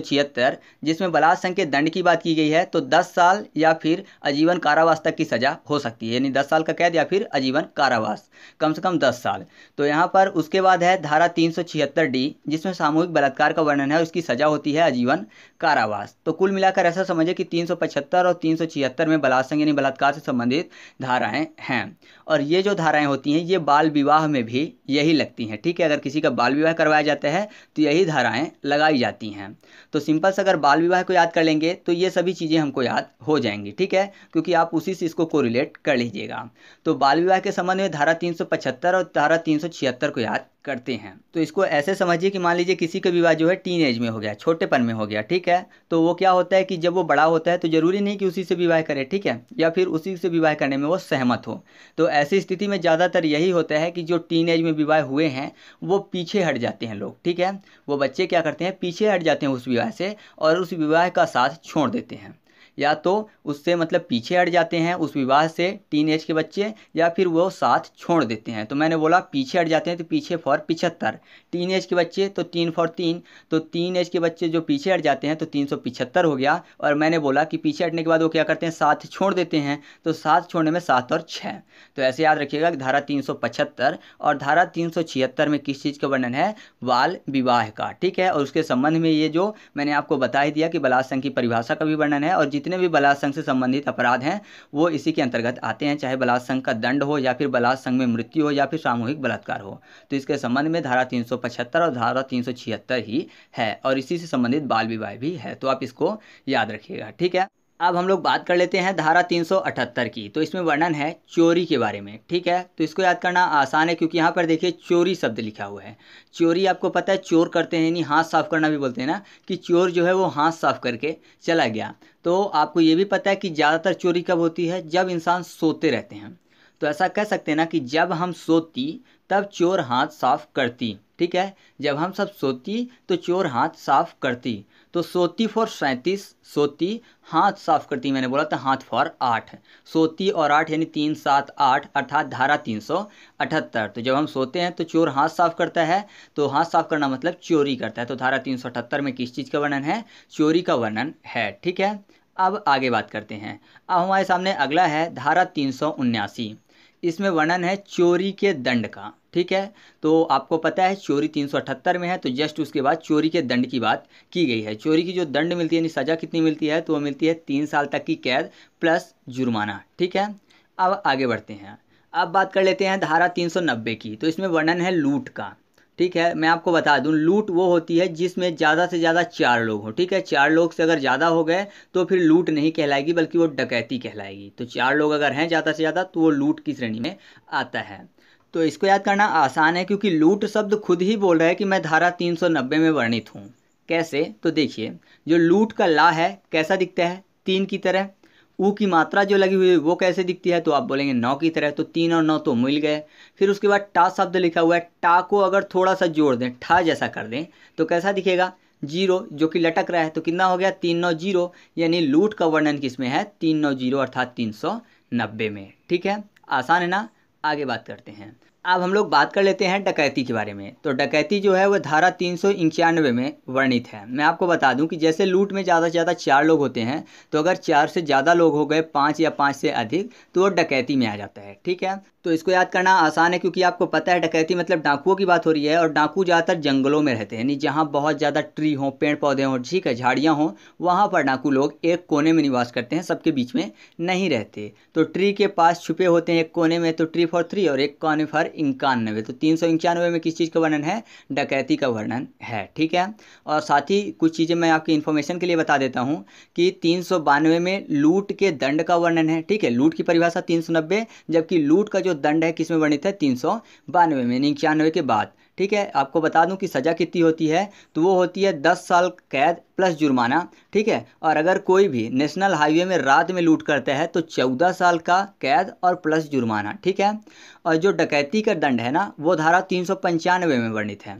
जिसमें बलात्संग के दंड की बात की गई है तो दस साल या फिर आजीवन कारावास तक की सज़ा हो सकती है यानी दस साल का कैद या फिर आजीवन कारावास कम से कम दस साल तो यहाँ पर उसके बाद है धारा तीन डी जिसमें सामूहिक बलात्कार का वर्णन है उसकी सज़ा होती है आजीवन कारावास तो कुल मिलाकर ऐसा समझे कि तीन और तीन में बलात्संग यानी बलात्कार से संबंधित धाराएँ हैं और ये जो धाराएँ होती हैं ये बाल विवाह में भी यही लगती हैं ठीक है अगर किसी का बाल विवाह करवाया जाता है तो यही धाराएँ लगा लगाई जाती हैं तो सिंपल से अगर बाल विवाह को याद कर लेंगे तो ये सभी चीज़ें हमको याद हो जाएंगी ठीक है क्योंकि आप उसी से इसको कोरिलेट कर लीजिएगा तो बाल विवाह के संबंध में धारा 375 और धारा 376 को याद करते हैं तो इसको ऐसे समझिए कि मान लीजिए किसी का विवाह जो है टीन एज में हो गया छोटेपन में हो गया ठीक है तो वो क्या होता है कि जब वो बड़ा होता है तो ज़रूरी नहीं कि उसी से विवाह करे ठीक है या फिर उसी से विवाह करने में वो सहमत हो तो ऐसी स्थिति में ज़्यादातर यही होता है कि जो टीन एज में विवाह हुए हैं वो पीछे हट जाते हैं लोग ठीक है वो बच्चे क्या करते हैं पीछे हट जाते हैं उस विवाह से और उस विवाह का साथ छोड़ देते हैं या तो उससे मतलब पीछे हट जाते हैं उस विवाह से टीन एज के बच्चे या फिर वो साथ छोड़ देते हैं तो मैंने बोला पीछे हट जाते हैं तो पीछे फॉर पिछहत्तर टीन एज के बच्चे तो तीन फॉर तीन तो तीन एज के बच्चे जो पीछे हट जाते हैं तो तीन सौ पिछहत्तर हो गया और मैंने बोला कि पीछे हटने के बाद वो क्या करते हैं साथ छोड़ देते हैं तो साथ छोड़ने में सात और छः तो ऐसे याद रखिएगा धारा तीन सौ पचहत्तर और धारा तीन सौ छिहत्तर में किस चीज़ का वर्णन है बाल विवाह का ठीक है और उसके संबंध में ये जो मैंने आपको बता ही दिया कि बलात्संग की परिभाषा का भी वर्णन है और जितने जितने भी बलात्संग से संबंधित अपराध हैं वो इसी के अंतर्गत आते हैं चाहे बलात्संग का दंड हो या फिर बलात्संग में मृत्यु हो या फिर सामूहिक बलात्कार हो तो इसके संबंध में धारा तीन और धारा तीन ही है और इसी से संबंधित बाल विवाह भी है तो आप इसको याद रखिएगा ठीक है अब हम लोग बात कर लेते हैं धारा 378 की तो इसमें वर्णन है चोरी के बारे में ठीक है तो इसको याद करना आसान है क्योंकि यहाँ पर देखिए चोरी शब्द लिखा हुआ है चोरी आपको पता है चोर करते हैं यानी हाथ साफ करना भी बोलते हैं ना कि चोर जो है वो हाथ साफ करके चला गया तो आपको ये भी पता है कि ज़्यादातर चोरी कब होती है जब इंसान सोते रहते हैं तो ऐसा कह सकते हैं ना कि जब हम सोती तब चोर हाथ साफ करती ठीक है जब हम सब सोती तो चोर हाथ साफ करती तो सोती फॉर सैंतीस सोती हाथ साफ करती मैंने बोला था हाथ फॉर आठ सोती और आठ यानी तीन सात आठ अर्थात धारा तीन सौ अठहत्तर तो जब हम सोते हैं तो चोर हाथ साफ करता है तो हाथ साफ करना मतलब चोरी करता है तो धारा तीन सौ अठहत्तर में किस चीज़ का वर्णन है चोरी का वर्णन है ठीक है अब आगे बात करते हैं अब हमारे सामने अगला है धारा तीन इसमें वर्णन है चोरी के दंड का ठीक है तो आपको पता है चोरी तीन सौ अठहत्तर में है तो जस्ट उसके बाद चोरी के दंड की बात की गई है चोरी की जो दंड मिलती है यानी सज़ा कितनी मिलती है तो वो मिलती है तीन साल तक की कैद प्लस जुर्माना ठीक है अब आगे बढ़ते हैं अब बात कर लेते हैं धारा 390 की तो इसमें वर्णन है लूट का ठीक है मैं आपको बता दूं लूट वो होती है जिसमें ज़्यादा से ज़्यादा चार लोग हों ठीक है चार लोग से अगर ज़्यादा हो गए तो फिर लूट नहीं कहलाएगी बल्कि वो डकैती कहलाएगी तो चार लोग अगर हैं ज़्यादा से ज़्यादा तो वो लूट की श्रेणी में आता है तो इसको याद करना आसान है क्योंकि लूट शब्द खुद ही बोल रहा है कि मैं धारा 390 में वर्णित हूँ कैसे तो देखिए जो लूट का ला है कैसा दिखता है तीन की तरह ऊ की मात्रा जो लगी हुई है वो कैसे दिखती है तो आप बोलेंगे नौ की तरह तो तीन और नौ तो मिल गए फिर उसके बाद टा शब्द लिखा हुआ है टा को अगर थोड़ा सा जोड़ दें ठा जैसा कर दें तो कैसा दिखेगा जीरो जो कि लटक रहा है तो कितना हो गया तीन नौ जीरो यानी लूट का वर्णन किसमें है तीन नौ जीरो अर्थात तीन सौ नब्बे में ठीक है आसान है ना आगे बात करते हैं अब हम लोग बात कर लेते हैं डकैती के बारे में तो डकैती जो है वह धारा तीन सौ में वर्णित है मैं आपको बता दूं कि जैसे लूट में ज़्यादा से ज़्यादा चार लोग होते हैं तो अगर चार से ज़्यादा लोग हो गए पाँच या पाँच से अधिक तो वो डकैती में आ जाता है ठीक है तो इसको याद करना आसान है क्योंकि आपको पता है डकैती मतलब डाकुओं की बात हो रही है और डाकू ज़्यादातर जंगलों में रहते हैं यानी जहाँ बहुत ज़्यादा ट्री हों पेड़ पौधे हों ठीक है झाड़ियाँ हों वहाँ पर डाकू लोग एक कोने में निवास करते हैं सबके बीच में नहीं रहते तो ट्री के पास छुपे होते हैं एक कोने में तो ट्री फॉर थ्री और एक कोने फॉर इक्यानवे तो तीन सौ इक्यानवे में किस चीज़ का वर्णन है डकैती का वर्णन है ठीक है और साथ ही कुछ चीज़ें मैं आपकी इन्फॉर्मेशन के लिए बता देता हूँ कि तीन सौ बानवे में लूट के दंड का वर्णन है ठीक है लूट की परिभाषा तीन सौ नब्बे जबकि लूट का जो दंड है किस में वर्णित है तीन सौ बानवे में यानी इक्यानवे के बाद ठीक है आपको बता दूं कि सज़ा कितनी होती है तो वो होती है दस साल कैद प्लस जुर्माना ठीक है और अगर कोई भी नेशनल हाईवे में रात में लूट करता है तो चौदह साल का कैद और प्लस जुर्माना ठीक है और जो डकैती का दंड है ना वो धारा तीन में वर्णित है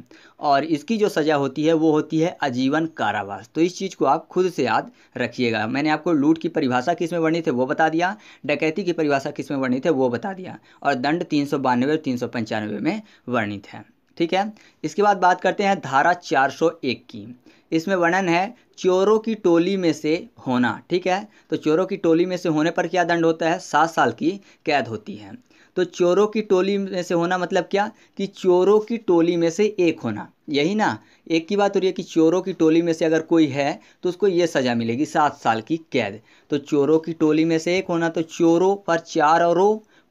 और इसकी जो सज़ा होती है वो होती है आजीवन कारावास तो इस चीज़ को आप खुद से याद रखिएगा मैंने आपको लूट की परिभाषा किस में वर्णित है वो बता दिया डकैती की परिभाषा किस में वर्णित है वो बता दिया और दंड तीन सौ बानवे और तीन सौ पंचानवे में वर्णित है ठीक है इसके बाद बात करते हैं धारा 401 की इसमें वर्णन है चोरों की टोली में से होना ठीक है तो चोरों की टोली में से होने पर क्या दंड होता है सात साल की कैद होती है तो चोरों की टोली में से होना मतलब क्या कि चोरों की टोली में से एक होना यही ना एक की बात हो रही है कि चोरों की टोली में से अगर कोई है तो उसको ये सज़ा मिलेगी सात साल की कैद तो चोरों की टोली में से एक होना तो चोरों पर चार और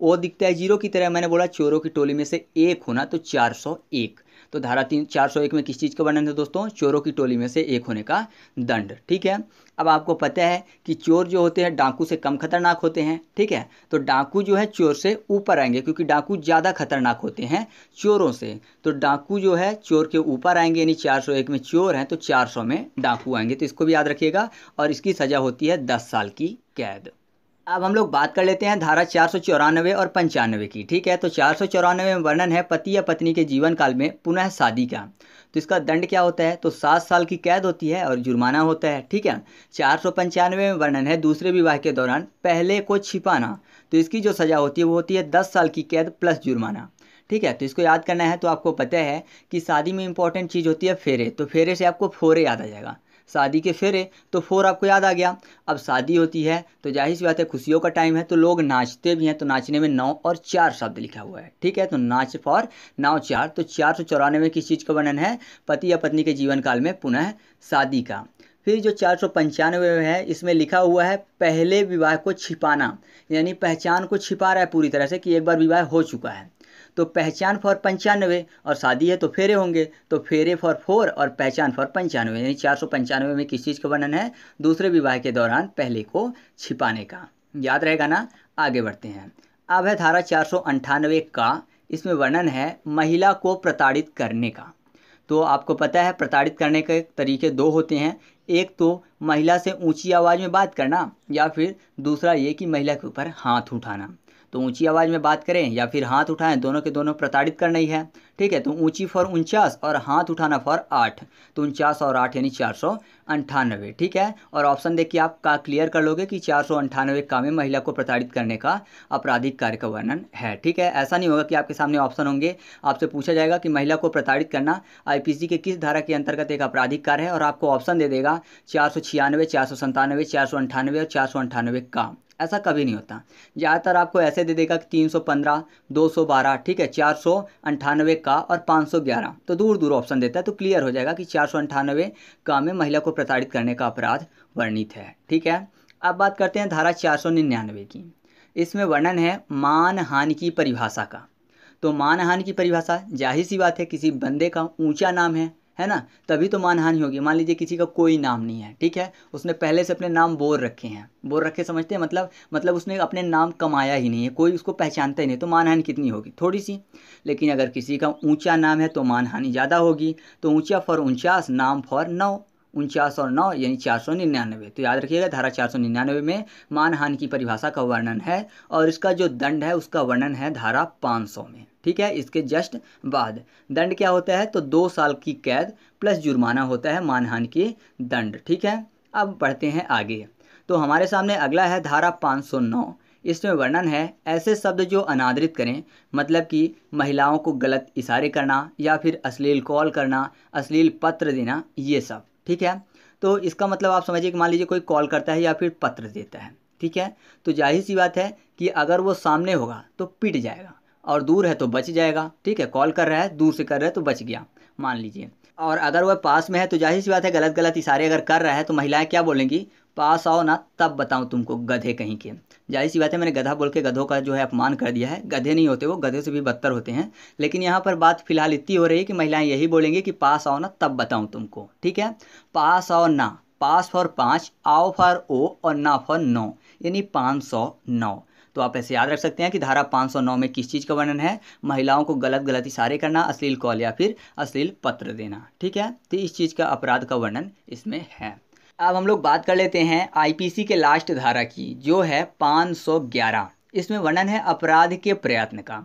वो दिखता है जीरो की तरह मैंने बोला चोरों की टोली में से एक होना तो चार सौ एक तो धारा तीन चार सौ एक में किस चीज़ का वर्णन है दोस्तों चोरों की टोली में से एक होने का दंड ठीक है अब आपको पता है कि चोर जो होते हैं डाकू से कम खतरनाक होते हैं ठीक है तो डाकू जो है चोर से ऊपर आएंगे क्योंकि डाकू ज़्यादा खतरनाक होते हैं चोरों से तो डाकू जो है चोर के ऊपर आएंगे यानी चार सौ एक में चोर हैं तो चार सौ में डाकू आएंगे तो इसको भी याद रखिएगा और इसकी सज़ा होती है दस साल की कैद अब हम लोग बात कर लेते हैं धारा चार सौ चौरानवे और पंचानवे की ठीक है तो चार सौ चौरानवे में वर्णन है पति या पत्नी के जीवन काल में पुनः शादी का तो इसका दंड क्या होता है तो सात साल की कैद होती है और जुर्माना होता है ठीक है चार सौ पंचानवे में वर्णन है दूसरे विवाह के दौरान पहले को छिपाना तो इसकी जो सज़ा होती है वो होती है दस साल की कैद प्लस जुर्माना ठीक है तो इसको याद करना है तो आपको पता है कि शादी में इंपॉर्टेंट चीज़ होती है फेरे तो फेरे से आपको फोरे याद आ जाएगा शादी के फेरे तो फोर आपको याद आ गया अब शादी होती है तो जाहिर सी बात है खुशियों का टाइम है तो लोग नाचते भी हैं तो नाचने में नौ और चार शब्द लिखा हुआ है ठीक है तो नाच फॉर नाव चार तो चार सौ चौरानवे किस चीज़ का वर्णन है पति या पत्नी के जीवन काल में पुनः शादी का फिर जो चार सौ पंचानवे है इसमें लिखा हुआ है पहले विवाह को छिपाना यानी पहचान को छिपा रहा है पूरी तरह से कि एक बार विवाह हो चुका है तो पहचान फॉर पंचानवे और शादी है तो फेरे होंगे तो फेरे फॉर फोर और पहचान फॉर पंचानवे यानी चार सौ पंचानवे में किस चीज़ का वर्णन है दूसरे विवाह के दौरान पहले को छिपाने का याद रहेगा ना आगे बढ़ते हैं अब है धारा चार सौ अंठानवे का इसमें वर्णन है महिला को प्रताड़ित करने का तो आपको पता है प्रताड़ित करने के तरीके दो होते हैं एक तो महिला से ऊंची आवाज़ में बात करना या फिर दूसरा ये कि महिला के ऊपर हाथ उठाना तो ऊंची आवाज़ में बात करें या फिर हाथ उठाएं दोनों के दोनों प्रताड़ित करना ही है ठीक है तो ऊंची फॉर उनचास और हाथ उठाना फॉर आठ तो उनचास और आठ यानी चार सौ अंठानवे ठीक है और ऑप्शन देखिए आप का क्लियर कर लोगे कि चार सौ अंठानवे का में महिला को प्रताड़ित करने का आपराधिक कार्य का वर्णन है ठीक है ऐसा नहीं होगा कि आपके सामने ऑप्शन होंगे आपसे पूछा जाएगा कि महिला को प्रताड़ित करना आई के किस धारा के अंतर्गत एक आपराधिक कार्य है और आपको ऑप्शन दे देगा चार सौ छियानवे चार सौ संतानवे चार सौ अंठानवे और चार सौ अंठानवे का ऐसा कभी नहीं होता ज़्यादातर आपको ऐसे दे देगा कि तीन सौ पंद्रह दो सौ बारह ठीक है चार सौ अंठानवे का और पाँच सौ ग्यारह तो दूर दूर ऑप्शन देता है तो क्लियर हो जाएगा कि चार सौ अंठानवे का में महिला को प्रताड़ित करने का अपराध वर्णित है ठीक है अब बात करते हैं धारा चार सौ निन्यानवे की इसमें वर्णन है मान हानि की परिभाषा का तो मान हानि की परिभाषा जाहिर सी बात है किसी बंदे का ऊंचा नाम है है ना तभी तो मानहानि होगी मान लीजिए किसी का कोई नाम नहीं है ठीक है उसने पहले से अपने नाम बोर रखे हैं बोर रखे समझते हैं मतलब मतलब उसने अपने नाम कमाया ही नहीं है कोई उसको पहचानता ही नहीं तो मानहानि कितनी होगी थोड़ी सी लेकिन अगर किसी का ऊंचा नाम है तो मानहानि ज़्यादा होगी तो ऊंचा फॉर उनचास नाम फॉर नौ उनचास और नौ यानी चार सौ निन्यानवे तो याद रखिएगा धारा चार सौ निन्यानवे में मानहानि की परिभाषा का वर्णन है और इसका जो दंड है उसका वर्णन है धारा पाँच सौ में ठीक है इसके जस्ट बाद दंड क्या होता है तो दो साल की कैद प्लस जुर्माना होता है मानहान के दंड ठीक है अब पढ़ते हैं आगे तो हमारे सामने अगला है धारा 509 इसमें वर्णन है ऐसे शब्द जो अनादरित करें मतलब कि महिलाओं को गलत इशारे करना या फिर अश्लील कॉल करना अश्लील पत्र देना ये सब ठीक है तो इसका मतलब आप समझिए कि मान लीजिए कोई कॉल करता है या फिर पत्र देता है ठीक है तो जाहिर सी बात है कि अगर वो सामने होगा तो पिट जाएगा और दूर है तो बच जाएगा ठीक है कॉल कर रहा है दूर से कर रहा है तो बच गया मान लीजिए और अगर वह पास में है तो जाहिर सी बात है गलत गलत इशारे अगर कर रहा है तो महिलाएं क्या बोलेंगी पास आओ ना तब बताऊँ तुमको गधे कहीं के जाहिर सी बात है मैंने गधा बोल के गधों का जो है अपमान कर दिया है गधे नहीं होते वो गधे से भी बदतर होते हैं लेकिन यहाँ पर बात फिलहाल इतनी हो रही है कि महिलाएं यही बोलेंगी कि पास आओ ना तब बताऊँ तुमको ठीक है पास आओ ना पास फॉर पाँच आओ फॉर ओ और ना फॉर नौ यानी पाँच सौ नौ तो आप ऐसे याद रख सकते हैं कि धारा 509 में किस चीज़ का वर्णन है महिलाओं को गलत गलत इशारे करना अश्लील कॉल या फिर अश्लील पत्र देना ठीक है तो इस चीज़ का अपराध का वर्णन इसमें है अब हम लोग बात कर लेते हैं आईपीसी के लास्ट धारा की जो है 511 इसमें वर्णन है अपराध के प्रयत्न का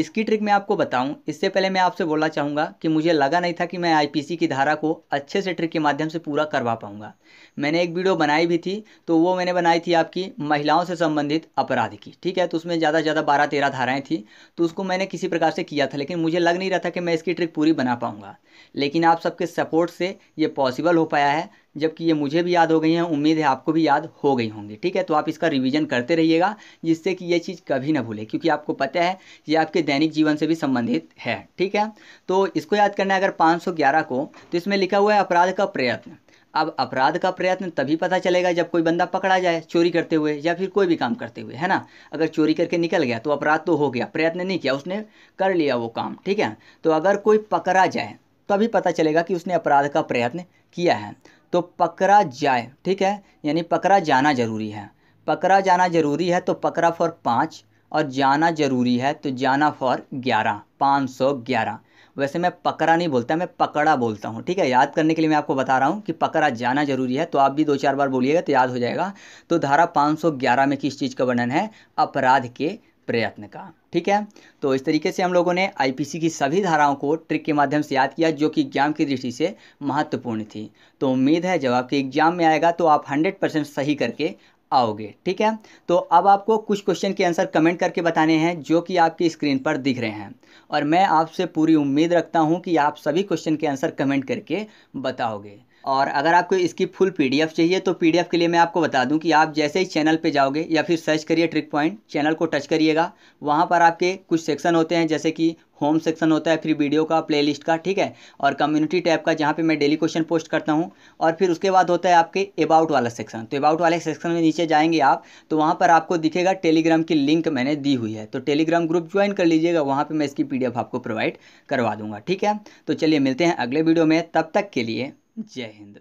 इसकी ट्रिक मैं आपको बताऊं इससे पहले मैं आपसे बोलना चाहूँगा कि मुझे लगा नहीं था कि मैं आईपीसी की धारा को अच्छे से ट्रिक के माध्यम से पूरा करवा पाऊँगा मैंने एक वीडियो बनाई भी थी तो वो मैंने बनाई थी आपकी महिलाओं से संबंधित अपराध की ठीक है तो उसमें ज़्यादा से ज़्यादा बारह तेरह धाराएँ थी तो उसको मैंने किसी प्रकार से किया था लेकिन मुझे लग नहीं रहा था कि मैं इसकी ट्रिक पूरी बना पाऊँगा लेकिन आप सबके सपोर्ट से ये पॉसिबल हो पाया है जबकि ये मुझे भी याद हो गई हैं उम्मीद है आपको भी याद हो गई होंगी ठीक है तो आप इसका रिवीजन करते रहिएगा जिससे कि ये चीज़ कभी ना भूले क्योंकि आपको पता है ये आपके दैनिक जीवन से भी संबंधित है ठीक है तो इसको याद करना है अगर 511 को तो इसमें लिखा हुआ है अपराध का प्रयत्न अब अपराध का प्रयत्न तभी पता चलेगा जब कोई बंदा पकड़ा जाए चोरी करते हुए या फिर कोई भी काम करते हुए है ना अगर चोरी करके निकल गया तो अपराध तो हो गया प्रयत्न नहीं किया उसने कर लिया वो काम ठीक है तो अगर कोई पकड़ा जाए तभी पता चलेगा कि उसने अपराध का प्रयत्न किया है तो पकड़ा जाए ठीक है यानी पकड़ा जाना ज़रूरी है पकड़ा जाना ज़रूरी है तो पकड़ा फॉर पाँच और जाना ज़रूरी है तो जाना फॉर ग्यारह पाँच सौ ग्यारह वैसे मैं पकड़ा नहीं बोलता मैं पकड़ा बोलता हूँ ठीक है याद करने के लिए मैं आपको बता रहा हूँ कि पकड़ा जाना जरूरी है तो आप भी दो चार बार बोलिएगा तो याद हो जाएगा तो धारा 511 में किस चीज़ का वर्णन है अपराध के प्रयत्न का ठीक है तो इस तरीके से हम लोगों ने आईपीसी की सभी धाराओं को ट्रिक के माध्यम से याद किया जो कि एग्जाम की दृष्टि से महत्वपूर्ण थी तो उम्मीद है जब आपके एग्जाम में आएगा तो आप 100 परसेंट सही करके आओगे ठीक है तो अब आपको कुछ क्वेश्चन के आंसर कमेंट करके बताने हैं जो कि आपकी स्क्रीन पर दिख रहे हैं और मैं आपसे पूरी उम्मीद रखता हूँ कि आप सभी क्वेश्चन के आंसर कमेंट करके बताओगे और अगर आपको इसकी फुल पीडीएफ चाहिए तो पीडीएफ के लिए मैं आपको बता दूं कि आप जैसे ही चैनल पे जाओगे या फिर सर्च करिए ट्रिक पॉइंट चैनल को टच करिएगा वहाँ पर आपके कुछ सेक्शन होते हैं जैसे कि होम सेक्शन होता है फिर वीडियो का प्लेलिस्ट का ठीक है और कम्युनिटी टैब का जहाँ पे मैं डेली क्वेश्चन पोस्ट करता हूँ और फिर उसके बाद होता है आपके अबाउट वाला सेक्शन तो अबाउट वाले सेक्शन में नीचे जाएंगे आप तो वहाँ पर आपको दिखेगा टेलीग्राम की लिंक मैंने दी हुई है तो टेलीग्राम ग्रुप ज्वाइन कर लीजिएगा वहाँ पर मैं इसकी पी आपको प्रोवाइड करवा दूँगा ठीक है तो चलिए मिलते हैं अगले वीडियो में तब तक के लिए जय हिंद